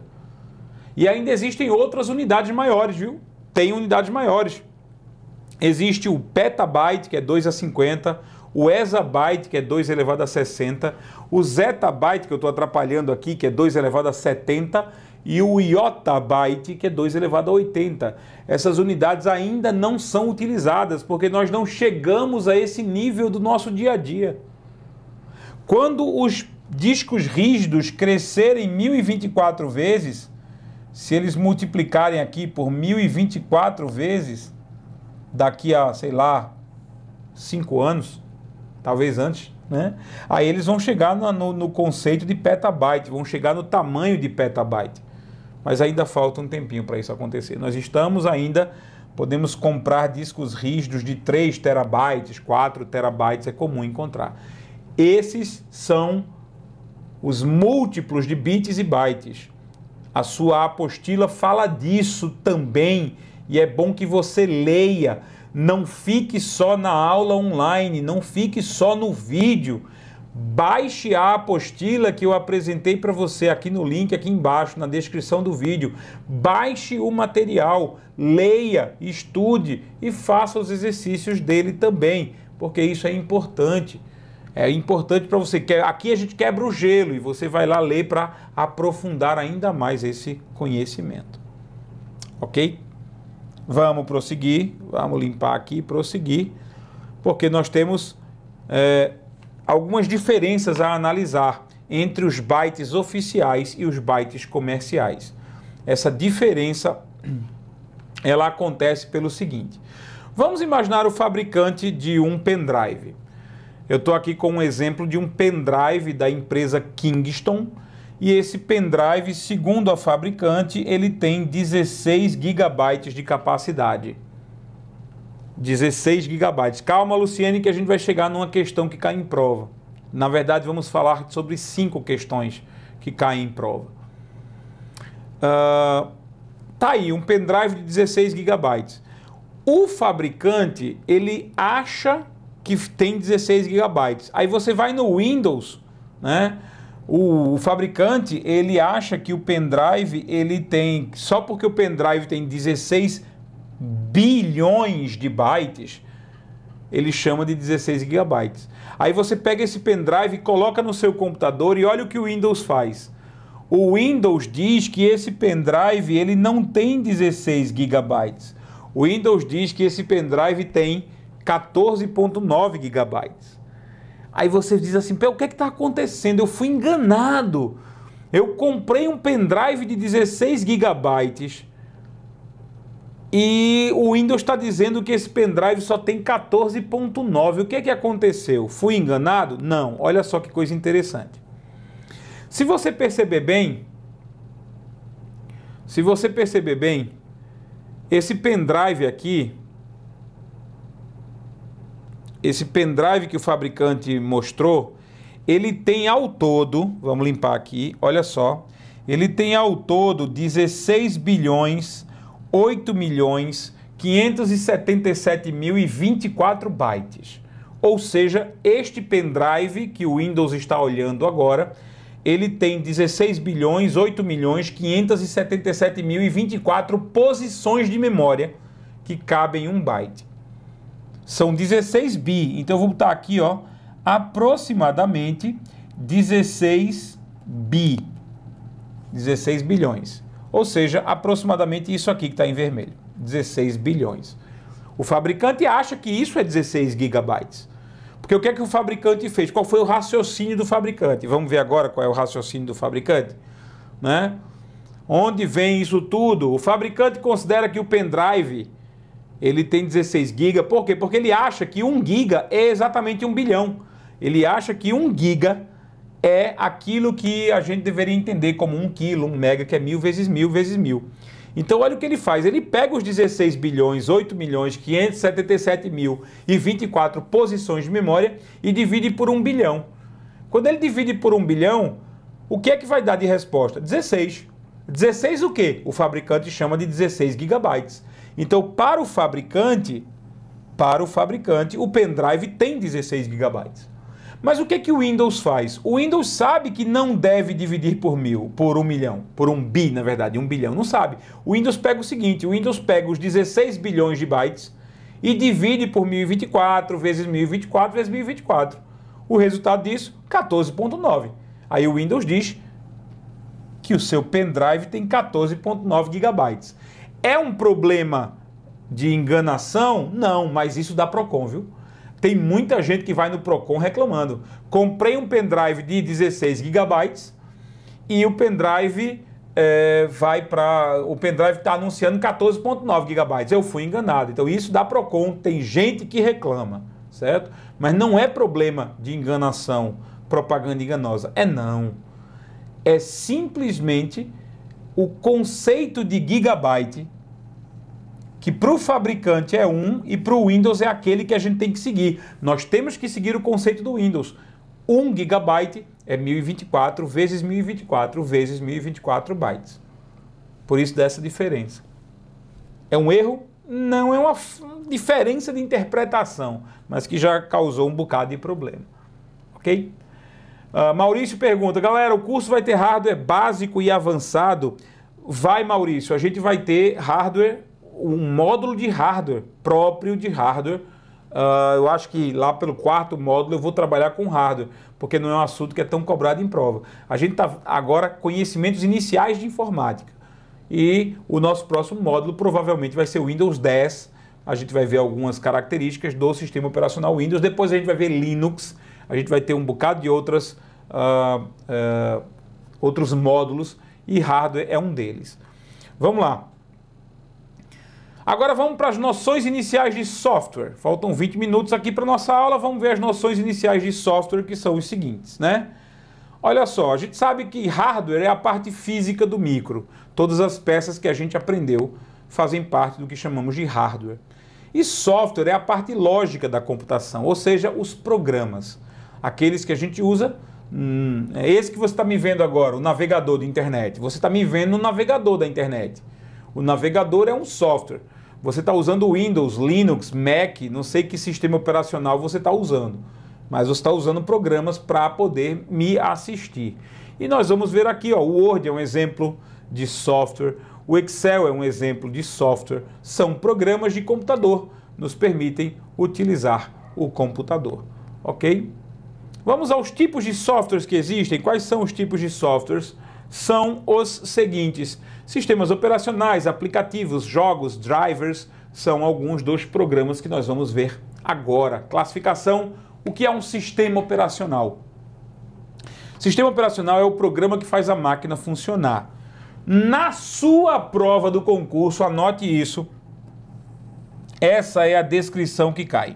E ainda existem outras unidades maiores, viu? Tem unidades maiores. Existe o petabyte, que é 2 a 50, o exabyte, que é 2 elevado a 60, o zettabyte, que eu estou atrapalhando aqui, que é 2 elevado a 70, e o iotabyte, byte, que é 2 elevado a 80. Essas unidades ainda não são utilizadas, porque nós não chegamos a esse nível do nosso dia a dia. Quando os discos rígidos crescerem 1024 vezes, se eles multiplicarem aqui por 1024 vezes, daqui a, sei lá, 5 anos, talvez antes, né? Aí eles vão chegar no, no, no conceito de petabyte, vão chegar no tamanho de petabyte mas ainda falta um tempinho para isso acontecer. Nós estamos ainda, podemos comprar discos rígidos de 3 terabytes, 4 terabytes, é comum encontrar. Esses são os múltiplos de bits e bytes. A sua apostila fala disso também e é bom que você leia. Não fique só na aula online, não fique só no vídeo baixe a apostila que eu apresentei para você aqui no link aqui embaixo na descrição do vídeo. Baixe o material, leia, estude e faça os exercícios dele também, porque isso é importante. É importante para você. Aqui a gente quebra o gelo e você vai lá ler para aprofundar ainda mais esse conhecimento. OK? Vamos prosseguir, vamos limpar aqui e prosseguir, porque nós temos é, algumas diferenças a analisar entre os bytes oficiais e os bytes comerciais. Essa diferença ela acontece pelo seguinte. Vamos imaginar o fabricante de um pendrive. Eu estou aqui com um exemplo de um pendrive da empresa Kingston e esse pendrive, segundo a fabricante, ele tem 16 GB de capacidade. 16 gigabytes. Calma, Luciene, que a gente vai chegar numa questão que cai em prova. Na verdade, vamos falar sobre cinco questões que caem em prova. Uh, tá aí, um pendrive de 16 gigabytes. O fabricante, ele acha que tem 16 gigabytes. Aí você vai no Windows, né? O, o, fabricante, ele acha que o pendrive, ele tem... Só porque o pendrive tem 16 bilhões de bytes, ele chama de 16 gigabytes. Aí você pega esse pendrive, coloca no seu computador e olha o que o Windows faz. O Windows diz que esse pendrive ele não tem 16 gigabytes. O Windows diz que esse pendrive tem 14.9 gigabytes. Aí você diz assim, o que é está acontecendo? Eu fui enganado. Eu comprei um pendrive de 16 gigabytes e o Windows está dizendo que esse pendrive só tem 14.9. O que é que aconteceu? Fui enganado? Não. Olha só que coisa interessante. Se você perceber bem, se você perceber bem, esse pendrive aqui, esse pendrive que o fabricante mostrou, ele tem ao todo, vamos limpar aqui, olha só, ele tem ao todo 16 bilhões 8 milhões 577.024 bytes. Ou seja, este pendrive que o Windows está olhando agora, ele tem 16 bilhões 8 milhões 577.024 posições de memória que cabem em um byte. São 16 bi, então eu vou botar aqui, ó, aproximadamente 16 bi. 16 bilhões ou seja, aproximadamente isso aqui que está em vermelho, 16 bilhões. O fabricante acha que isso é 16 gigabytes. Porque o que é que o fabricante fez? Qual foi o raciocínio do fabricante? Vamos ver agora qual é o raciocínio do fabricante, né? Onde vem isso tudo? O fabricante considera que o pendrive ele tem 16 GB, por quê? Porque ele acha que 1 GB é exatamente 1 bilhão. Ele acha que 1 GB é aquilo que a gente deveria entender como um quilo, um mega, que é mil vezes mil vezes mil. Então, olha o que ele faz. Ele pega os 16 bilhões, 8 milhões, 577 mil e 24 posições de memória e divide por 1 bilhão. Quando ele divide por 1 bilhão, o que é que vai dar de resposta? 16. 16 o quê? O fabricante chama de 16 gigabytes. Então, para o fabricante, para o fabricante, o pendrive tem 16 gigabytes. Mas o que, é que o Windows faz? O Windows sabe que não deve dividir por mil, por um milhão, por um bi, na verdade, um bilhão. Não sabe. O Windows pega o seguinte: o Windows pega os 16 bilhões de bytes e divide por 1024 vezes 1024 vezes 1024. O resultado disso, 14,9. Aí o Windows diz que o seu pendrive tem 14,9 gigabytes. É um problema de enganação? Não, mas isso dá Procon, viu? Tem muita gente que vai no Procon reclamando. Comprei um pendrive de 16 GB e o pendrive é, vai para. O pendrive está anunciando 14,9 GB. Eu fui enganado. Então, isso dá Procon. Tem gente que reclama, certo? Mas não é problema de enganação, propaganda enganosa. É não. É simplesmente o conceito de gigabyte que para o fabricante é um e para o Windows é aquele que a gente tem que seguir. Nós temos que seguir o conceito do Windows. 1 gigabyte é 1024 vezes 1024 vezes 1024 bytes. Por isso dessa diferença. É um erro? Não é uma diferença de interpretação, mas que já causou um bocado de problema. Ok? Uh, Maurício pergunta, galera, o curso vai ter hardware básico e avançado? Vai, Maurício, a gente vai ter hardware um módulo de hardware, próprio de hardware. Uh, eu acho que lá pelo quarto módulo eu vou trabalhar com hardware, porque não é um assunto que é tão cobrado em prova. A gente está agora conhecimentos iniciais de informática. E o nosso próximo módulo provavelmente vai ser o Windows 10. A gente vai ver algumas características do sistema operacional Windows. Depois a gente vai ver Linux. A gente vai ter um bocado de outras, uh, uh, outros módulos e hardware é um deles. Vamos lá. Agora vamos para as noções iniciais de software. Faltam 20 minutos aqui para nossa aula, vamos ver as noções iniciais de software que são os seguintes, né? Olha só, a gente sabe que hardware é a parte física do micro. Todas as peças que a gente aprendeu fazem parte do que chamamos de hardware. E software é a parte lógica da computação, ou seja, os programas. Aqueles que a gente usa Hum, é esse que você está me vendo agora, o navegador da internet. Você está me vendo no navegador da internet. O navegador é um software. Você está usando Windows, Linux, Mac, não sei que sistema operacional você está usando, mas você está usando programas para poder me assistir. E nós vamos ver aqui, ó, o Word é um exemplo de software, o Excel é um exemplo de software, são programas de computador, nos permitem utilizar o computador, ok? Vamos aos tipos de softwares que existem. Quais são os tipos de softwares? são os seguintes: sistemas operacionais, aplicativos, jogos, drivers, são alguns dos programas que nós vamos ver agora. Classificação: o que é um sistema operacional? Sistema operacional é o programa que faz a máquina funcionar. Na sua prova do concurso, anote isso. Essa é a descrição que cai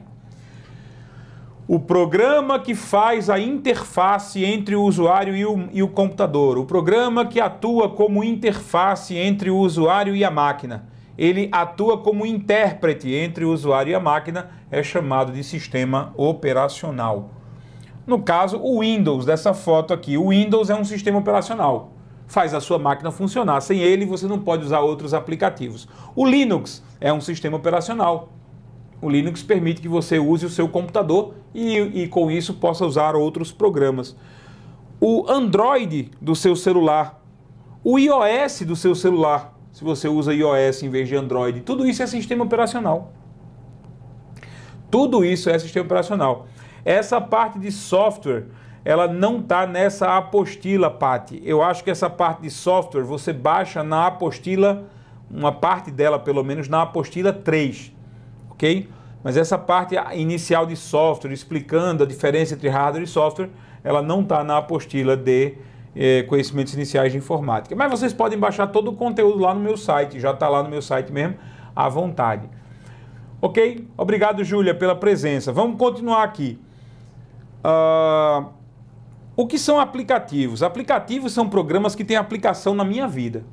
o programa que faz a interface entre o usuário e o, e o, computador, o programa que atua como interface entre o usuário e a máquina, ele atua como intérprete entre o usuário e a máquina, é chamado de sistema operacional. No caso, o Windows, dessa foto aqui, o Windows é um sistema operacional. Faz a sua máquina funcionar. Sem ele, você não pode usar outros aplicativos. O Linux é um sistema operacional o Linux permite que você use o seu computador e, e com isso possa usar outros programas. O Android do seu celular, o iOS do seu celular, se você usa iOS em vez de Android, tudo isso é sistema operacional. Tudo isso é sistema operacional. Essa parte de software, ela não está nessa apostila, Paty. Eu acho que essa parte de software você baixa na apostila, uma parte dela pelo menos, na apostila 3 ok? Mas essa parte inicial de software, explicando a diferença entre hardware e software, ela não está na apostila de eh, conhecimentos iniciais de informática. Mas vocês podem baixar todo o conteúdo lá no meu site, já está lá no meu site mesmo, à vontade. Ok? Obrigado, Júlia, pela presença. Vamos continuar aqui. Uh, o que são aplicativos? Aplicativos são programas que têm aplicação na minha vida.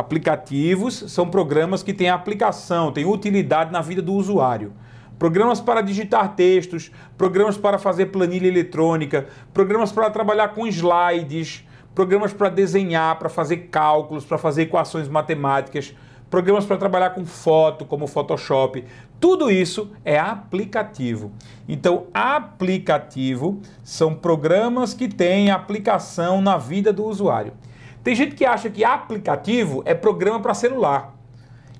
Aplicativos são programas que têm aplicação, têm utilidade na vida do usuário. Programas para digitar textos, programas para fazer planilha eletrônica, programas para trabalhar com slides, programas para desenhar, para fazer cálculos, para fazer equações matemáticas, programas para trabalhar com foto, como o Photoshop. Tudo isso é aplicativo. Então, aplicativo são programas que têm aplicação na vida do usuário. Tem gente que acha que aplicativo é programa para celular.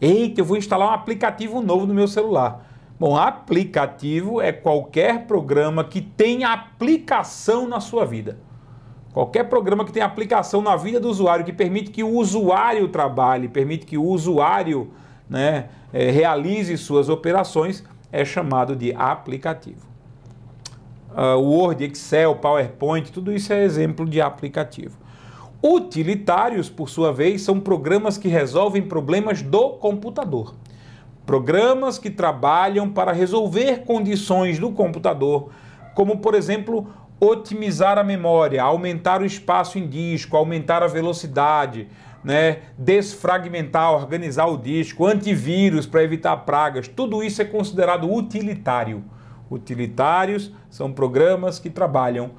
Eita, eu vou instalar um aplicativo novo no meu celular. Bom, aplicativo é qualquer programa que tem aplicação na sua vida. Qualquer programa que tem aplicação na vida do usuário, que permite que o usuário trabalhe, permite que o usuário né, eh, realize suas operações, é chamado de aplicativo. Uh, Word, Excel, PowerPoint, tudo isso é exemplo de aplicativo. Utilitários, por sua vez, são programas que resolvem problemas do computador. Programas que trabalham para resolver condições do computador, como, por exemplo, otimizar a memória, aumentar o espaço em disco, aumentar a velocidade, né? desfragmentar, organizar o disco, antivírus para evitar pragas, tudo isso é considerado utilitário. Utilitários são programas que trabalham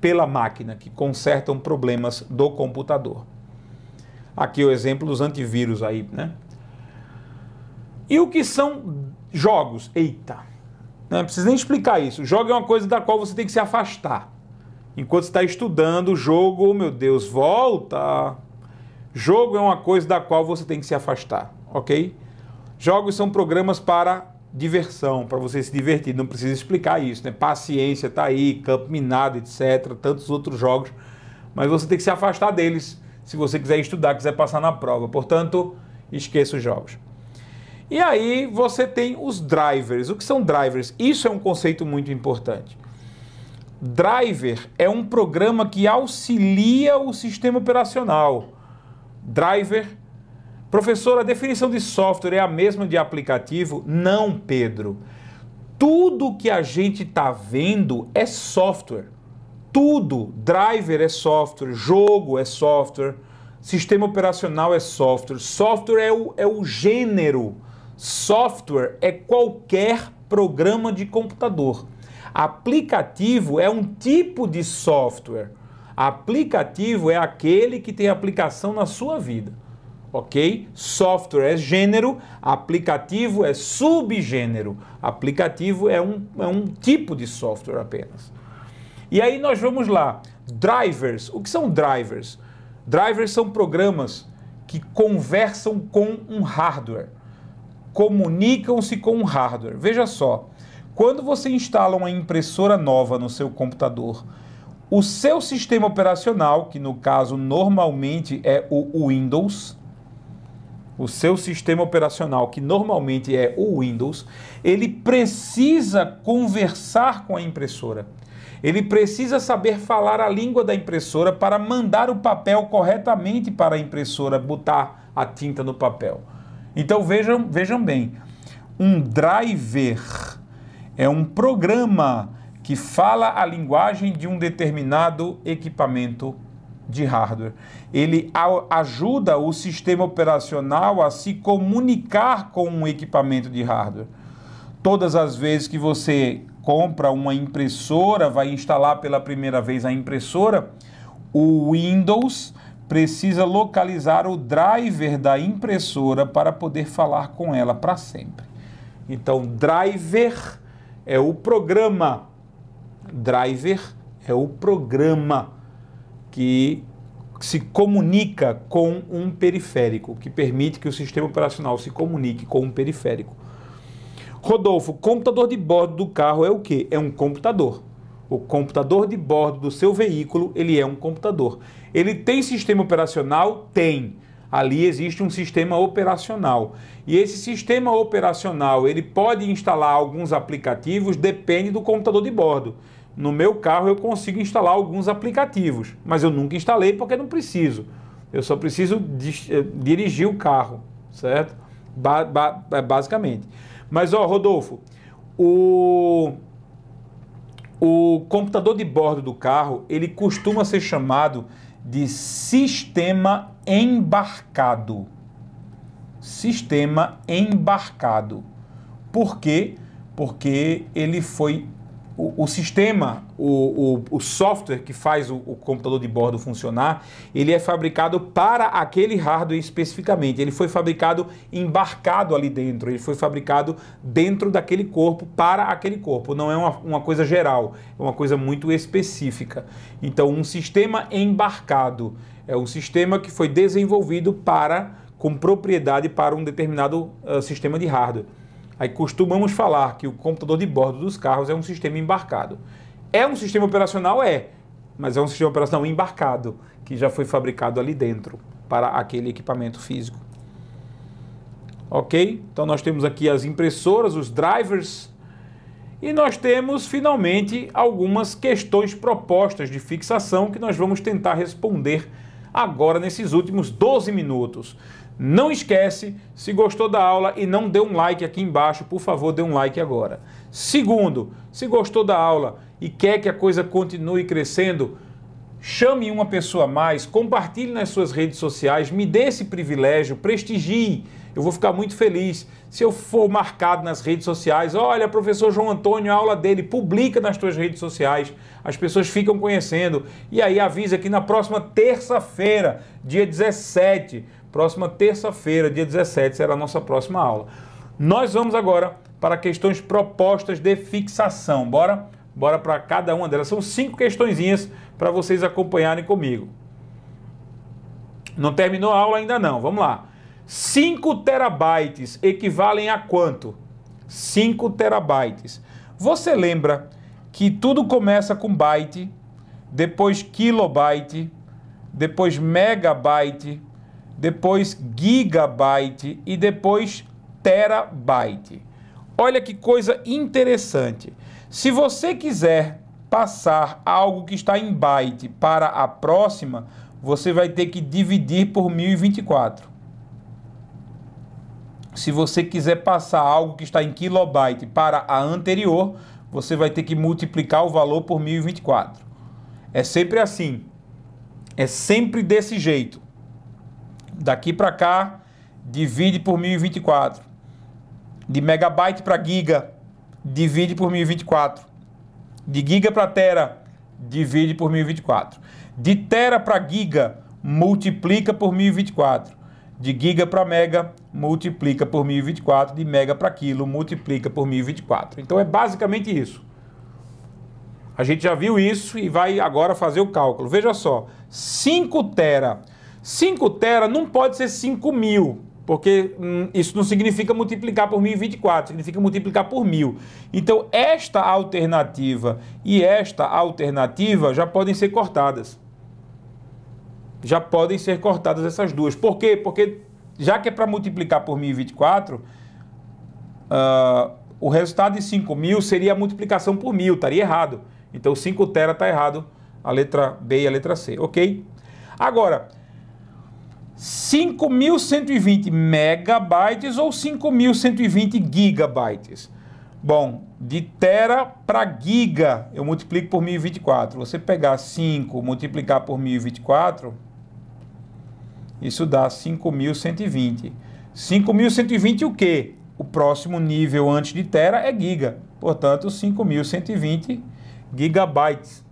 pela máquina, que consertam problemas do computador. Aqui o exemplo dos antivírus aí, né? E o que são jogos? Eita! Não precisa nem explicar isso. Jogo é uma coisa da qual você tem que se afastar. Enquanto está estudando o jogo, oh, meu Deus, volta. Jogo é uma coisa da qual você tem que se afastar, ok? Jogos são programas para diversão, para você se divertir. Não precisa explicar isso, né? Paciência tá aí, campo minado, etc. Tantos outros jogos. Mas você tem que se afastar deles se você quiser estudar, quiser passar na prova. Portanto, esqueça os jogos. E aí você tem os drivers. O que são drivers? Isso é um conceito muito importante. Driver é um programa que auxilia o sistema operacional. Driver Professor, a definição de software é a mesma de aplicativo? Não, Pedro. Tudo que a gente está vendo é software. Tudo. Driver é software, jogo é software, sistema operacional é software. Software é o, é o gênero. Software é qualquer programa de computador. Aplicativo é um tipo de software. Aplicativo é aquele que tem aplicação na sua vida ok? Software é gênero, aplicativo é subgênero. Aplicativo é um, é um tipo de software apenas. E aí nós vamos lá. Drivers. O que são drivers? Drivers são programas que conversam com um hardware, comunicam-se com um hardware. Veja só, quando você instala uma impressora nova no seu computador, o seu sistema operacional, que no caso normalmente é o Windows, o seu sistema operacional, que normalmente é o Windows, ele precisa conversar com a impressora. Ele precisa saber falar a língua da impressora para mandar o papel corretamente para a impressora botar a tinta no papel. Então vejam, vejam bem, um driver é um programa que fala a linguagem de um determinado equipamento de hardware. Ele ajuda o sistema operacional a se comunicar com um equipamento de hardware. Todas as vezes que você compra uma impressora, vai instalar pela primeira vez a impressora, o Windows precisa localizar o driver da impressora para poder falar com ela para sempre. Então, driver é o programa. Driver é o programa que se comunica com um periférico, que permite que o sistema operacional se comunique com um periférico. Rodolfo, computador de bordo do carro é o que? É um computador. O computador de bordo do seu veículo, ele é um computador. Ele tem sistema operacional? Tem. Ali existe um sistema operacional. E esse sistema operacional, ele pode instalar alguns aplicativos, depende do computador de bordo. No meu carro eu consigo instalar alguns aplicativos, mas eu nunca instalei porque não preciso. Eu só preciso eh, dirigir o carro, certo? Ba ba é, basicamente. Mas ó, Rodolfo, o o computador de bordo do carro, ele costuma ser chamado de sistema embarcado. Sistema embarcado. Por quê? Porque ele foi o, o sistema, o, o, o, software que faz o, o computador de bordo funcionar, ele é fabricado para aquele hardware especificamente. Ele foi fabricado embarcado ali dentro, ele foi fabricado dentro daquele corpo, para aquele corpo. Não é uma, uma coisa geral, é uma coisa muito específica. Então, um sistema embarcado é um sistema que foi desenvolvido para com propriedade para um determinado uh, sistema de hardware. Aí costumamos falar que o computador de bordo dos carros é um sistema embarcado. É um sistema operacional? É, mas é um sistema operacional embarcado, que já foi fabricado ali dentro para aquele equipamento físico. Ok? Então nós temos aqui as impressoras, os drivers, e nós temos finalmente algumas questões propostas de fixação que nós vamos tentar responder agora nesses últimos 12 minutos. Não esquece, se gostou da aula e não deu um like aqui embaixo, por favor, dê um like agora. Segundo, se gostou da aula e quer que a coisa continue crescendo, chame uma pessoa a mais, compartilhe nas suas redes sociais, me dê esse privilégio, prestigie. Eu vou ficar muito feliz se eu for marcado nas redes sociais. Olha, professor João Antônio, a aula dele, publica nas suas redes sociais. As pessoas ficam conhecendo. E aí avisa que na próxima terça-feira, dia 17, Próxima terça-feira, dia 17, será a nossa próxima aula. Nós vamos agora para questões propostas de fixação. Bora? Bora para cada uma delas. São cinco questõezinhas para vocês acompanharem comigo. Não terminou a aula ainda não. Vamos lá. 5 terabytes equivalem a quanto? 5 terabytes. Você lembra que tudo começa com byte, depois kilobyte, depois megabyte, depois gigabyte e depois terabyte. Olha que coisa interessante. Se você quiser passar algo que está em byte para a próxima, você vai ter que dividir por 1024. Se você quiser passar algo que está em kilobyte para a anterior, você vai ter que multiplicar o valor por 1024. É sempre assim. É sempre desse jeito. Daqui para cá, divide por 1024. De megabyte para giga, divide por 1024. De giga para tera, divide por 1024. De tera para giga, multiplica por 1024. De giga para mega, multiplica por 1024. De mega para quilo, multiplica por 1024. Então é basicamente isso. A gente já viu isso e vai agora fazer o cálculo. Veja só, 5 tera 5 tera não pode ser 5 mil, porque hum, isso não significa multiplicar por 1024, significa multiplicar por mil. Então, esta alternativa e esta alternativa já podem ser cortadas. Já podem ser cortadas essas duas. Por quê? Porque já que é para multiplicar por 1024, uh, ah, o resultado de 5 mil seria a multiplicação por mil, estaria errado. Então, 5 tera está errado, a letra B e a letra C, ok? Agora, 5.120 megabytes ou 5.120 gigabytes? Bom, de tera para giga, eu multiplico por 1024. Você pegar 5, multiplicar por 1024, isso dá 5.120. 5.120 o quê? O próximo nível antes de tera é giga. Portanto, 5.120 gigabytes.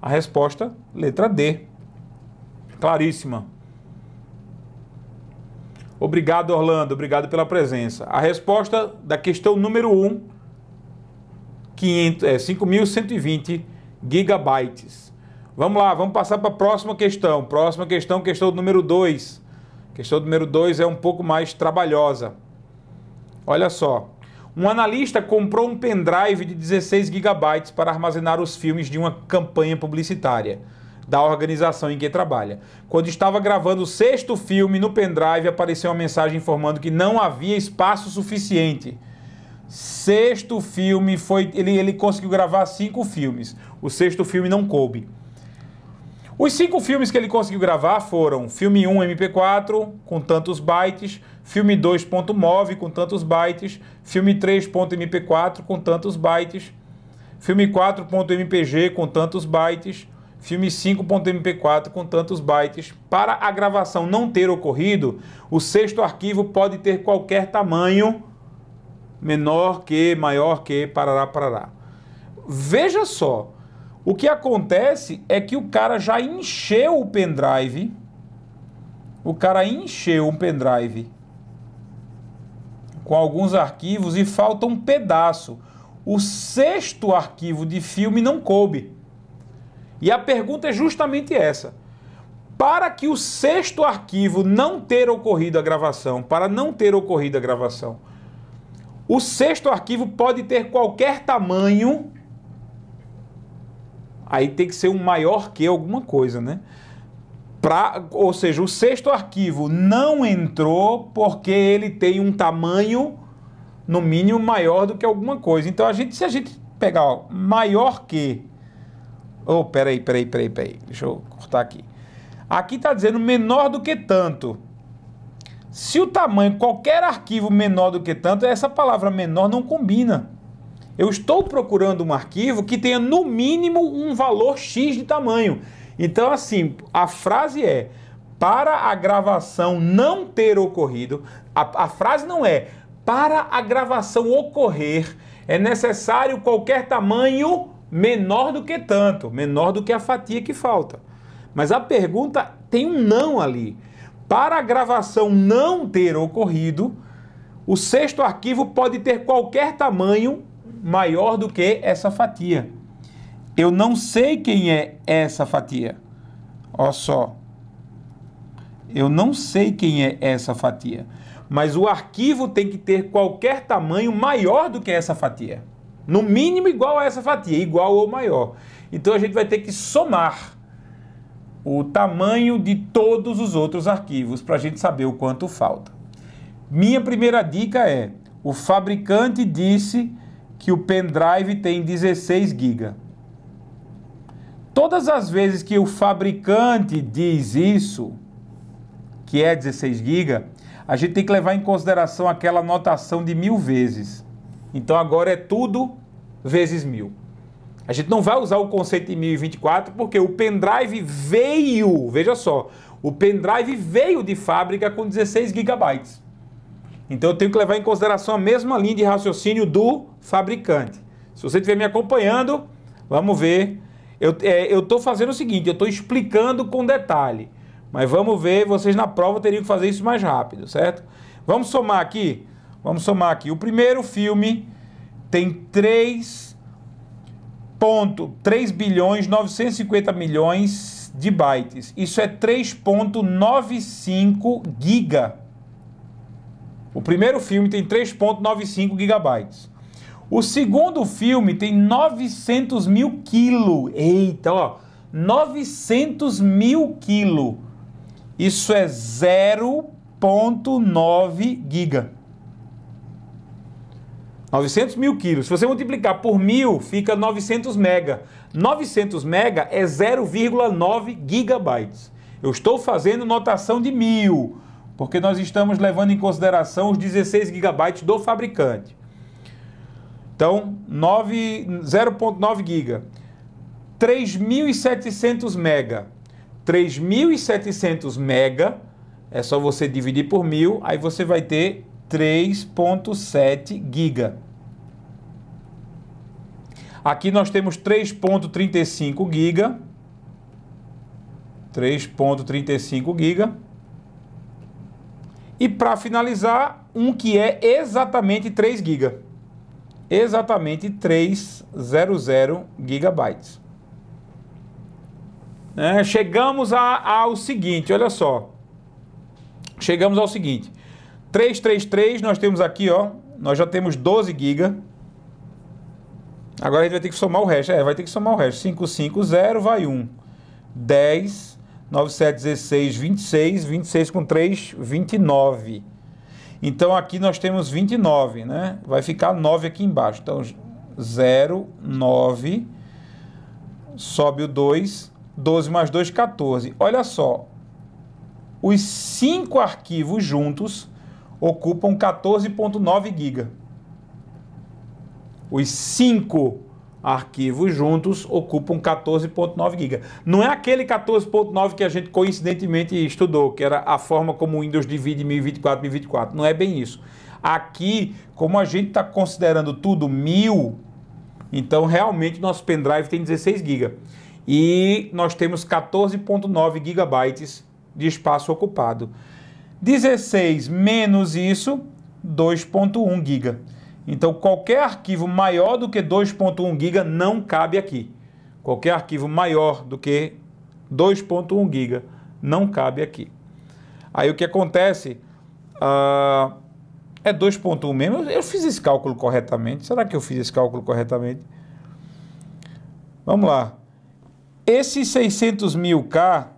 A resposta, letra D. Claríssima. Obrigado, Orlando. Obrigado pela presença. A resposta da questão número 1, um, 500, é, 5.120 gigabytes. Vamos lá, vamos passar para a próxima questão. Próxima questão, questão número 2. Questão número 2 é um pouco mais trabalhosa. Olha só. Um analista comprou um pendrive de 16 gigabytes para armazenar os filmes de uma campanha publicitária da organização em que trabalha. Quando estava gravando o sexto filme no pendrive, apareceu uma mensagem informando que não havia espaço suficiente. Sexto filme foi. Ele, ele conseguiu gravar cinco filmes. O sexto filme não coube. Os cinco filmes que ele conseguiu gravar foram filme 1 MP4 com tantos bytes, filme 2.mov com tantos bytes, filme 3.mp4 com tantos bytes, filme 4.mpg com tantos bytes, filme 5.mp4 com tantos bytes. Para a gravação não ter ocorrido, o sexto arquivo pode ter qualquer tamanho, menor que, maior que, parará, parará. Veja só, o que acontece é que o cara já encheu o pendrive, o cara encheu um pendrive com alguns arquivos e falta um pedaço. O sexto arquivo de filme não coube. E a pergunta é justamente essa. Para que o sexto arquivo não ter ocorrido a gravação, para não ter ocorrido a gravação, o sexto arquivo pode ter qualquer tamanho. Aí tem que ser um maior que alguma coisa, né? Pra, ou seja, o sexto arquivo não entrou porque ele tem um tamanho no mínimo maior do que alguma coisa. Então a gente, se a gente pegar ó, maior que Oh, peraí, peraí, peraí, peraí. Deixa eu cortar aqui. Aqui está dizendo menor do que tanto. Se o tamanho, qualquer arquivo menor do que tanto, essa palavra menor não combina. Eu estou procurando um arquivo que tenha no mínimo um valor X de tamanho. Então, assim, a frase é: para a gravação não ter ocorrido, a, a frase não é para a gravação ocorrer, é necessário qualquer tamanho menor do que tanto, menor do que a fatia que falta. Mas a pergunta tem um não ali. Para a gravação não ter ocorrido, o sexto arquivo pode ter qualquer tamanho maior do que essa fatia. Eu não sei quem é essa fatia. Olha só. Eu não sei quem é essa fatia. Mas o arquivo tem que ter qualquer tamanho maior do que essa fatia. No mínimo igual a essa fatia, igual ou maior. Então a gente vai ter que somar o tamanho de todos os outros arquivos para a gente saber o quanto falta. Minha primeira dica é: o fabricante disse que o pendrive tem 16 GB. Todas as vezes que o fabricante diz isso, que é 16 GB, a gente tem que levar em consideração aquela notação de mil vezes. Então agora é tudo vezes mil. A gente não vai usar o conceito de 1024 porque o pendrive veio, veja só, o pendrive veio de fábrica com 16 gigabytes. Então eu tenho que levar em consideração a mesma linha de raciocínio do fabricante. Se você estiver me acompanhando, vamos ver. Eu é, estou fazendo o seguinte, eu estou explicando com detalhe. Mas vamos ver, vocês na prova teriam que fazer isso mais rápido, certo? Vamos somar aqui Vamos somar aqui. O primeiro filme tem 3 ponto 3 bilhões 950 milhões de bytes. Isso é 3.95 giga. O primeiro filme tem 3.95 gigabytes. O segundo filme tem 900 mil quilo. Eita, ó. 900 mil quilo. Isso é 0.9 giga. 900 mil quilos. Se você multiplicar por mil, fica 900 mega. 900 mega é 0,9 gigabytes. Eu estou fazendo notação de mil, porque nós estamos levando em consideração os 16 gigabytes do fabricante. Então, 0,9 giga. 3.700 mega. 3.700 mega é só você dividir por mil, aí você vai ter 3.7 giga. Aqui nós temos 3.35 giga. 3.35 giga. E para finalizar, um que é exatamente 3 giga. Exatamente 300 gigabytes. É, chegamos a, ao seguinte, olha só. Chegamos ao seguinte. 333, nós temos aqui, ó, nós já temos 12 GB. Agora a gente vai ter que somar o resto. É, vai ter que somar o resto. 550 vai 1. 10, 9, 7, 16, 26. 26 com 3, 29. Então aqui nós temos 29, né? Vai ficar 9 aqui embaixo. Então 0, 9. Sobe o 2. 12 mais 2, 14. Olha só. Os 5 arquivos juntos ocupam 14.9 GB. Os cinco arquivos juntos ocupam 14.9 GB. Não é aquele 14.9 que a gente coincidentemente estudou, que era a forma como o Windows divide 1024 1024. Não é bem isso. Aqui, como a gente está considerando tudo 1000, então realmente nosso pendrive tem 16 GB. E nós temos 14.9 GB de espaço ocupado. 16 menos isso, 2.1 GB. Então, qualquer arquivo maior do que 2.1 GB não cabe aqui. Qualquer arquivo maior do que 2.1 GB não cabe aqui. Aí o que acontece? Ah, é 2.1 mesmo? Eu fiz esse cálculo corretamente. Será que eu fiz esse cálculo corretamente? Vamos lá. Esse 600 mil K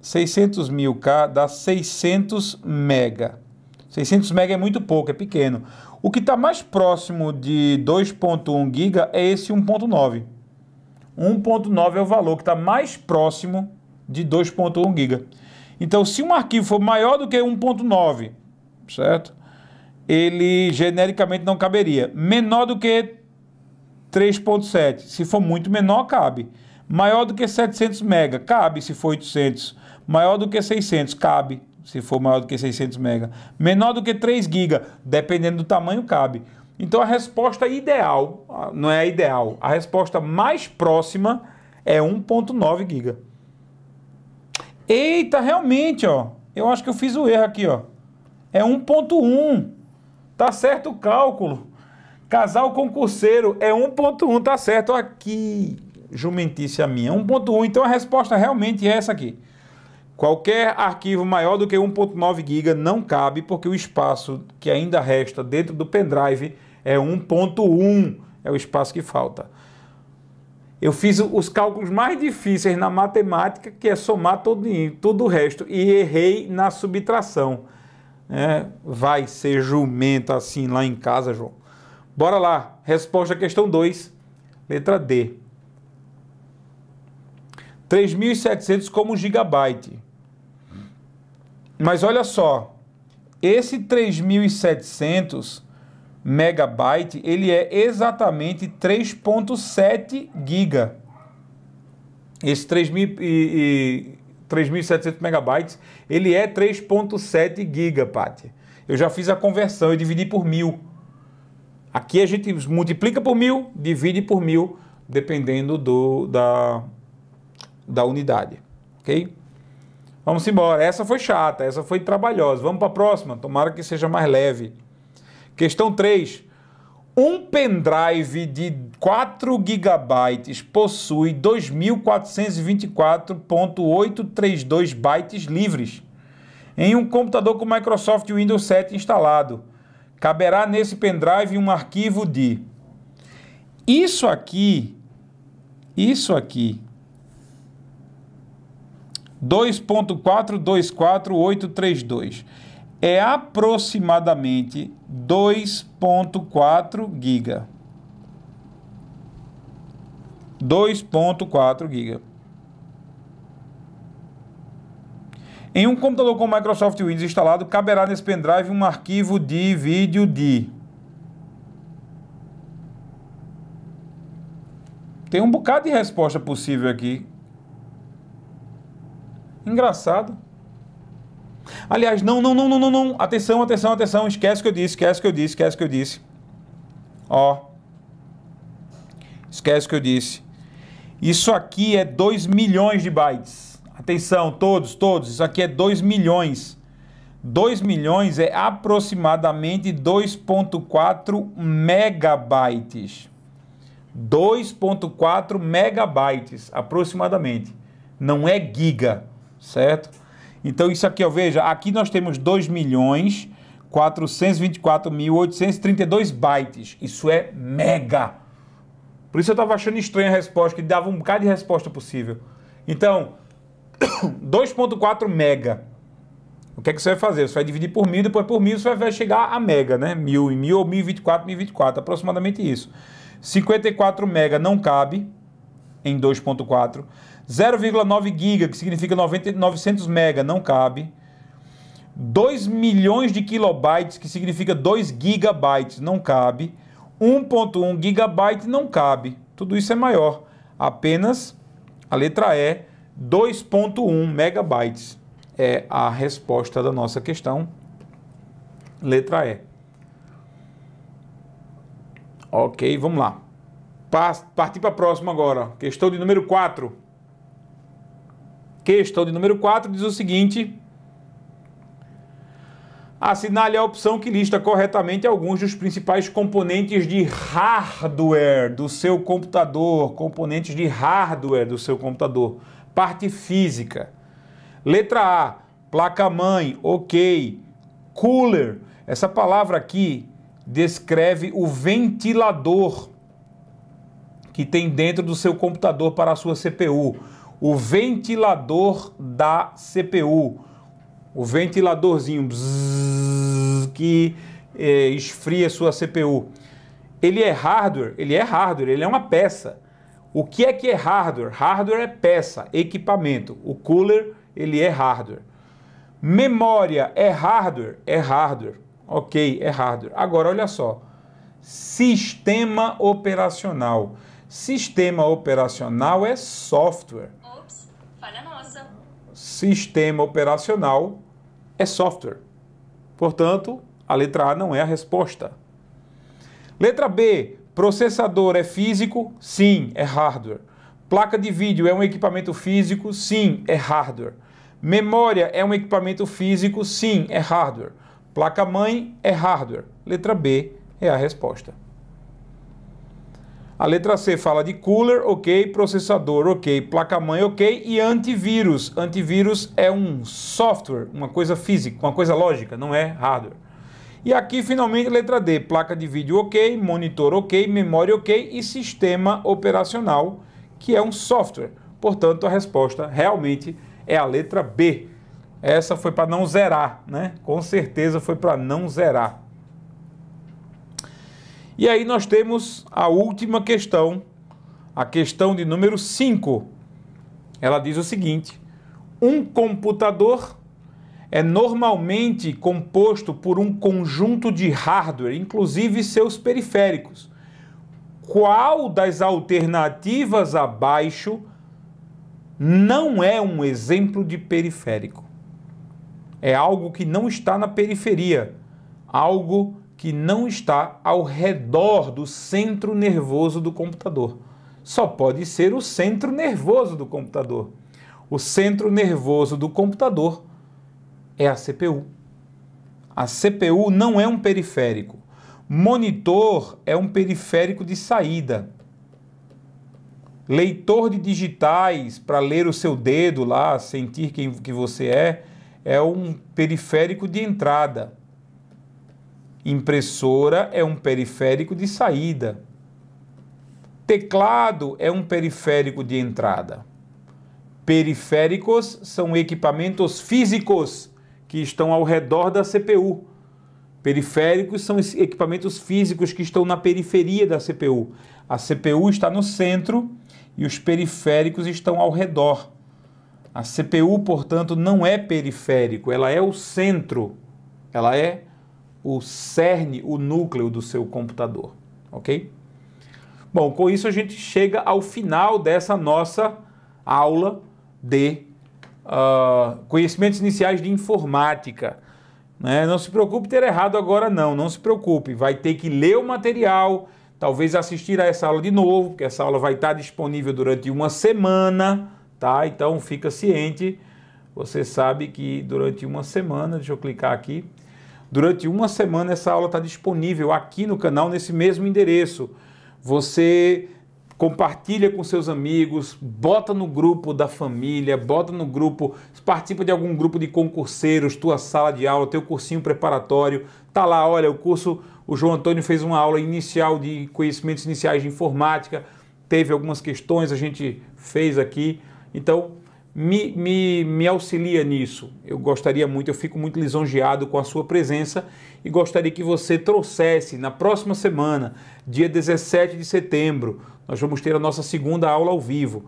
600 mil K dá 600 mega. 600 mega é muito pouco, é pequeno. O que está mais próximo de 2.1 giga é esse 1.9. 1.9 é o valor que está mais próximo de 2.1 giga. Então, se um arquivo for maior do que 1.9, certo? Ele genericamente não caberia. Menor do que 3.7, se for muito menor, cabe. Maior do que 700 mega, cabe se for 800. Maior do que 600, cabe, se for maior do que 600 mega. Menor do que 3 GB, dependendo do tamanho, cabe. Então a resposta ideal, não é a ideal, a resposta mais próxima é 1.9 GB. Eita, realmente, ó. Eu acho que eu fiz o erro aqui, ó. É 1.1. Tá certo o cálculo. Casal concurseiro é 1.1, tá certo aqui. Jumentice a minha. 1.1. Então a resposta realmente é essa aqui. Qualquer arquivo maior do que 1.9 GB não cabe, porque o espaço que ainda resta dentro do pendrive é 1.1, é o espaço que falta. Eu fiz os cálculos mais difíceis na matemática, que é somar todo, todo o resto, e errei na subtração. É, vai ser jumento assim lá em casa, João. Bora lá, resposta à questão 2, letra D. 3.700 como gigabyte. Mas olha só, esse 3700 megabyte, ele é exatamente 3.7 giga. Esse 3.700 megabytes, ele é 3.7 giga, Paty. Eu já fiz a conversão, eu dividi por mil. Aqui a gente multiplica por mil, divide por mil, dependendo do, da, da unidade, ok? Vamos embora. Essa foi chata, essa foi trabalhosa. Vamos para a próxima. Tomara que seja mais leve. Questão 3. Um pendrive de 4 GB possui 2.424.832 bytes livres em um computador com Microsoft Windows 7 instalado. Caberá nesse pendrive um arquivo de. Isso aqui, isso aqui 2.424832. É aproximadamente 2.4 giga. 2.4 giga. Em um computador com Microsoft Windows instalado, caberá nesse pendrive um arquivo de vídeo de Tem um bocado de resposta possível aqui. Engraçado. Aliás, não, não, não, não, não, não. Atenção, atenção, atenção. Esquece o que eu disse, esquece o que eu disse, esquece o que eu disse. Ó. Esquece o que eu disse. Isso aqui é 2 milhões de bytes. Atenção, todos, todos. Isso aqui é 2 milhões. 2 milhões é aproximadamente 2.4 megabytes. 2.4 megabytes, aproximadamente. Não é giga certo? Então isso aqui, ó, veja, aqui nós temos 2 milhões 424.832 bytes. Isso é mega. Por isso eu estava achando estranha a resposta, que dava um bocado de resposta possível. Então, 2.4 mega. O que é que você vai fazer? Você vai dividir por mil, depois por mil você vai chegar a mega, né? Mil e mil ou mil e vinte e quatro, mil e vinte e quatro, aproximadamente isso. 54 mega não cabe em 2.4. 0,9 GB, que significa 900 MB, não cabe. 2 milhões de kilobytes, que significa 2 gigabytes, não cabe. 1.1 gigabyte não cabe. Tudo isso é maior. Apenas a letra E, 2.1 megabytes. É a resposta da nossa questão. Letra E. Ok, vamos lá. Partir para a próxima agora. Questão de número 4. Questão de número 4 diz o seguinte: assinale a opção que lista corretamente alguns dos principais componentes de hardware do seu computador, componentes de hardware do seu computador, parte física. Letra A, placa-mãe, OK. Cooler, essa palavra aqui descreve o ventilador que tem dentro do seu computador para a sua CPU o ventilador da CPU. O ventiladorzinho bzzz, que é, esfria sua CPU. Ele é hardware? Ele é hardware, ele é uma peça. O que é que é hardware? Hardware é peça, equipamento. O cooler, ele é hardware. Memória é hardware? É hardware. Ok, é hardware. Agora, olha só. Sistema operacional. Sistema operacional é software sistema operacional é software. Portanto, a letra A não é a resposta. Letra B, processador é físico? Sim, é hardware. Placa de vídeo é um equipamento físico? Sim, é hardware. Memória é um equipamento físico? Sim, é hardware. Placa-mãe é hardware. Letra B é a resposta. A letra C fala de cooler, ok, processador, ok, placa-mãe, ok, e antivírus. Antivírus é um software, uma coisa física, uma coisa lógica, não é hardware. E aqui, finalmente, letra D, placa de vídeo ok, monitor ok, memória ok e sistema operacional, que é um software. Portanto, a resposta realmente é a letra B. Essa foi para não zerar, né? Com certeza foi para não zerar. E aí nós temos a última questão, a questão de número 5. Ela diz o seguinte: um computador é normalmente composto por um conjunto de hardware, inclusive seus periféricos. Qual das alternativas abaixo não é um exemplo de periférico? É algo que não está na periferia, algo que não está ao redor do centro nervoso do computador. Só pode ser o centro nervoso do computador. O centro nervoso do computador é a CPU. A CPU não é um periférico. Monitor é um periférico de saída. Leitor de digitais para ler o seu dedo lá, sentir quem que você é, é um periférico de entrada. Impressora é um periférico de saída. Teclado é um periférico de entrada. Periféricos são equipamentos físicos que estão ao redor da CPU. Periféricos são equipamentos físicos que estão na periferia da CPU. A CPU está no centro e os periféricos estão ao redor. A CPU, portanto, não é periférico, ela é o centro. Ela é o cerne, o núcleo do seu computador, ok? Bom, com isso a gente chega ao final dessa nossa aula de uh, conhecimentos iniciais de informática. Né? Não se preocupe ter errado agora, não, não se preocupe. Vai ter que ler o material, talvez assistir a essa aula de novo, porque essa aula vai estar disponível durante uma semana, tá? Então fica ciente. Você sabe que durante uma semana, deixa eu clicar aqui, Durante uma semana essa aula está disponível aqui no canal, nesse mesmo endereço. Você compartilha com seus amigos, bota no grupo da família, bota no grupo, participa de algum grupo de concurseiros, tua sala de aula, teu cursinho preparatório, tá lá, olha, o curso, o João Antônio fez uma aula inicial de conhecimentos iniciais de informática, teve algumas questões, a gente fez aqui. Então, me, me, me auxilia nisso. Eu gostaria muito, eu fico muito lisonjeado com a sua presença e gostaria que você trouxesse na próxima semana, dia 17 de setembro, nós vamos ter a nossa segunda aula ao vivo.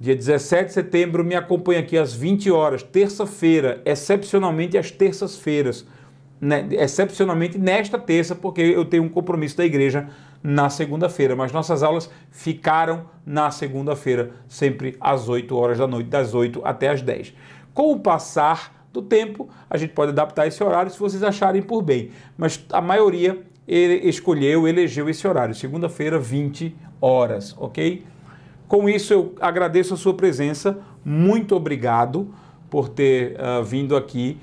Dia 17 de setembro, me acompanha aqui às 20 horas, terça-feira, excepcionalmente às terças-feiras, né? excepcionalmente nesta terça, porque eu tenho um compromisso da igreja na segunda-feira, mas nossas aulas ficaram na segunda-feira, sempre às 8 horas da noite, das 8 até às 10. Com o passar do tempo, a gente pode adaptar esse horário se vocês acharem por bem, mas a maioria ele escolheu, elegeu esse horário, segunda-feira, 20 horas, ok? Com isso, eu agradeço a sua presença, muito obrigado por ter uh, vindo aqui.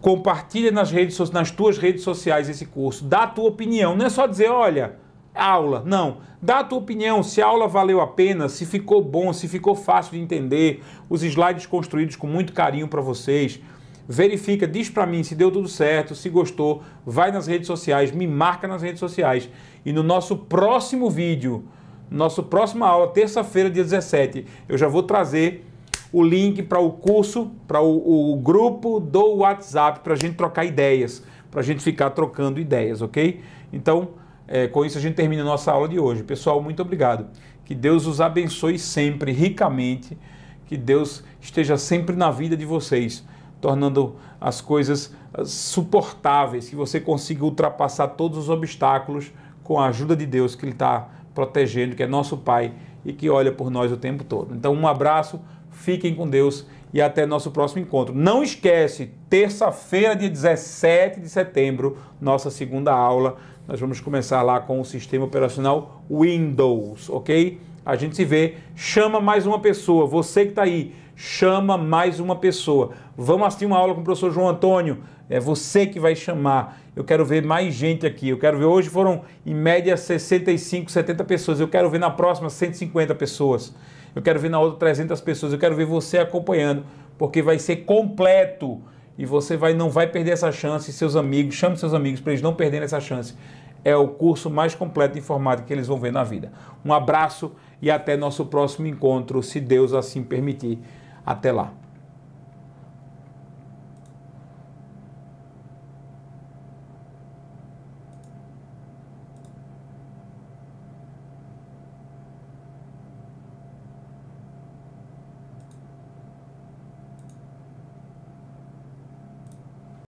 Compartilha nas, redes, nas tuas redes sociais esse curso, dá a tua opinião, não é só dizer, olha, aula. Não. Dá a tua opinião se a aula valeu a pena, se ficou bom, se ficou fácil de entender, os slides construídos com muito carinho para vocês. Verifica, diz para mim se deu tudo certo, se gostou, vai nas redes sociais, me marca nas redes sociais. E no nosso próximo vídeo, nossa próxima aula, terça-feira, dia 17, eu já vou trazer o link para o curso, para o, o grupo do WhatsApp, para a gente trocar ideias, para a gente ficar trocando ideias, ok? Então, é, com isso a gente termina a nossa aula de hoje. Pessoal, muito obrigado. Que Deus os abençoe sempre, ricamente. Que Deus esteja sempre na vida de vocês, tornando as coisas suportáveis, que você consiga ultrapassar todos os obstáculos com a ajuda de Deus que Ele está protegendo, que é nosso Pai e que olha por nós o tempo todo. Então, um abraço, fiquem com Deus e até nosso próximo encontro. Não esquece, terça-feira, dia 17 de setembro, nossa segunda aula nós vamos começar lá com o sistema operacional Windows, ok? A gente se vê. Chama mais uma pessoa. Você que está aí, chama mais uma pessoa. Vamos assistir uma aula com o professor João Antônio. É você que vai chamar. Eu quero ver mais gente aqui. Eu quero ver. Hoje foram, em média, 65, 70 pessoas. Eu quero ver na próxima 150 pessoas. Eu quero ver na outra 300 pessoas. Eu quero ver você acompanhando, porque vai ser completo e você vai, não vai perder essa chance. Seus amigos, chame seus amigos para eles não perderem essa chance. É o curso mais completo de informática que eles vão ver na vida. Um abraço e até nosso próximo encontro, se Deus assim permitir. Até lá.